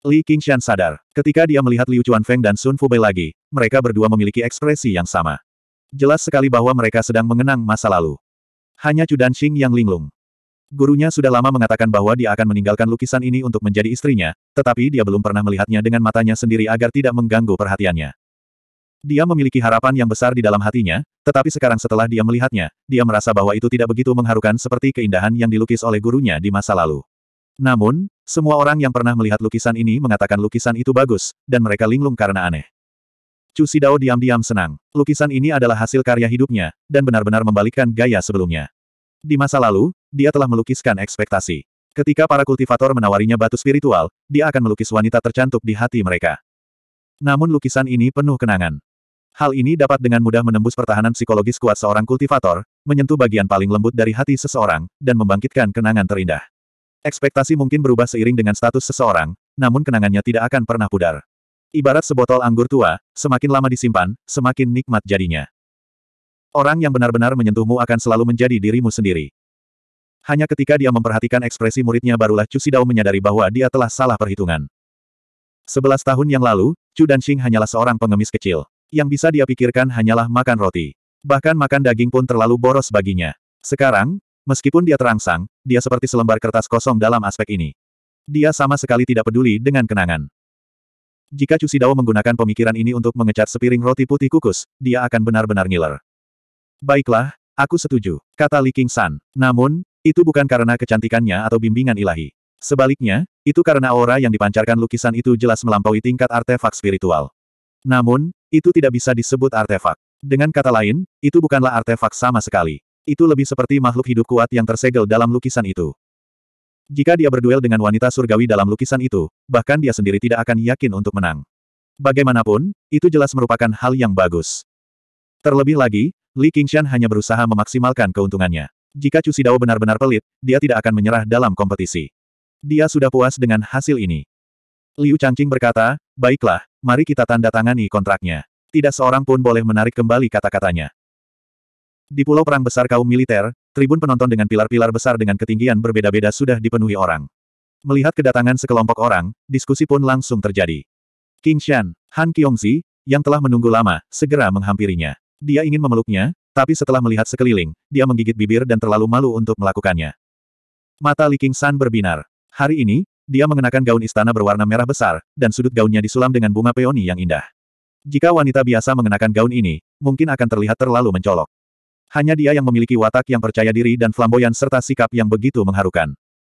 Li Qingshan sadar, ketika dia melihat Liu Feng dan Sun Fubai lagi, mereka berdua memiliki ekspresi yang sama. Jelas sekali bahwa mereka sedang mengenang masa lalu. Hanya Chu Danxing yang linglung. Gurunya sudah lama mengatakan bahwa dia akan meninggalkan lukisan ini untuk menjadi istrinya, tetapi dia belum pernah melihatnya dengan matanya sendiri agar tidak mengganggu perhatiannya. Dia memiliki harapan yang besar di dalam hatinya, tetapi sekarang setelah dia melihatnya, dia merasa bahwa itu tidak begitu mengharukan seperti keindahan yang dilukis oleh gurunya di masa lalu. Namun, semua orang yang pernah melihat lukisan ini mengatakan lukisan itu bagus, dan mereka linglung karena aneh. Chu Sidao diam-diam senang. Lukisan ini adalah hasil karya hidupnya, dan benar-benar membalikkan gaya sebelumnya. Di masa lalu, dia telah melukiskan ekspektasi. Ketika para kultivator menawarinya batu spiritual, dia akan melukis wanita tercantik di hati mereka. Namun lukisan ini penuh kenangan. Hal ini dapat dengan mudah menembus pertahanan psikologis kuat seorang kultivator, menyentuh bagian paling lembut dari hati seseorang, dan membangkitkan kenangan terindah. Ekspektasi mungkin berubah seiring dengan status seseorang, namun kenangannya tidak akan pernah pudar. Ibarat sebotol anggur tua, semakin lama disimpan, semakin nikmat jadinya. Orang yang benar-benar menyentuhmu akan selalu menjadi dirimu sendiri. Hanya ketika dia memperhatikan ekspresi muridnya barulah Chu Sidao menyadari bahwa dia telah salah perhitungan. Sebelas tahun yang lalu, Chu Danxing hanyalah seorang pengemis kecil. Yang bisa dia pikirkan hanyalah makan roti. Bahkan makan daging pun terlalu boros baginya. Sekarang, meskipun dia terangsang, dia seperti selembar kertas kosong dalam aspek ini. Dia sama sekali tidak peduli dengan kenangan. Jika Cusidao menggunakan pemikiran ini untuk mengecat sepiring roti putih kukus, dia akan benar-benar ngiler. Baiklah, aku setuju, kata Li King San. Namun, itu bukan karena kecantikannya atau bimbingan ilahi. Sebaliknya, itu karena aura yang dipancarkan lukisan itu jelas melampaui tingkat artefak spiritual. Namun, itu tidak bisa disebut artefak. Dengan kata lain, itu bukanlah artefak sama sekali. Itu lebih seperti makhluk hidup kuat yang tersegel dalam lukisan itu. Jika dia berduel dengan wanita surgawi dalam lukisan itu, bahkan dia sendiri tidak akan yakin untuk menang. Bagaimanapun, itu jelas merupakan hal yang bagus. Terlebih lagi, Li Qingshan hanya berusaha memaksimalkan keuntungannya. Jika Chu Sidao benar-benar pelit, dia tidak akan menyerah dalam kompetisi. Dia sudah puas dengan hasil ini. Liu Changqing berkata, baiklah, Mari kita tanda tangani kontraknya. Tidak seorang pun boleh menarik kembali kata-katanya. Di Pulau Perang Besar kaum militer, tribun penonton dengan pilar-pilar besar dengan ketinggian berbeda-beda sudah dipenuhi orang. Melihat kedatangan sekelompok orang, diskusi pun langsung terjadi. King Shan, Han Kyongzi, yang telah menunggu lama, segera menghampirinya. Dia ingin memeluknya, tapi setelah melihat sekeliling, dia menggigit bibir dan terlalu malu untuk melakukannya. Mata Li King San berbinar. Hari ini, dia mengenakan gaun istana berwarna merah besar, dan sudut gaunnya disulam dengan bunga peoni yang indah. Jika wanita biasa mengenakan gaun ini, mungkin akan terlihat terlalu mencolok. Hanya dia yang memiliki watak yang percaya diri dan flamboyan serta sikap yang begitu mengharukan.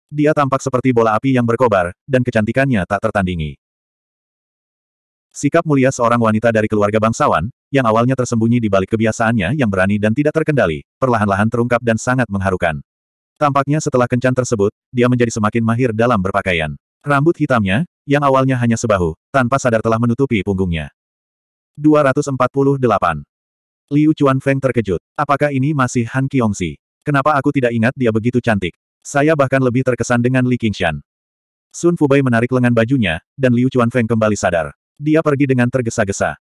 Dia tampak seperti bola api yang berkobar, dan kecantikannya tak tertandingi. Sikap mulia seorang wanita dari keluarga bangsawan, yang awalnya tersembunyi di balik kebiasaannya yang berani dan tidak terkendali, perlahan-lahan terungkap dan sangat mengharukan. Tampaknya setelah kencan tersebut, dia menjadi semakin mahir dalam berpakaian. Rambut hitamnya, yang awalnya hanya sebahu, tanpa sadar telah menutupi punggungnya. 248. Liu Chuan Feng terkejut. Apakah ini masih Han Kiongsi? Kenapa aku tidak ingat dia begitu cantik? Saya bahkan lebih terkesan dengan Li Qingshan. Sun Fubai menarik lengan bajunya, dan Liu Chuan Feng kembali sadar. Dia pergi dengan tergesa-gesa.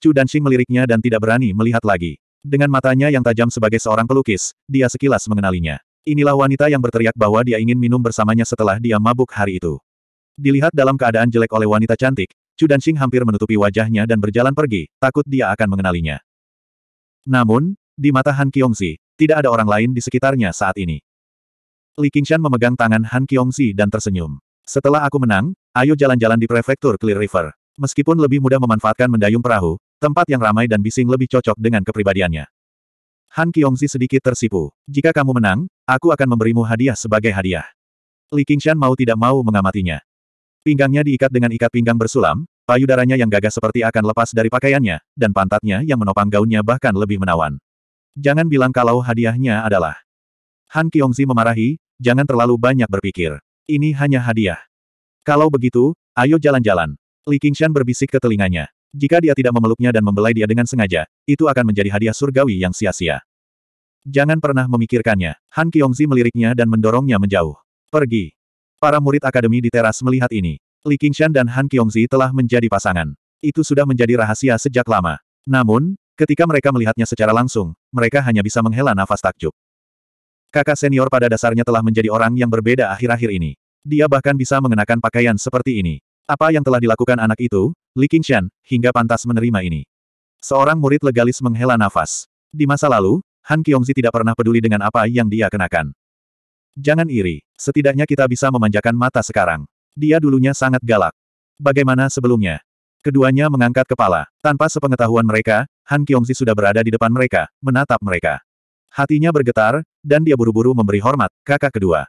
Chu Danxing meliriknya dan tidak berani melihat lagi. Dengan matanya yang tajam sebagai seorang pelukis, dia sekilas mengenalinya. Inilah wanita yang berteriak bahwa dia ingin minum bersamanya setelah dia mabuk hari itu. Dilihat dalam keadaan jelek oleh wanita cantik, Chu Danxing hampir menutupi wajahnya dan berjalan pergi, takut dia akan mengenalinya. Namun, di mata Han Si, tidak ada orang lain di sekitarnya saat ini. Li Qingshan memegang tangan Han Si dan tersenyum. Setelah aku menang, ayo jalan-jalan di prefektur Clear River. Meskipun lebih mudah memanfaatkan mendayung perahu, tempat yang ramai dan bising lebih cocok dengan kepribadiannya. Han Kiongzi sedikit tersipu. Jika kamu menang, aku akan memberimu hadiah sebagai hadiah. Li Qingshan mau tidak mau mengamatinya. Pinggangnya diikat dengan ikat pinggang bersulam, payudaranya yang gagah seperti akan lepas dari pakaiannya, dan pantatnya yang menopang gaunnya bahkan lebih menawan. Jangan bilang kalau hadiahnya adalah. Han Kiongzi memarahi, jangan terlalu banyak berpikir. Ini hanya hadiah. Kalau begitu, ayo jalan-jalan. Li Qingshan berbisik ke telinganya. Jika dia tidak memeluknya dan membelai dia dengan sengaja, itu akan menjadi hadiah surgawi yang sia-sia. Jangan pernah memikirkannya. Han Kiongzi meliriknya dan mendorongnya menjauh. Pergi. Para murid akademi di teras melihat ini. Li Qingshan dan Han Kiongzi telah menjadi pasangan. Itu sudah menjadi rahasia sejak lama. Namun, ketika mereka melihatnya secara langsung, mereka hanya bisa menghela nafas takjub. Kakak senior pada dasarnya telah menjadi orang yang berbeda akhir-akhir ini. Dia bahkan bisa mengenakan pakaian seperti ini. Apa yang telah dilakukan anak itu, Li Qingshan, hingga pantas menerima ini. Seorang murid legalis menghela nafas. Di masa lalu, Han Kiongzi tidak pernah peduli dengan apa yang dia kenakan. Jangan iri, setidaknya kita bisa memanjakan mata sekarang. Dia dulunya sangat galak. Bagaimana sebelumnya? Keduanya mengangkat kepala. Tanpa sepengetahuan mereka, Han Kiongzi sudah berada di depan mereka, menatap mereka. Hatinya bergetar, dan dia buru-buru memberi hormat, kakak kedua.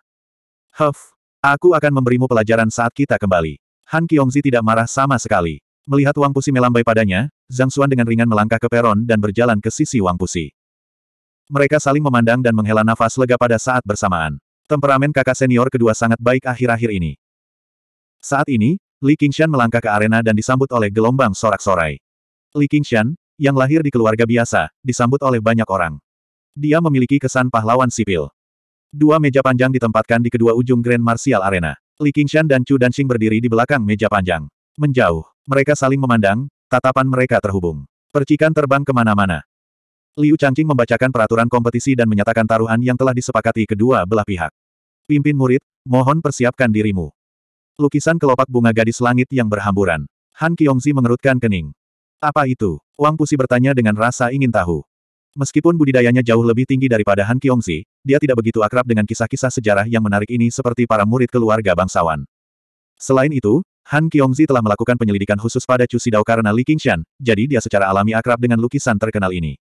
Huff, aku akan memberimu pelajaran saat kita kembali. Han Kiongzi tidak marah sama sekali. Melihat Wang Pusi melambai padanya, Zhang Xuan dengan ringan melangkah ke peron dan berjalan ke sisi Wang Pusi. Mereka saling memandang dan menghela nafas lega pada saat bersamaan. Temperamen kakak senior kedua sangat baik akhir-akhir ini. Saat ini, Li Qingshan melangkah ke arena dan disambut oleh gelombang sorak-sorai. Li Qingshan, yang lahir di keluarga biasa, disambut oleh banyak orang. Dia memiliki kesan pahlawan sipil. Dua meja panjang ditempatkan di kedua ujung Grand Martial Arena. Li Qingshan dan Chu Danxing berdiri di belakang meja panjang. Menjauh. Mereka saling memandang, tatapan mereka terhubung. Percikan terbang kemana-mana. Liu Changqing membacakan peraturan kompetisi dan menyatakan taruhan yang telah disepakati kedua belah pihak. Pimpin murid, mohon persiapkan dirimu. Lukisan kelopak bunga gadis langit yang berhamburan. Han Kiongzi mengerutkan kening. Apa itu? Wang Pusi bertanya dengan rasa ingin tahu. Meskipun budidayanya jauh lebih tinggi daripada Han Kiongzi, dia tidak begitu akrab dengan kisah-kisah sejarah yang menarik ini seperti para murid keluarga bangsawan. Selain itu, Han Kyongzi telah melakukan penyelidikan khusus pada Chu Sidao karena Li Qingshan, jadi dia secara alami akrab dengan lukisan terkenal ini.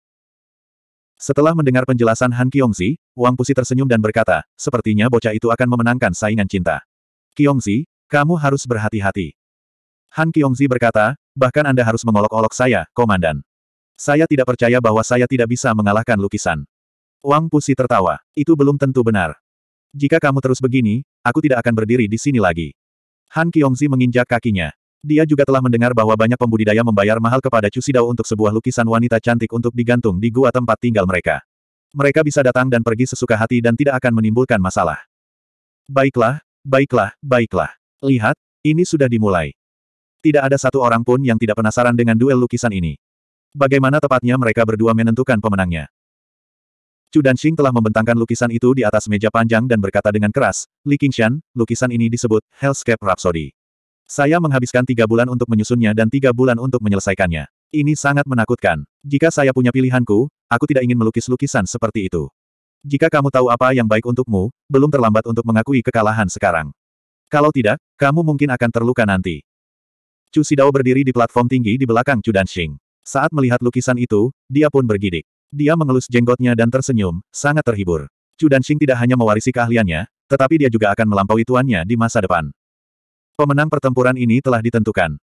Setelah mendengar penjelasan Han Kyongzi, Wang Pusi tersenyum dan berkata, sepertinya bocah itu akan memenangkan saingan cinta. Kyongzi, kamu harus berhati-hati. Han Kyongzi berkata, bahkan Anda harus mengolok-olok saya, Komandan. Saya tidak percaya bahwa saya tidak bisa mengalahkan lukisan. Wang Pusi tertawa. Itu belum tentu benar. Jika kamu terus begini, aku tidak akan berdiri di sini lagi. Han Kiongzi menginjak kakinya. Dia juga telah mendengar bahwa banyak pembudidaya membayar mahal kepada Sidao untuk sebuah lukisan wanita cantik untuk digantung di gua tempat tinggal mereka. Mereka bisa datang dan pergi sesuka hati dan tidak akan menimbulkan masalah. Baiklah, baiklah, baiklah. Lihat, ini sudah dimulai. Tidak ada satu orang pun yang tidak penasaran dengan duel lukisan ini. Bagaimana tepatnya mereka berdua menentukan pemenangnya. Chu Danxing telah membentangkan lukisan itu di atas meja panjang dan berkata dengan keras, Li Qingshan, lukisan ini disebut Hellscape Rhapsody. Saya menghabiskan tiga bulan untuk menyusunnya dan tiga bulan untuk menyelesaikannya. Ini sangat menakutkan. Jika saya punya pilihanku, aku tidak ingin melukis lukisan seperti itu. Jika kamu tahu apa yang baik untukmu, belum terlambat untuk mengakui kekalahan sekarang. Kalau tidak, kamu mungkin akan terluka nanti. Chu Sidao berdiri di platform tinggi di belakang Chu Danxing. Saat melihat lukisan itu, dia pun bergidik. Dia mengelus jenggotnya dan tersenyum, sangat terhibur. Chu Danxing tidak hanya mewarisi keahliannya, tetapi dia juga akan melampaui tuannya di masa depan. Pemenang pertempuran ini telah ditentukan.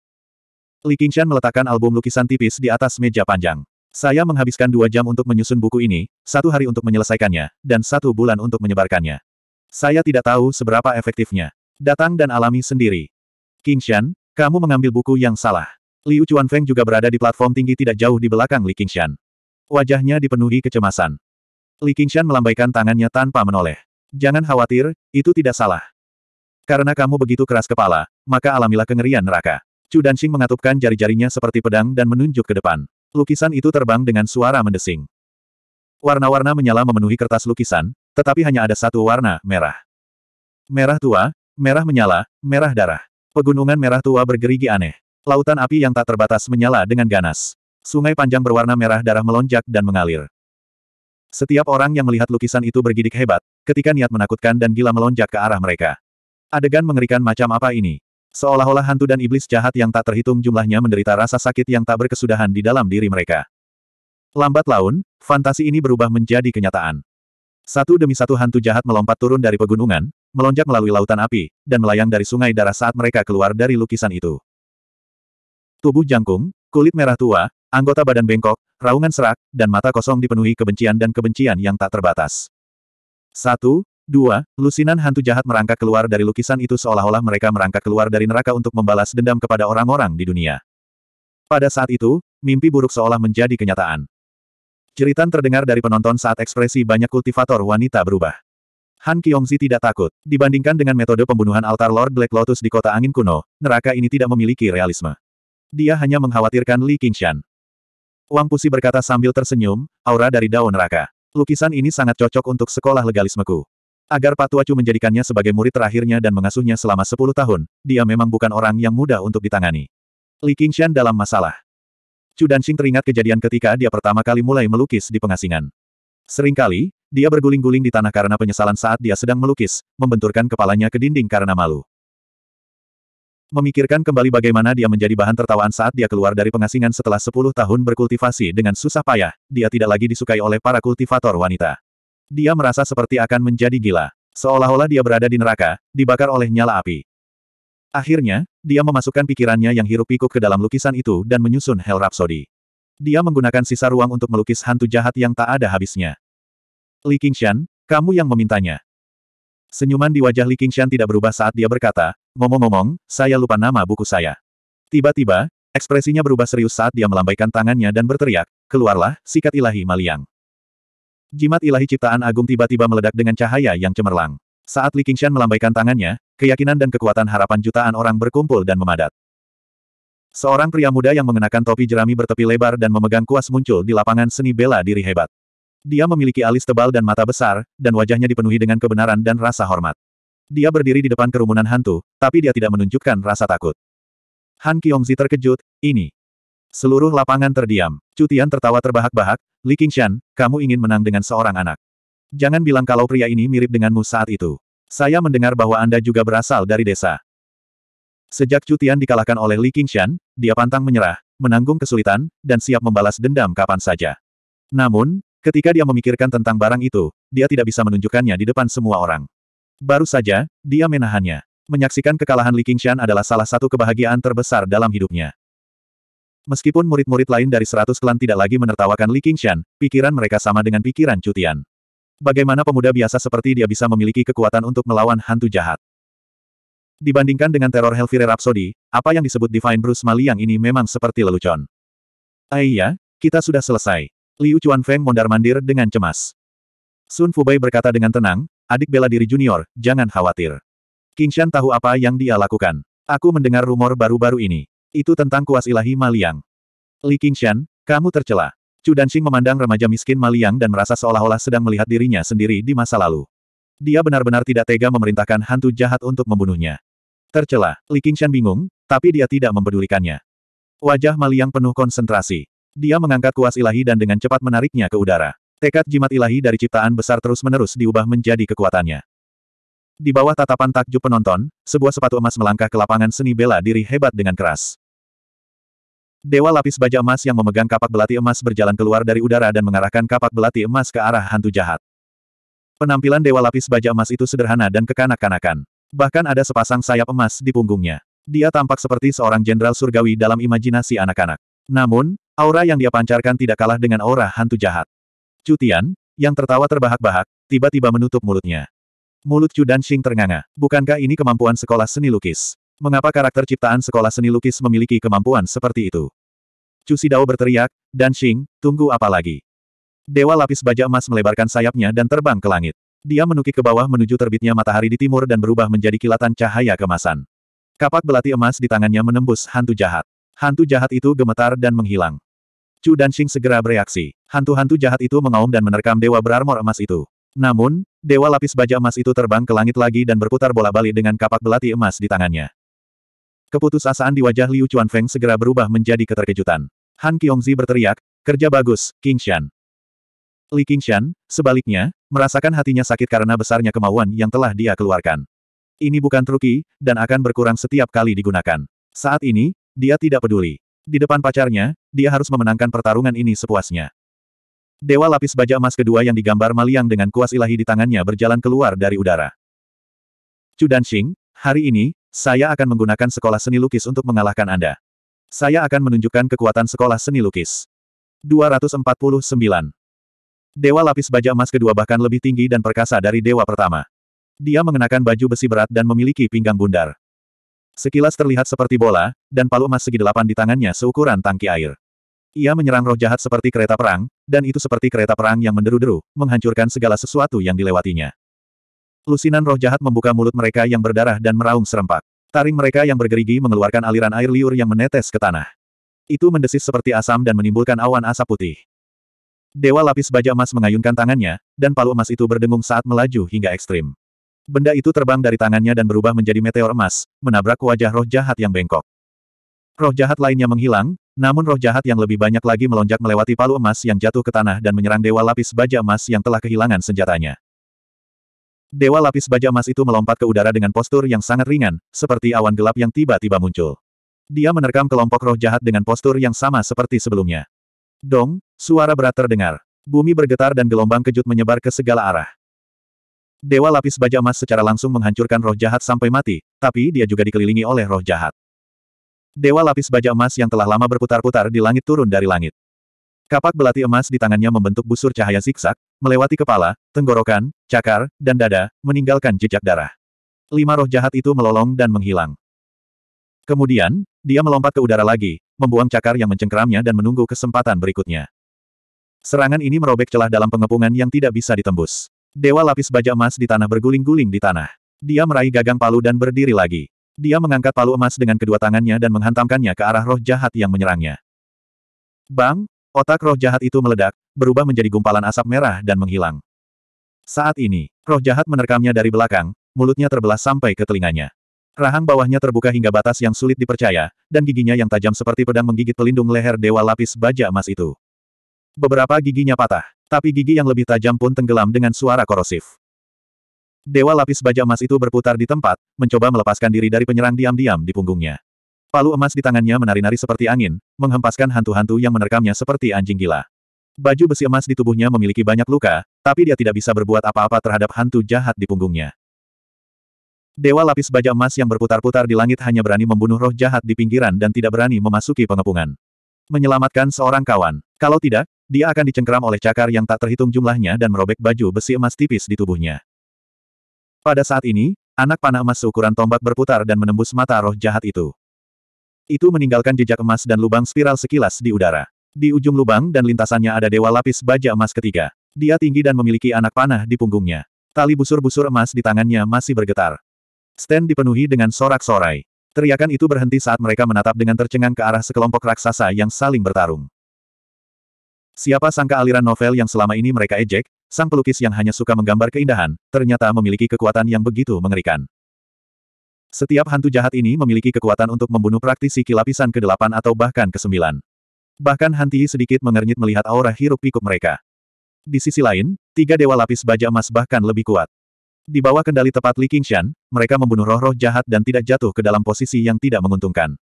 Li Qingshan meletakkan album lukisan tipis di atas meja panjang. Saya menghabiskan dua jam untuk menyusun buku ini, satu hari untuk menyelesaikannya, dan satu bulan untuk menyebarkannya. Saya tidak tahu seberapa efektifnya. Datang dan alami sendiri. Qingshan, kamu mengambil buku yang salah. Liu Chuanfeng juga berada di platform tinggi tidak jauh di belakang Li Qingshan. Wajahnya dipenuhi kecemasan. Li Qingshan melambaikan tangannya tanpa menoleh. Jangan khawatir, itu tidak salah. Karena kamu begitu keras kepala, maka alamilah kengerian neraka. Chu Danxing mengatupkan jari-jarinya seperti pedang dan menunjuk ke depan. Lukisan itu terbang dengan suara mendesing. Warna-warna menyala memenuhi kertas lukisan, tetapi hanya ada satu warna, merah. Merah tua, merah menyala, merah darah. Pegunungan merah tua bergerigi aneh. Lautan api yang tak terbatas menyala dengan ganas. Sungai panjang berwarna merah darah melonjak dan mengalir. Setiap orang yang melihat lukisan itu bergidik hebat, ketika niat menakutkan dan gila melonjak ke arah mereka. Adegan mengerikan macam apa ini? Seolah-olah hantu dan iblis jahat yang tak terhitung jumlahnya menderita rasa sakit yang tak berkesudahan di dalam diri mereka. Lambat laun, fantasi ini berubah menjadi kenyataan. Satu demi satu hantu jahat melompat turun dari pegunungan, melonjak melalui lautan api, dan melayang dari sungai darah saat mereka keluar dari lukisan itu. Tubuh jangkung, kulit merah tua, Anggota badan bengkok, raungan serak, dan mata kosong dipenuhi kebencian dan kebencian yang tak terbatas. Satu, dua, lusinan hantu jahat merangkak keluar dari lukisan itu seolah-olah mereka merangkak keluar dari neraka untuk membalas dendam kepada orang-orang di dunia. Pada saat itu, mimpi buruk seolah menjadi kenyataan. Ceritan terdengar dari penonton saat ekspresi banyak kultivator wanita berubah. Han Kyongzi tidak takut. Dibandingkan dengan metode pembunuhan altar Lord Black Lotus di kota angin kuno, neraka ini tidak memiliki realisme. Dia hanya mengkhawatirkan Li Qingshan. Wang Pusi berkata sambil tersenyum, aura dari daun neraka. Lukisan ini sangat cocok untuk sekolah legalismeku. Agar Patuacu menjadikannya sebagai murid terakhirnya dan mengasuhnya selama 10 tahun, dia memang bukan orang yang mudah untuk ditangani. Li Qingshan dalam masalah. Chu Danxing teringat kejadian ketika dia pertama kali mulai melukis di pengasingan. Seringkali, dia berguling-guling di tanah karena penyesalan saat dia sedang melukis, membenturkan kepalanya ke dinding karena malu. Memikirkan kembali bagaimana dia menjadi bahan tertawaan saat dia keluar dari pengasingan setelah sepuluh tahun berkultivasi dengan susah payah, dia tidak lagi disukai oleh para kultivator wanita. Dia merasa seperti akan menjadi gila. Seolah-olah dia berada di neraka, dibakar oleh nyala api. Akhirnya, dia memasukkan pikirannya yang hirup pikuk ke dalam lukisan itu dan menyusun Hell Rhapsody. Dia menggunakan sisa ruang untuk melukis hantu jahat yang tak ada habisnya. Li Qingshan, kamu yang memintanya. Senyuman di wajah Li Qingshan tidak berubah saat dia berkata, ngomong-ngomong, saya lupa nama buku saya. Tiba-tiba, ekspresinya berubah serius saat dia melambaikan tangannya dan berteriak, keluarlah, sikat ilahi maliang. Jimat ilahi ciptaan agung tiba-tiba meledak dengan cahaya yang cemerlang. Saat Li Qingshan melambaikan tangannya, keyakinan dan kekuatan harapan jutaan orang berkumpul dan memadat. Seorang pria muda yang mengenakan topi jerami bertepi lebar dan memegang kuas muncul di lapangan seni bela diri hebat. Dia memiliki alis tebal dan mata besar, dan wajahnya dipenuhi dengan kebenaran dan rasa hormat. Dia berdiri di depan kerumunan hantu, tapi dia tidak menunjukkan rasa takut. Han Kiongzi terkejut, ini. Seluruh lapangan terdiam. Cutian tertawa terbahak-bahak, Li Qingshan, kamu ingin menang dengan seorang anak. Jangan bilang kalau pria ini mirip denganmu saat itu. Saya mendengar bahwa Anda juga berasal dari desa. Sejak Cutian dikalahkan oleh Li Qingshan, dia pantang menyerah, menanggung kesulitan, dan siap membalas dendam kapan saja. Namun, Ketika dia memikirkan tentang barang itu, dia tidak bisa menunjukkannya di depan semua orang. Baru saja, dia menahannya. Menyaksikan kekalahan Li Qingshan adalah salah satu kebahagiaan terbesar dalam hidupnya. Meskipun murid-murid lain dari seratus klan tidak lagi menertawakan Li Qingshan, pikiran mereka sama dengan pikiran cutian. Bagaimana pemuda biasa seperti dia bisa memiliki kekuatan untuk melawan hantu jahat? Dibandingkan dengan teror Hellfire Rhapsody, apa yang disebut Divine Bruce Maliang ini memang seperti lelucon. Aiyah, ah kita sudah selesai. Liu Feng mondar-mandir dengan cemas. Sun Fubai berkata dengan tenang, adik bela diri junior, jangan khawatir. Qingshan tahu apa yang dia lakukan. Aku mendengar rumor baru-baru ini. Itu tentang kuas ilahi Maliang. Li Qingshan, kamu tercela. Chu Danxing memandang remaja miskin Maliang dan merasa seolah-olah sedang melihat dirinya sendiri di masa lalu. Dia benar-benar tidak tega memerintahkan hantu jahat untuk membunuhnya. Tercela, Li Qingshan bingung, tapi dia tidak mempedulikannya. Wajah Maliang penuh konsentrasi. Dia mengangkat kuas ilahi dan dengan cepat menariknya ke udara. Tekad jimat ilahi dari ciptaan besar terus-menerus diubah menjadi kekuatannya. Di bawah tatapan takjub penonton, sebuah sepatu emas melangkah ke lapangan seni bela diri hebat dengan keras. Dewa lapis baja emas yang memegang kapak belati emas berjalan keluar dari udara dan mengarahkan kapak belati emas ke arah hantu jahat. Penampilan dewa lapis baja emas itu sederhana dan kekanak-kanakan. Bahkan ada sepasang sayap emas di punggungnya. Dia tampak seperti seorang jenderal surgawi dalam imajinasi anak-anak. Namun, Aura yang dia pancarkan tidak kalah dengan aura hantu jahat. Cutian, yang tertawa terbahak-bahak, tiba-tiba menutup mulutnya. Mulut Chu Shing ternganga. Bukankah ini kemampuan sekolah seni lukis? Mengapa karakter ciptaan sekolah seni lukis memiliki kemampuan seperti itu? Chu Sidao berteriak, Dan Shing, tunggu apa lagi? Dewa lapis baja emas melebarkan sayapnya dan terbang ke langit. Dia menukik ke bawah menuju terbitnya matahari di timur dan berubah menjadi kilatan cahaya kemasan. Kapak belati emas di tangannya menembus hantu jahat. Hantu jahat itu gemetar dan menghilang. Chu Dansing segera bereaksi. Hantu-hantu jahat itu mengaum dan menerkam dewa berarmor emas itu. Namun, dewa lapis baja emas itu terbang ke langit lagi dan berputar bola balik dengan kapak belati emas di tangannya. Keputusasaan di wajah Liu Chuanfeng segera berubah menjadi keterkejutan. Han Qiongzi berteriak, kerja bagus, King Shan. Li King Qingshan, sebaliknya, merasakan hatinya sakit karena besarnya kemauan yang telah dia keluarkan. Ini bukan truki, dan akan berkurang setiap kali digunakan. Saat ini, dia tidak peduli. Di depan pacarnya, dia harus memenangkan pertarungan ini sepuasnya. Dewa lapis baja emas kedua yang digambar Maliang dengan kuas ilahi di tangannya berjalan keluar dari udara. Chu Danxing, hari ini, saya akan menggunakan sekolah seni lukis untuk mengalahkan Anda. Saya akan menunjukkan kekuatan sekolah seni lukis. 249. Dewa lapis baja emas kedua bahkan lebih tinggi dan perkasa dari dewa pertama. Dia mengenakan baju besi berat dan memiliki pinggang bundar. Sekilas terlihat seperti bola, dan palu emas segi delapan di tangannya seukuran tangki air. Ia menyerang roh jahat seperti kereta perang, dan itu seperti kereta perang yang menderu-deru, menghancurkan segala sesuatu yang dilewatinya. Lusinan roh jahat membuka mulut mereka yang berdarah dan meraung serempak. Taring mereka yang bergerigi mengeluarkan aliran air liur yang menetes ke tanah. Itu mendesis seperti asam dan menimbulkan awan asap putih. Dewa lapis baja emas mengayunkan tangannya, dan palu emas itu berdengung saat melaju hingga ekstrim. Benda itu terbang dari tangannya dan berubah menjadi meteor emas, menabrak wajah roh jahat yang bengkok. Roh jahat lainnya menghilang, namun roh jahat yang lebih banyak lagi melonjak melewati palu emas yang jatuh ke tanah dan menyerang dewa lapis baja emas yang telah kehilangan senjatanya. Dewa lapis baja emas itu melompat ke udara dengan postur yang sangat ringan, seperti awan gelap yang tiba-tiba muncul. Dia menerkam kelompok roh jahat dengan postur yang sama seperti sebelumnya. Dong, suara berat terdengar. Bumi bergetar dan gelombang kejut menyebar ke segala arah. Dewa lapis baja emas secara langsung menghancurkan roh jahat sampai mati, tapi dia juga dikelilingi oleh roh jahat. Dewa lapis baja emas yang telah lama berputar-putar di langit turun dari langit. Kapak belati emas di tangannya membentuk busur cahaya zigzag, melewati kepala, tenggorokan, cakar, dan dada, meninggalkan jejak darah. Lima roh jahat itu melolong dan menghilang. Kemudian, dia melompat ke udara lagi, membuang cakar yang mencengkeramnya dan menunggu kesempatan berikutnya. Serangan ini merobek celah dalam pengepungan yang tidak bisa ditembus. Dewa lapis baja emas di tanah berguling-guling di tanah. Dia meraih gagang palu dan berdiri lagi. Dia mengangkat palu emas dengan kedua tangannya dan menghantamkannya ke arah roh jahat yang menyerangnya. Bang, otak roh jahat itu meledak, berubah menjadi gumpalan asap merah dan menghilang. Saat ini, roh jahat menerkamnya dari belakang, mulutnya terbelah sampai ke telinganya. Rahang bawahnya terbuka hingga batas yang sulit dipercaya, dan giginya yang tajam seperti pedang menggigit pelindung leher dewa lapis baja emas itu. Beberapa giginya patah. Tapi gigi yang lebih tajam pun tenggelam dengan suara korosif. Dewa lapis baja emas itu berputar di tempat, mencoba melepaskan diri dari penyerang diam-diam di punggungnya. Palu emas di tangannya menari-nari seperti angin, menghempaskan hantu-hantu yang menerkamnya seperti anjing gila. Baju besi emas di tubuhnya memiliki banyak luka, tapi dia tidak bisa berbuat apa-apa terhadap hantu jahat di punggungnya. Dewa lapis baja emas yang berputar-putar di langit hanya berani membunuh roh jahat di pinggiran dan tidak berani memasuki pengepungan. Menyelamatkan seorang kawan. Kalau tidak, dia akan dicengkeram oleh cakar yang tak terhitung jumlahnya dan merobek baju besi emas tipis di tubuhnya. Pada saat ini, anak panah emas seukuran tombak berputar dan menembus mata roh jahat itu. Itu meninggalkan jejak emas dan lubang spiral sekilas di udara. Di ujung lubang dan lintasannya ada dewa lapis baja emas ketiga. Dia tinggi dan memiliki anak panah di punggungnya. Tali busur-busur emas di tangannya masih bergetar. Stand dipenuhi dengan sorak-sorai. Teriakan itu berhenti saat mereka menatap dengan tercengang ke arah sekelompok raksasa yang saling bertarung. Siapa sangka aliran novel yang selama ini mereka ejek, sang pelukis yang hanya suka menggambar keindahan, ternyata memiliki kekuatan yang begitu mengerikan. Setiap hantu jahat ini memiliki kekuatan untuk membunuh praktisi lapisan ke-8 atau bahkan ke-9. Bahkan Hanti sedikit mengernyit melihat aura Hirup pikuk mereka. Di sisi lain, tiga dewa lapis baja emas bahkan lebih kuat. Di bawah kendali tepat Li Qingshan, mereka membunuh roh-roh jahat dan tidak jatuh ke dalam posisi yang tidak menguntungkan.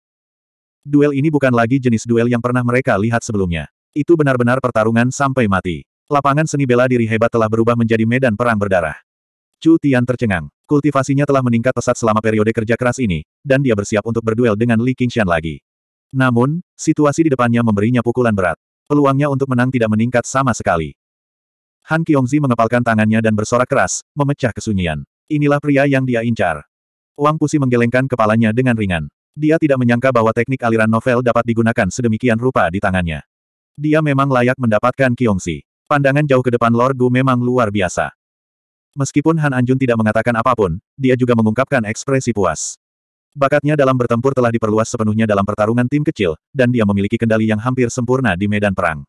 Duel ini bukan lagi jenis duel yang pernah mereka lihat sebelumnya. Itu benar-benar pertarungan sampai mati. Lapangan seni bela diri hebat telah berubah menjadi medan perang berdarah. Chu Tian tercengang. Kultivasinya telah meningkat pesat selama periode kerja keras ini, dan dia bersiap untuk berduel dengan Li Qingshan lagi. Namun, situasi di depannya memberinya pukulan berat. Peluangnya untuk menang tidak meningkat sama sekali. Han Kiongzi mengepalkan tangannya dan bersorak keras, memecah kesunyian. Inilah pria yang dia incar. Wang Pusi menggelengkan kepalanya dengan ringan. Dia tidak menyangka bahwa teknik aliran novel dapat digunakan sedemikian rupa di tangannya. Dia memang layak mendapatkan Kiongsi. Pandangan jauh ke depan Lord Gu memang luar biasa. Meskipun Han Anjun tidak mengatakan apapun, dia juga mengungkapkan ekspresi puas. Bakatnya dalam bertempur telah diperluas sepenuhnya dalam pertarungan tim kecil, dan dia memiliki kendali yang hampir sempurna di medan perang.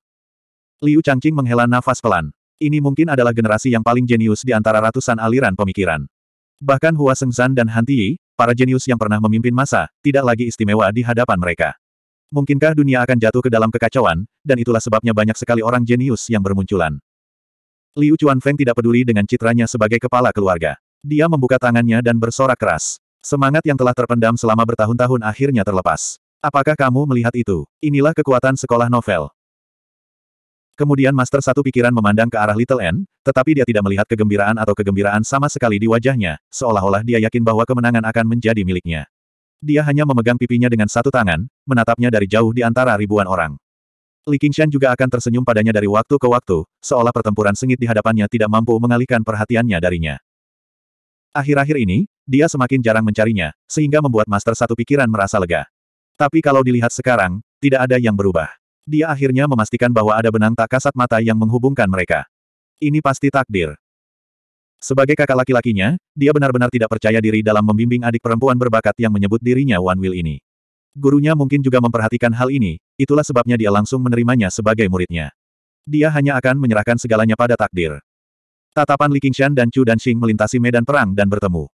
Liu Changqing menghela nafas pelan. Ini mungkin adalah generasi yang paling jenius di antara ratusan aliran pemikiran. Bahkan Hua Sengzan dan Han Tiyi, para jenius yang pernah memimpin masa, tidak lagi istimewa di hadapan mereka. Mungkinkah dunia akan jatuh ke dalam kekacauan, dan itulah sebabnya banyak sekali orang jenius yang bermunculan. Liu Chuanfeng tidak peduli dengan citranya sebagai kepala keluarga. Dia membuka tangannya dan bersorak keras. Semangat yang telah terpendam selama bertahun-tahun akhirnya terlepas. Apakah kamu melihat itu? Inilah kekuatan sekolah novel. Kemudian Master Satu pikiran memandang ke arah Little N, tetapi dia tidak melihat kegembiraan atau kegembiraan sama sekali di wajahnya, seolah-olah dia yakin bahwa kemenangan akan menjadi miliknya. Dia hanya memegang pipinya dengan satu tangan, menatapnya dari jauh di antara ribuan orang. Li Qingshan juga akan tersenyum padanya dari waktu ke waktu, seolah pertempuran sengit di hadapannya tidak mampu mengalihkan perhatiannya darinya. Akhir-akhir ini, dia semakin jarang mencarinya, sehingga membuat Master Satu Pikiran merasa lega. Tapi kalau dilihat sekarang, tidak ada yang berubah. Dia akhirnya memastikan bahwa ada benang tak kasat mata yang menghubungkan mereka. Ini pasti takdir. Sebagai kakak laki-lakinya, dia benar-benar tidak percaya diri dalam membimbing adik perempuan berbakat yang menyebut dirinya One Will ini. Gurunya mungkin juga memperhatikan hal ini, itulah sebabnya dia langsung menerimanya sebagai muridnya. Dia hanya akan menyerahkan segalanya pada takdir. Tatapan Li Qingshan dan Chu Danxing melintasi medan perang dan bertemu.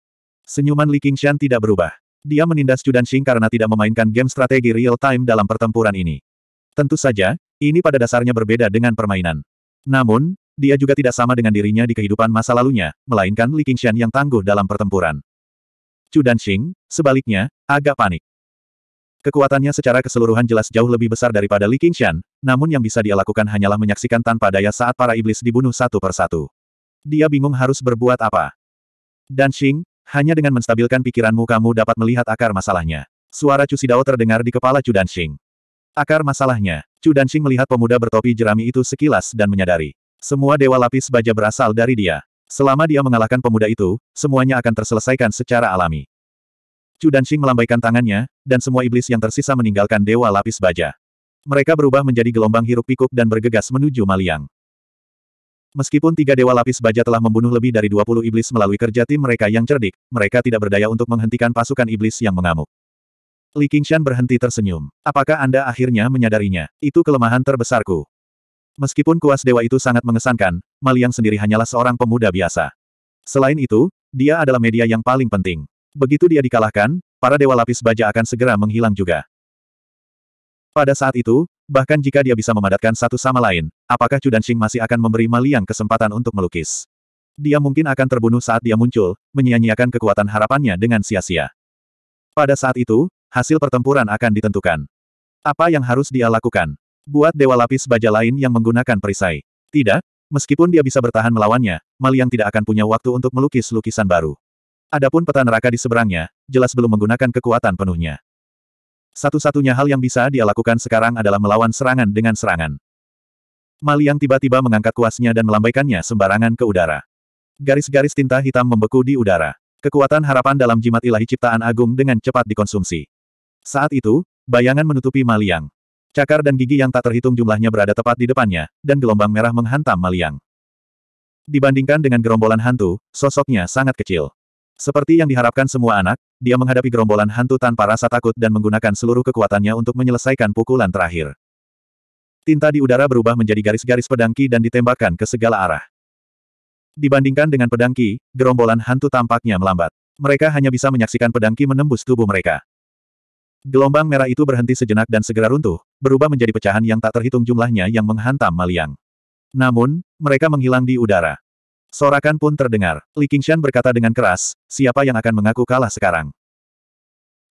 Senyuman Li Qingshan tidak berubah. Dia menindas Chu Danxing karena tidak memainkan game strategi real-time dalam pertempuran ini. Tentu saja, ini pada dasarnya berbeda dengan permainan. Namun, dia juga tidak sama dengan dirinya di kehidupan masa lalunya, melainkan Li Qingshan yang tangguh dalam pertempuran. Chu Danxing, sebaliknya, agak panik. Kekuatannya secara keseluruhan jelas jauh lebih besar daripada Li Qingshan, namun yang bisa dia lakukan hanyalah menyaksikan tanpa daya saat para iblis dibunuh satu persatu. Dia bingung harus berbuat apa. Danxing, hanya dengan menstabilkan pikiranmu kamu dapat melihat akar masalahnya. Suara Chu Sidao terdengar di kepala Chu Danxing. Akar masalahnya, Chu Danxing melihat pemuda bertopi jerami itu sekilas dan menyadari. Semua dewa lapis baja berasal dari dia. Selama dia mengalahkan pemuda itu, semuanya akan terselesaikan secara alami. Chu Danxing melambaikan tangannya, dan semua iblis yang tersisa meninggalkan dewa lapis baja. Mereka berubah menjadi gelombang hiruk-pikuk dan bergegas menuju Maliang. Meskipun tiga dewa lapis baja telah membunuh lebih dari 20 iblis melalui kerja tim mereka yang cerdik, mereka tidak berdaya untuk menghentikan pasukan iblis yang mengamuk. Li Qingshan berhenti tersenyum. Apakah Anda akhirnya menyadarinya? Itu kelemahan terbesarku. Meskipun kuas dewa itu sangat mengesankan, Maliang sendiri hanyalah seorang pemuda biasa. Selain itu, dia adalah media yang paling penting. Begitu dia dikalahkan, para dewa lapis baja akan segera menghilang juga. Pada saat itu, bahkan jika dia bisa memadatkan satu sama lain, apakah Chu Danxing masih akan memberi Maliang kesempatan untuk melukis? Dia mungkin akan terbunuh saat dia muncul, menyia-nyiakan kekuatan harapannya dengan sia-sia. Pada saat itu, hasil pertempuran akan ditentukan. Apa yang harus dia lakukan? Buat dewa lapis baja lain yang menggunakan perisai. Tidak, meskipun dia bisa bertahan melawannya, Maliang tidak akan punya waktu untuk melukis lukisan baru. Adapun peta neraka di seberangnya, jelas belum menggunakan kekuatan penuhnya. Satu-satunya hal yang bisa dia lakukan sekarang adalah melawan serangan dengan serangan. Maliang tiba-tiba mengangkat kuasnya dan melambaikannya sembarangan ke udara. Garis-garis tinta hitam membeku di udara. Kekuatan harapan dalam jimat ilahi ciptaan agung dengan cepat dikonsumsi. Saat itu, bayangan menutupi Maliang. Cakar dan gigi yang tak terhitung jumlahnya berada tepat di depannya, dan gelombang merah menghantam Maliang. Dibandingkan dengan gerombolan hantu, sosoknya sangat kecil. Seperti yang diharapkan semua anak, dia menghadapi gerombolan hantu tanpa rasa takut dan menggunakan seluruh kekuatannya untuk menyelesaikan pukulan terakhir. Tinta di udara berubah menjadi garis-garis pedangki dan ditembakkan ke segala arah. Dibandingkan dengan pedangki, gerombolan hantu tampaknya melambat. Mereka hanya bisa menyaksikan pedangki menembus tubuh mereka. Gelombang merah itu berhenti sejenak dan segera runtuh, berubah menjadi pecahan yang tak terhitung jumlahnya yang menghantam Maliang. Namun, mereka menghilang di udara. Sorakan pun terdengar. Li Qingshan berkata dengan keras, siapa yang akan mengaku kalah sekarang?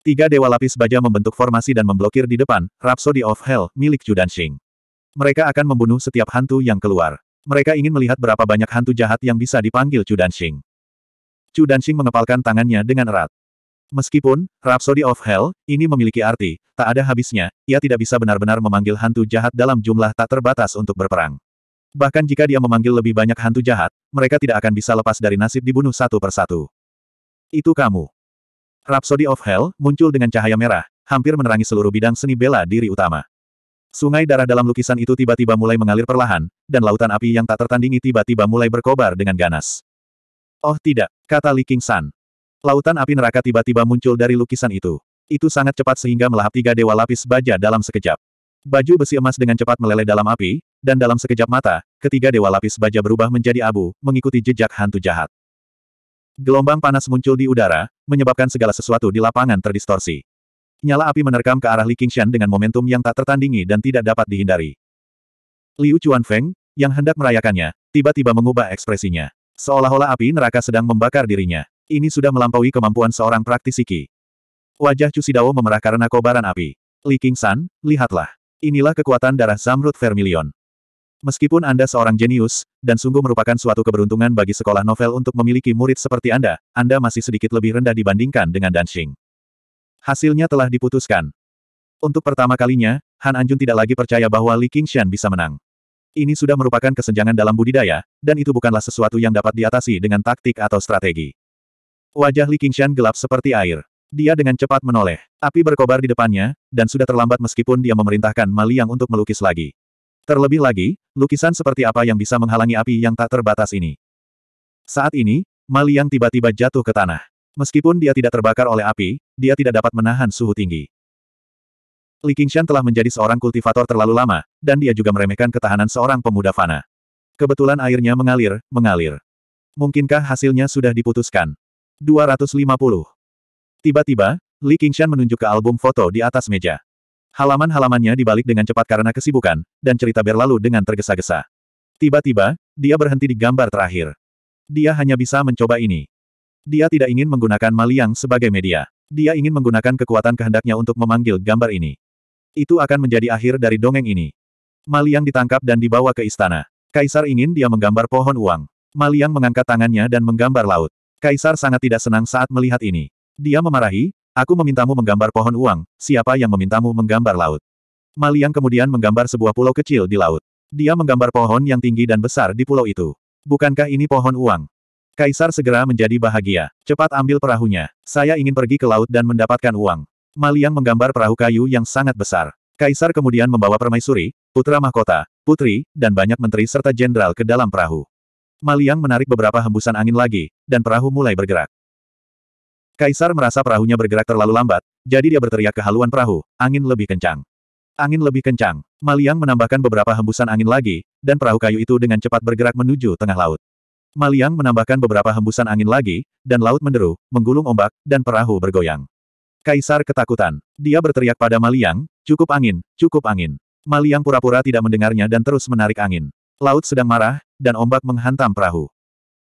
Tiga dewa lapis baja membentuk formasi dan memblokir di depan, Rhapsody of Hell, milik Danching. Mereka akan membunuh setiap hantu yang keluar. Mereka ingin melihat berapa banyak hantu jahat yang bisa dipanggil Chu Danching. Chu Danxing mengepalkan tangannya dengan erat. Meskipun, Rhapsody of Hell, ini memiliki arti, tak ada habisnya, ia tidak bisa benar-benar memanggil hantu jahat dalam jumlah tak terbatas untuk berperang. Bahkan jika dia memanggil lebih banyak hantu jahat, mereka tidak akan bisa lepas dari nasib dibunuh satu persatu. Itu kamu. Rhapsody of Hell muncul dengan cahaya merah, hampir menerangi seluruh bidang seni bela diri utama. Sungai darah dalam lukisan itu tiba-tiba mulai mengalir perlahan, dan lautan api yang tak tertandingi tiba-tiba mulai berkobar dengan ganas. Oh tidak, kata Li King San. Lautan api neraka tiba-tiba muncul dari lukisan itu. Itu sangat cepat sehingga melahap tiga dewa lapis baja dalam sekejap. Baju besi emas dengan cepat meleleh dalam api, dan dalam sekejap mata, ketiga dewa lapis baja berubah menjadi abu, mengikuti jejak hantu jahat. Gelombang panas muncul di udara, menyebabkan segala sesuatu di lapangan terdistorsi. Nyala api menerkam ke arah Li Qingshan dengan momentum yang tak tertandingi dan tidak dapat dihindari. Liu Chuanfeng, yang hendak merayakannya, tiba-tiba mengubah ekspresinya. Seolah-olah api neraka sedang membakar dirinya. Ini sudah melampaui kemampuan seorang praktisi Qi. Wajah Cusidao memerah karena kobaran api. Li San, lihatlah. Inilah kekuatan darah Zamrud Vermilion. Meskipun Anda seorang jenius, dan sungguh merupakan suatu keberuntungan bagi sekolah novel untuk memiliki murid seperti Anda, Anda masih sedikit lebih rendah dibandingkan dengan Danshing. Hasilnya telah diputuskan. Untuk pertama kalinya, Han Anjun tidak lagi percaya bahwa Li Qingshan bisa menang. Ini sudah merupakan kesenjangan dalam budidaya, dan itu bukanlah sesuatu yang dapat diatasi dengan taktik atau strategi. Wajah Li Qingshan gelap seperti air. Dia dengan cepat menoleh. Api berkobar di depannya, dan sudah terlambat meskipun dia memerintahkan Maliang untuk melukis lagi. Terlebih lagi, lukisan seperti apa yang bisa menghalangi api yang tak terbatas ini. Saat ini, Maliang tiba-tiba jatuh ke tanah. Meskipun dia tidak terbakar oleh api, dia tidak dapat menahan suhu tinggi. Li Qingshan telah menjadi seorang kultivator terlalu lama, dan dia juga meremehkan ketahanan seorang pemuda fana. Kebetulan airnya mengalir, mengalir. Mungkinkah hasilnya sudah diputuskan? 250. Tiba-tiba, Li Qingshan menunjuk ke album foto di atas meja. Halaman-halamannya dibalik dengan cepat karena kesibukan, dan cerita berlalu dengan tergesa-gesa. Tiba-tiba, dia berhenti di gambar terakhir. Dia hanya bisa mencoba ini. Dia tidak ingin menggunakan Maliang sebagai media. Dia ingin menggunakan kekuatan kehendaknya untuk memanggil gambar ini. Itu akan menjadi akhir dari dongeng ini. Maliang ditangkap dan dibawa ke istana. Kaisar ingin dia menggambar pohon uang. Maliang mengangkat tangannya dan menggambar laut. Kaisar sangat tidak senang saat melihat ini. Dia memarahi, aku memintamu menggambar pohon uang, siapa yang memintamu menggambar laut? Maliang kemudian menggambar sebuah pulau kecil di laut. Dia menggambar pohon yang tinggi dan besar di pulau itu. Bukankah ini pohon uang? Kaisar segera menjadi bahagia. Cepat ambil perahunya. Saya ingin pergi ke laut dan mendapatkan uang. Maliang menggambar perahu kayu yang sangat besar. Kaisar kemudian membawa permaisuri, putra mahkota, putri, dan banyak menteri serta jenderal ke dalam perahu. Maliang menarik beberapa hembusan angin lagi, dan perahu mulai bergerak. Kaisar merasa perahunya bergerak terlalu lambat, jadi dia berteriak ke haluan perahu, angin lebih kencang. Angin lebih kencang. Maliang menambahkan beberapa hembusan angin lagi, dan perahu kayu itu dengan cepat bergerak menuju tengah laut. Maliang menambahkan beberapa hembusan angin lagi, dan laut menderu, menggulung ombak, dan perahu bergoyang. Kaisar ketakutan. Dia berteriak pada Maliang, cukup angin, cukup angin. Maliang pura-pura tidak mendengarnya dan terus menarik angin. Laut sedang marah, dan ombak menghantam perahu.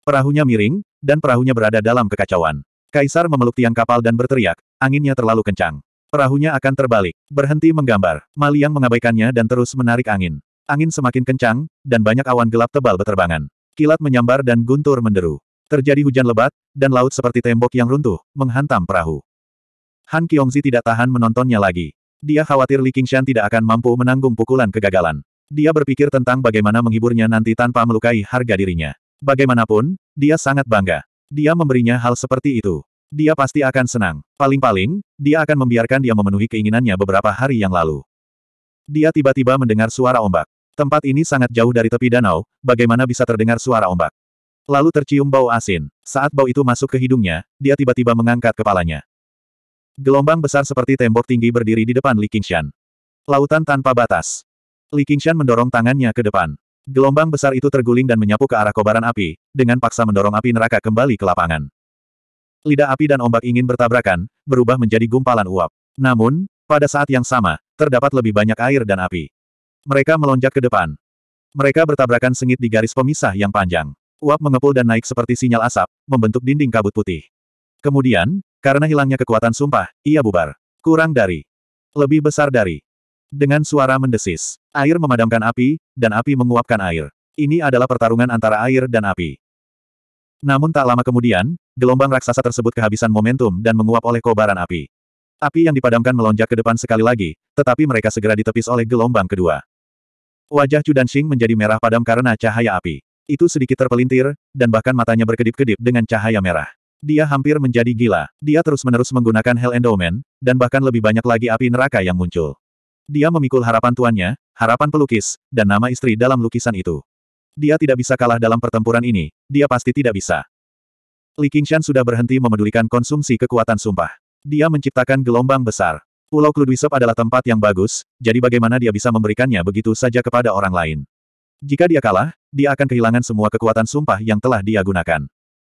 Perahunya miring, dan perahunya berada dalam kekacauan. Kaisar memeluk tiang kapal dan berteriak, anginnya terlalu kencang. Perahunya akan terbalik. Berhenti menggambar. Maliang mengabaikannya dan terus menarik angin. Angin semakin kencang, dan banyak awan gelap tebal beterbangan. Kilat menyambar dan guntur menderu. Terjadi hujan lebat, dan laut seperti tembok yang runtuh, menghantam perahu. Han Kiongzi tidak tahan menontonnya lagi. Dia khawatir Li Qingshan tidak akan mampu menanggung pukulan kegagalan. Dia berpikir tentang bagaimana menghiburnya nanti tanpa melukai harga dirinya. Bagaimanapun, dia sangat bangga. Dia memberinya hal seperti itu. Dia pasti akan senang. Paling-paling, dia akan membiarkan dia memenuhi keinginannya beberapa hari yang lalu. Dia tiba-tiba mendengar suara ombak. Tempat ini sangat jauh dari tepi danau, bagaimana bisa terdengar suara ombak? Lalu tercium bau asin. Saat bau itu masuk ke hidungnya, dia tiba-tiba mengangkat kepalanya. Gelombang besar seperti tembok tinggi berdiri di depan Li Qingshan. Lautan tanpa batas. Li Qingshan mendorong tangannya ke depan. Gelombang besar itu terguling dan menyapu ke arah kobaran api, dengan paksa mendorong api neraka kembali ke lapangan. Lidah api dan ombak ingin bertabrakan, berubah menjadi gumpalan uap. Namun, pada saat yang sama, terdapat lebih banyak air dan api. Mereka melonjak ke depan. Mereka bertabrakan sengit di garis pemisah yang panjang. Uap mengepul dan naik seperti sinyal asap, membentuk dinding kabut putih. Kemudian, karena hilangnya kekuatan sumpah, ia bubar. Kurang dari. Lebih besar dari. Dengan suara mendesis, air memadamkan api, dan api menguapkan air. Ini adalah pertarungan antara air dan api. Namun tak lama kemudian, gelombang raksasa tersebut kehabisan momentum dan menguap oleh kobaran api. Api yang dipadamkan melonjak ke depan sekali lagi, tetapi mereka segera ditepis oleh gelombang kedua. Wajah Chu Danxing menjadi merah padam karena cahaya api. Itu sedikit terpelintir, dan bahkan matanya berkedip-kedip dengan cahaya merah. Dia hampir menjadi gila. Dia terus-menerus menggunakan Hell Endowment, dan bahkan lebih banyak lagi api neraka yang muncul. Dia memikul harapan tuannya, harapan pelukis, dan nama istri dalam lukisan itu. Dia tidak bisa kalah dalam pertempuran ini, dia pasti tidak bisa. Li Qingshan sudah berhenti memedulikan konsumsi kekuatan sumpah. Dia menciptakan gelombang besar. Pulau Kludwisop adalah tempat yang bagus, jadi bagaimana dia bisa memberikannya begitu saja kepada orang lain. Jika dia kalah, dia akan kehilangan semua kekuatan sumpah yang telah dia gunakan.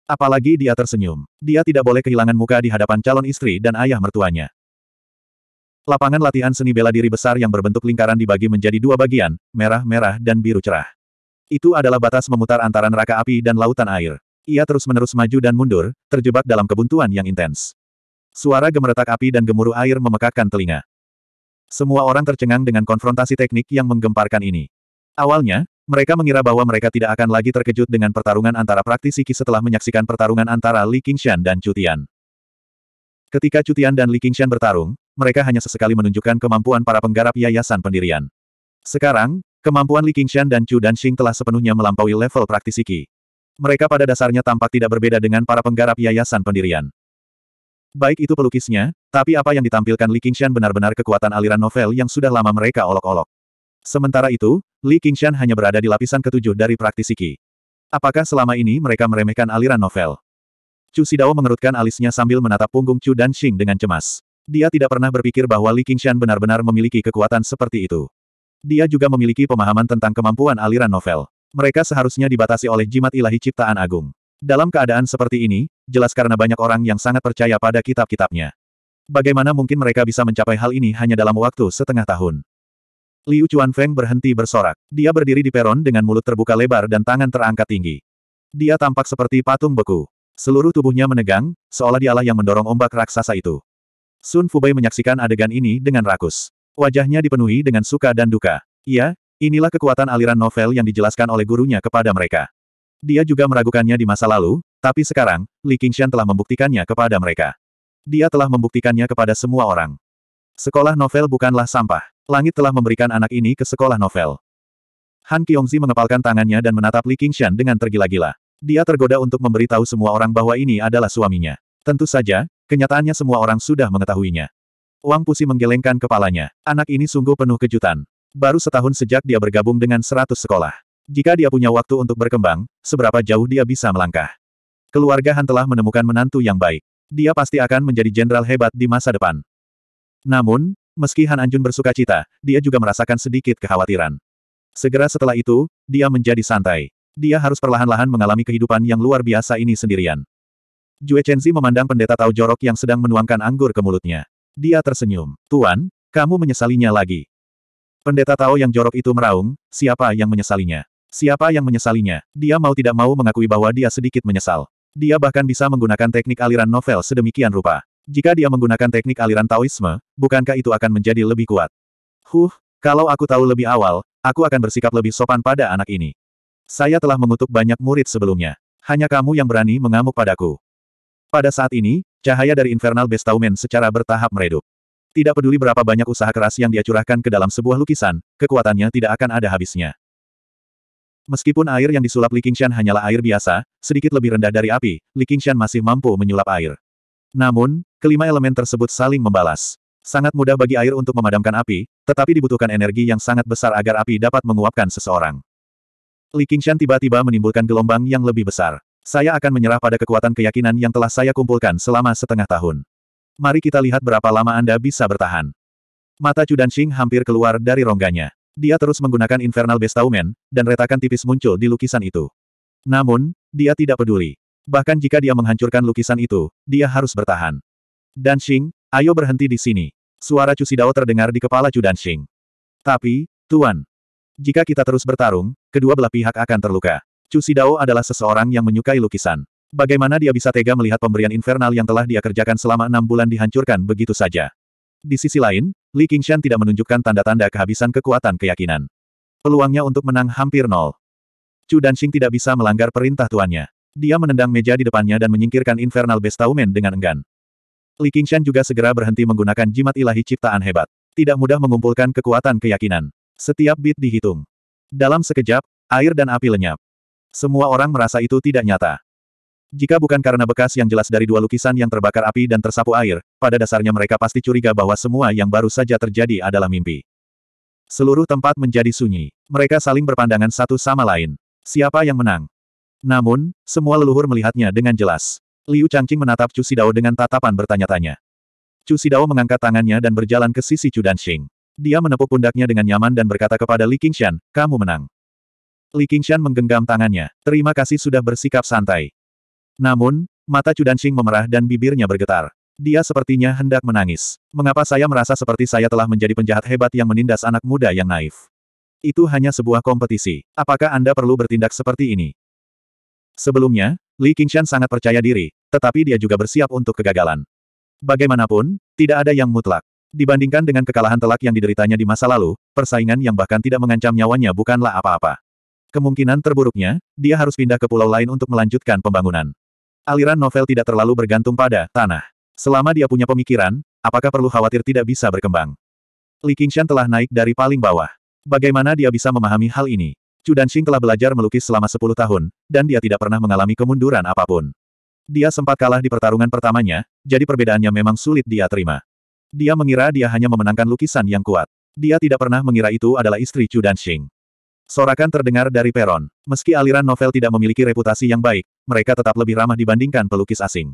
Apalagi dia tersenyum. Dia tidak boleh kehilangan muka di hadapan calon istri dan ayah mertuanya. Lapangan latihan seni bela diri besar yang berbentuk lingkaran dibagi menjadi dua bagian, merah-merah dan biru cerah. Itu adalah batas memutar antara neraka api dan lautan air. Ia terus-menerus maju dan mundur, terjebak dalam kebuntuan yang intens. Suara gemeretak api dan gemuruh air memekakkan telinga. Semua orang tercengang dengan konfrontasi teknik yang menggemparkan ini. Awalnya, mereka mengira bahwa mereka tidak akan lagi terkejut dengan pertarungan antara praktisi Qi setelah menyaksikan pertarungan antara Li Qingshan dan Cutian. Ketika Cutian dan Li Qingshan bertarung, mereka hanya sesekali menunjukkan kemampuan para penggarap yayasan pendirian. Sekarang, kemampuan Li Qingshan dan Chu Danxing telah sepenuhnya melampaui level praktisi Qi. Mereka pada dasarnya tampak tidak berbeda dengan para penggarap yayasan pendirian. Baik itu pelukisnya, tapi apa yang ditampilkan Li Qingshan benar-benar kekuatan aliran novel yang sudah lama mereka olok-olok. Sementara itu, Li Qingshan hanya berada di lapisan ketujuh dari praktisi Qi. Apakah selama ini mereka meremehkan aliran novel? Chu Sidao mengerutkan alisnya sambil menatap punggung Chu Danxing dengan cemas. Dia tidak pernah berpikir bahwa Li Qingshan benar-benar memiliki kekuatan seperti itu. Dia juga memiliki pemahaman tentang kemampuan aliran novel. Mereka seharusnya dibatasi oleh jimat ilahi ciptaan agung. Dalam keadaan seperti ini, jelas karena banyak orang yang sangat percaya pada kitab-kitabnya. Bagaimana mungkin mereka bisa mencapai hal ini hanya dalam waktu setengah tahun? Liu Chuanfeng berhenti bersorak. Dia berdiri di peron dengan mulut terbuka lebar dan tangan terangkat tinggi. Dia tampak seperti patung beku. Seluruh tubuhnya menegang, seolah dialah yang mendorong ombak raksasa itu. Sun Fubai menyaksikan adegan ini dengan rakus. Wajahnya dipenuhi dengan suka dan duka. Iya, inilah kekuatan aliran novel yang dijelaskan oleh gurunya kepada mereka. Dia juga meragukannya di masa lalu, tapi sekarang, Li Qingxian telah membuktikannya kepada mereka. Dia telah membuktikannya kepada semua orang. Sekolah novel bukanlah sampah. Langit telah memberikan anak ini ke sekolah novel. Han Kiongzi mengepalkan tangannya dan menatap Li Qingxian dengan tergila-gila. Dia tergoda untuk memberitahu semua orang bahwa ini adalah suaminya. Tentu saja, Kenyataannya semua orang sudah mengetahuinya. Wang Pusi menggelengkan kepalanya. Anak ini sungguh penuh kejutan. Baru setahun sejak dia bergabung dengan seratus sekolah. Jika dia punya waktu untuk berkembang, seberapa jauh dia bisa melangkah. Keluarga Han telah menemukan menantu yang baik. Dia pasti akan menjadi jenderal hebat di masa depan. Namun, meski Han Anjun bersuka cita, dia juga merasakan sedikit kekhawatiran. Segera setelah itu, dia menjadi santai. Dia harus perlahan-lahan mengalami kehidupan yang luar biasa ini sendirian. Jue Chenzi memandang pendeta Tao Jorok yang sedang menuangkan anggur ke mulutnya. Dia tersenyum. Tuan, kamu menyesalinya lagi. Pendeta Tao yang jorok itu meraung, siapa yang menyesalinya? Siapa yang menyesalinya? Dia mau tidak mau mengakui bahwa dia sedikit menyesal. Dia bahkan bisa menggunakan teknik aliran novel sedemikian rupa. Jika dia menggunakan teknik aliran Taoisme, bukankah itu akan menjadi lebih kuat? Huh, kalau aku tahu lebih awal, aku akan bersikap lebih sopan pada anak ini. Saya telah mengutuk banyak murid sebelumnya. Hanya kamu yang berani mengamuk padaku. Pada saat ini, cahaya dari Infernal Bestowment secara bertahap meredup. Tidak peduli berapa banyak usaha keras yang dia curahkan ke dalam sebuah lukisan, kekuatannya tidak akan ada habisnya. Meskipun air yang disulap Li Qingshan hanyalah air biasa, sedikit lebih rendah dari api, Li Qingshan masih mampu menyulap air. Namun, kelima elemen tersebut saling membalas. Sangat mudah bagi air untuk memadamkan api, tetapi dibutuhkan energi yang sangat besar agar api dapat menguapkan seseorang. Li Qingshan tiba-tiba menimbulkan gelombang yang lebih besar. Saya akan menyerah pada kekuatan keyakinan yang telah saya kumpulkan selama setengah tahun. Mari kita lihat berapa lama Anda bisa bertahan. Mata Chu Xing hampir keluar dari rongganya. Dia terus menggunakan Infernal Bestaumen, dan retakan tipis muncul di lukisan itu. Namun, dia tidak peduli. Bahkan jika dia menghancurkan lukisan itu, dia harus bertahan. Dan ayo berhenti di sini. Suara Chu Cusidao terdengar di kepala Chu Xing. Tapi, Tuan, jika kita terus bertarung, kedua belah pihak akan terluka. Chu Sidao adalah seseorang yang menyukai lukisan. Bagaimana dia bisa tega melihat pemberian infernal yang telah dia kerjakan selama enam bulan dihancurkan begitu saja? Di sisi lain, Li Qingshan tidak menunjukkan tanda-tanda kehabisan kekuatan keyakinan. Peluangnya untuk menang hampir nol. Chu Danxing tidak bisa melanggar perintah tuannya. Dia menendang meja di depannya dan menyingkirkan Infernal Bestaumen dengan enggan. Li Qingshan juga segera berhenti menggunakan jimat ilahi ciptaan hebat. Tidak mudah mengumpulkan kekuatan keyakinan. Setiap bit dihitung. Dalam sekejap, air dan api lenyap. Semua orang merasa itu tidak nyata. Jika bukan karena bekas yang jelas dari dua lukisan yang terbakar api dan tersapu air, pada dasarnya mereka pasti curiga bahwa semua yang baru saja terjadi adalah mimpi. Seluruh tempat menjadi sunyi. Mereka saling berpandangan satu sama lain. Siapa yang menang? Namun, semua leluhur melihatnya dengan jelas. Liu Changqing menatap Chu Sidao dengan tatapan bertanya-tanya. Chu Sidao mengangkat tangannya dan berjalan ke sisi Chu Danxing. Dia menepuk pundaknya dengan nyaman dan berkata kepada Li Qingshan, kamu menang. Li Qingshan menggenggam tangannya. Terima kasih sudah bersikap santai. Namun, mata Chu Danching memerah dan bibirnya bergetar. Dia sepertinya hendak menangis. Mengapa saya merasa seperti saya telah menjadi penjahat hebat yang menindas anak muda yang naif? Itu hanya sebuah kompetisi. Apakah Anda perlu bertindak seperti ini? Sebelumnya, Li Qingshan sangat percaya diri, tetapi dia juga bersiap untuk kegagalan. Bagaimanapun, tidak ada yang mutlak. Dibandingkan dengan kekalahan telak yang dideritanya di masa lalu, persaingan yang bahkan tidak mengancam nyawanya bukanlah apa-apa. Kemungkinan terburuknya, dia harus pindah ke pulau lain untuk melanjutkan pembangunan. Aliran novel tidak terlalu bergantung pada tanah. Selama dia punya pemikiran, apakah perlu khawatir tidak bisa berkembang? Li Qingshan telah naik dari paling bawah. Bagaimana dia bisa memahami hal ini? Chu Danxing telah belajar melukis selama 10 tahun, dan dia tidak pernah mengalami kemunduran apapun. Dia sempat kalah di pertarungan pertamanya, jadi perbedaannya memang sulit dia terima. Dia mengira dia hanya memenangkan lukisan yang kuat. Dia tidak pernah mengira itu adalah istri Chu Danxing. Sorakan terdengar dari peron. Meski aliran novel tidak memiliki reputasi yang baik, mereka tetap lebih ramah dibandingkan pelukis asing.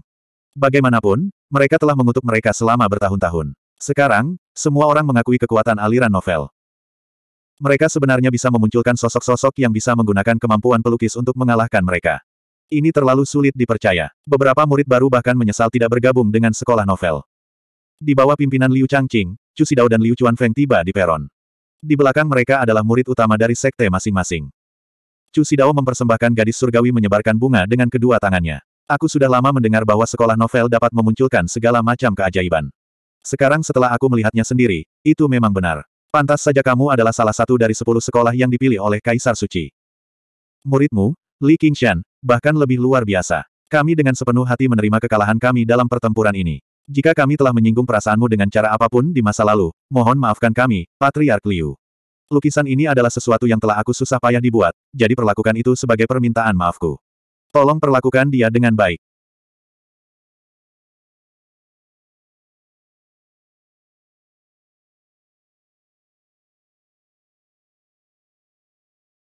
Bagaimanapun, mereka telah mengutuk mereka selama bertahun-tahun. Sekarang, semua orang mengakui kekuatan aliran novel. Mereka sebenarnya bisa memunculkan sosok-sosok yang bisa menggunakan kemampuan pelukis untuk mengalahkan mereka. Ini terlalu sulit dipercaya. Beberapa murid baru bahkan menyesal tidak bergabung dengan sekolah novel. Di bawah pimpinan Liu Changqing, Chu Sidao dan Liu Chuanfeng tiba di peron. Di belakang mereka adalah murid utama dari sekte masing-masing. Chu Sidao mempersembahkan gadis surgawi menyebarkan bunga dengan kedua tangannya. Aku sudah lama mendengar bahwa sekolah novel dapat memunculkan segala macam keajaiban. Sekarang setelah aku melihatnya sendiri, itu memang benar. Pantas saja kamu adalah salah satu dari sepuluh sekolah yang dipilih oleh Kaisar Suci. Muridmu, Li Qingshan, bahkan lebih luar biasa. Kami dengan sepenuh hati menerima kekalahan kami dalam pertempuran ini. Jika kami telah menyinggung perasaanmu dengan cara apapun di masa lalu, mohon maafkan kami, Patriark Liu. Lukisan ini adalah sesuatu yang telah aku susah payah dibuat, jadi perlakukan itu sebagai permintaan maafku. Tolong perlakukan dia dengan baik.